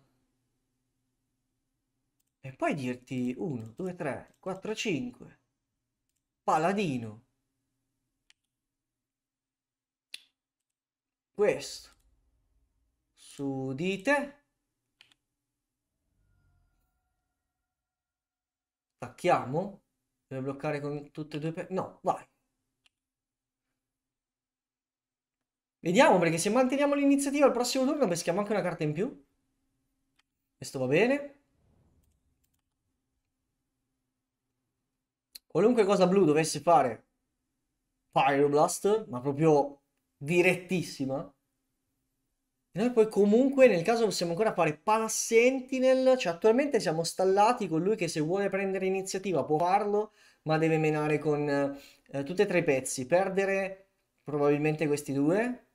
E poi dirti 1, 2, 3, 4, 5. Paladino. Questo. Su dite. Attacchiamo. Deve bloccare con tutte e due... No, vai. Vediamo perché se manteniamo l'iniziativa al prossimo turno peschiamo anche una carta in più. Questo va bene. qualunque cosa blu dovesse fare Pyroblast, ma proprio direttissima, noi poi comunque nel caso possiamo ancora fare Pala Sentinel, cioè attualmente siamo stallati con lui che se vuole prendere iniziativa può farlo, ma deve menare con eh, tutti e tre i pezzi. Perdere probabilmente questi due,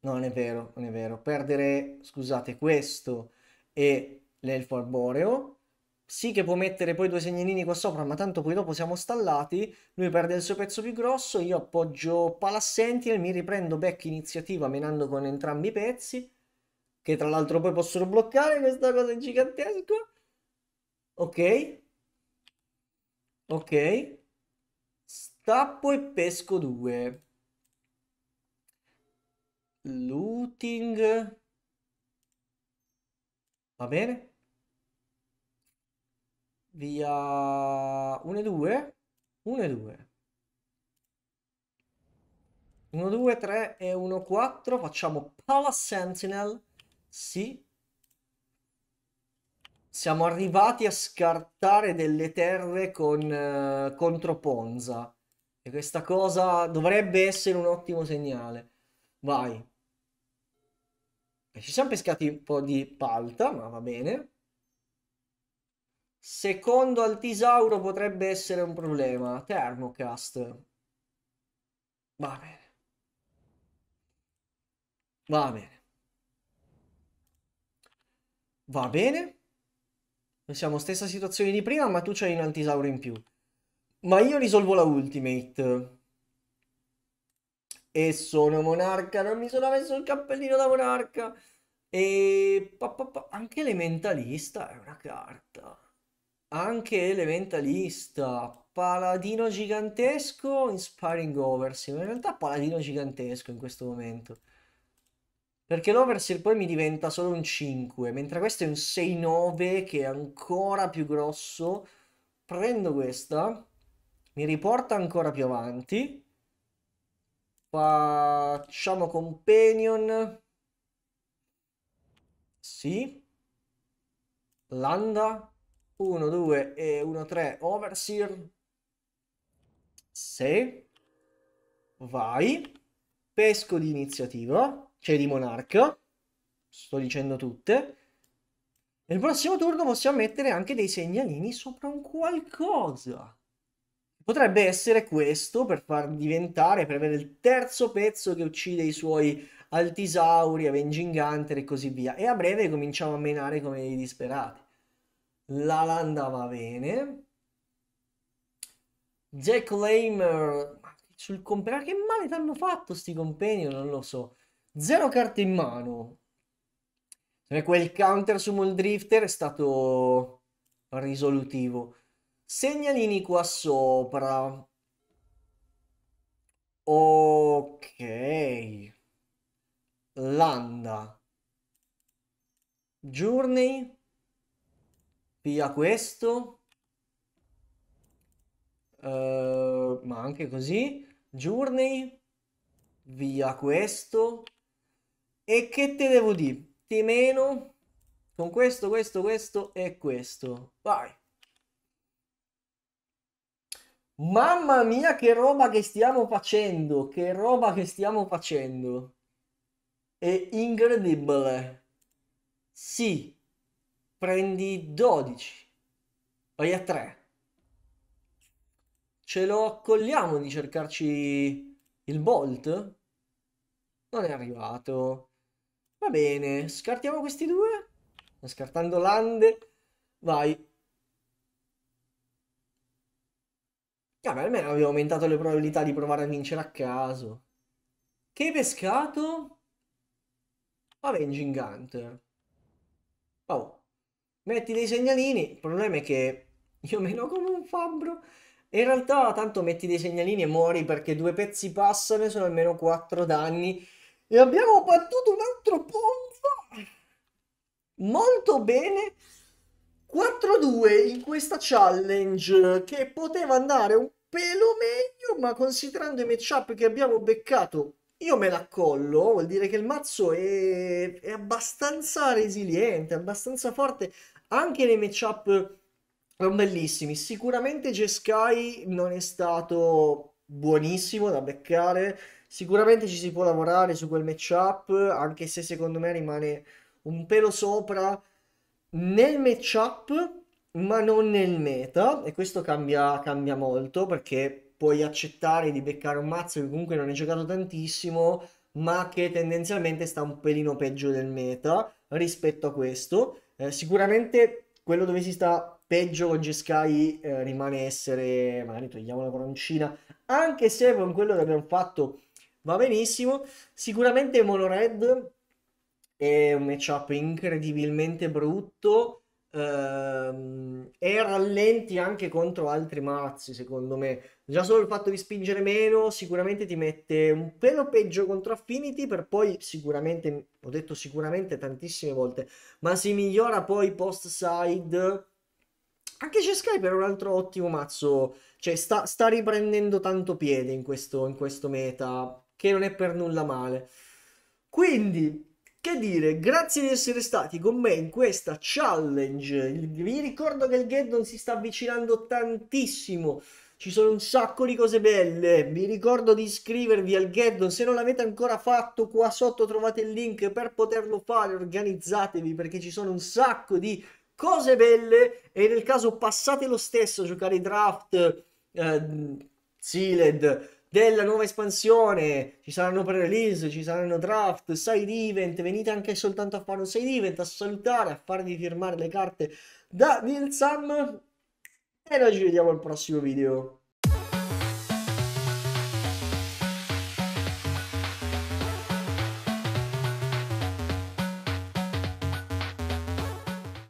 no non è vero, non è vero, perdere scusate questo e l'elfo arboreo, sì che può mettere poi due segnalini qua sopra, ma tanto poi dopo siamo stallati, lui perde il suo pezzo più grosso, io appoggio palassenti e mi riprendo back iniziativa menando con entrambi i pezzi, che tra l'altro poi possono bloccare questa cosa gigantesca. Ok. Ok. Stappo e pesco due. Looting. Va bene via 1 e 2 1 e 2 1 2 3 e 1 4 facciamo palace sentinel sì siamo arrivati a scartare delle terre con eh, contro ponza e questa cosa dovrebbe essere un ottimo segnale vai ci siamo pescati un po' di palta ma va bene Secondo Altisauro potrebbe essere un problema. Thermocast. Va bene. Va bene. Va bene. Noi siamo stessa situazione di prima, ma tu c'hai un altisauro in più. Ma io risolvo la ultimate. E sono monarca, non mi sono messo il cappellino da monarca. E pa, pa, pa. anche elementalista è una carta anche Elementalista, Paladino gigantesco, Inspiring Overseer. In realtà Paladino gigantesco in questo momento. Perché l'Overseer poi mi diventa solo un 5, mentre questo è un 6-9 che è ancora più grosso. Prendo questa, mi riporta ancora più avanti. Facciamo Companion. Sì. Landa. 1, 2 e 1, 3, Overseer. Se. Vai. Pesco di iniziativa, C'è di monarca. Sto dicendo tutte. Nel prossimo turno possiamo mettere anche dei segnalini sopra un qualcosa. Potrebbe essere questo per far diventare, per avere il terzo pezzo che uccide i suoi Altisauri, Avenging Hunter e così via. E a breve cominciamo a menare come i disperati la Landa va bene. Jack Lamer, sul compagno, che male ti hanno fatto sti compagni? Non lo so. Zero carte in mano. Cioè, quel counter su Moldrifter è stato risolutivo. Segnalini qua sopra. Ok. Landa. Journey. Pia questo. Uh, ma anche così. Journey. Via questo. E che te devo dire? Ti meno con questo, questo, questo e questo. Vai. Mamma mia, che roba che stiamo facendo! Che roba che stiamo facendo! È incredibile! Sì, prendi 12, vai a 3. Ce lo accogliamo di cercarci il bolt? Non è arrivato. Va bene, scartiamo questi due. Scartando l'ande, vai. Vabbè, almeno abbiamo aumentato le probabilità di provare a vincere a caso. Che pescato? Avenging Hunter. Oh metti dei segnalini, il problema è che io meno come un fabbro. In realtà tanto metti dei segnalini e muori perché due pezzi passano e sono almeno quattro danni. E abbiamo battuto un altro ponzo. Molto bene. 4-2 in questa challenge che poteva andare un pelo meglio, ma considerando i matchup che abbiamo beccato, io me l'accollo. Vuol dire che il mazzo è, è abbastanza resiliente, abbastanza forte anche nei matchup eh, non bellissimi. Sicuramente Jeskai non è stato buonissimo da beccare. Sicuramente ci si può lavorare su quel matchup, anche se secondo me rimane un pelo sopra nel matchup, ma non nel meta. E questo cambia, cambia molto perché puoi accettare di beccare un mazzo che comunque non è giocato tantissimo, ma che tendenzialmente sta un pelino peggio del meta rispetto a questo. Eh, sicuramente quello dove si sta peggio con G-Sky eh, rimane essere, magari togliamo la coroncina, anche se con quello che abbiamo fatto va benissimo. Sicuramente Monored è un matchup incredibilmente brutto ehm, e rallenti anche contro altri mazzi, secondo me. Già solo il fatto di spingere meno sicuramente ti mette un pelo peggio contro Affinity, per poi sicuramente, ho detto sicuramente tantissime volte, ma si migliora poi post-side. Anche Skype è un altro ottimo mazzo, cioè sta, sta riprendendo tanto piede in questo, in questo meta, che non è per nulla male. Quindi, che dire, grazie di essere stati con me in questa challenge. Vi ricordo che il Geddon si sta avvicinando tantissimo. Ci sono un sacco di cose belle. Vi ricordo di iscrivervi al Geddon. Se non l'avete ancora fatto, qua sotto trovate il link per poterlo fare. Organizzatevi perché ci sono un sacco di cose belle. E nel caso passate lo stesso a giocare i draft, eh, Sealed, della nuova espansione, ci saranno pre-release, ci saranno draft, side event, venite anche soltanto a fare un side event, a salutare, a farvi firmare le carte da Neil e noi ci vediamo al prossimo video.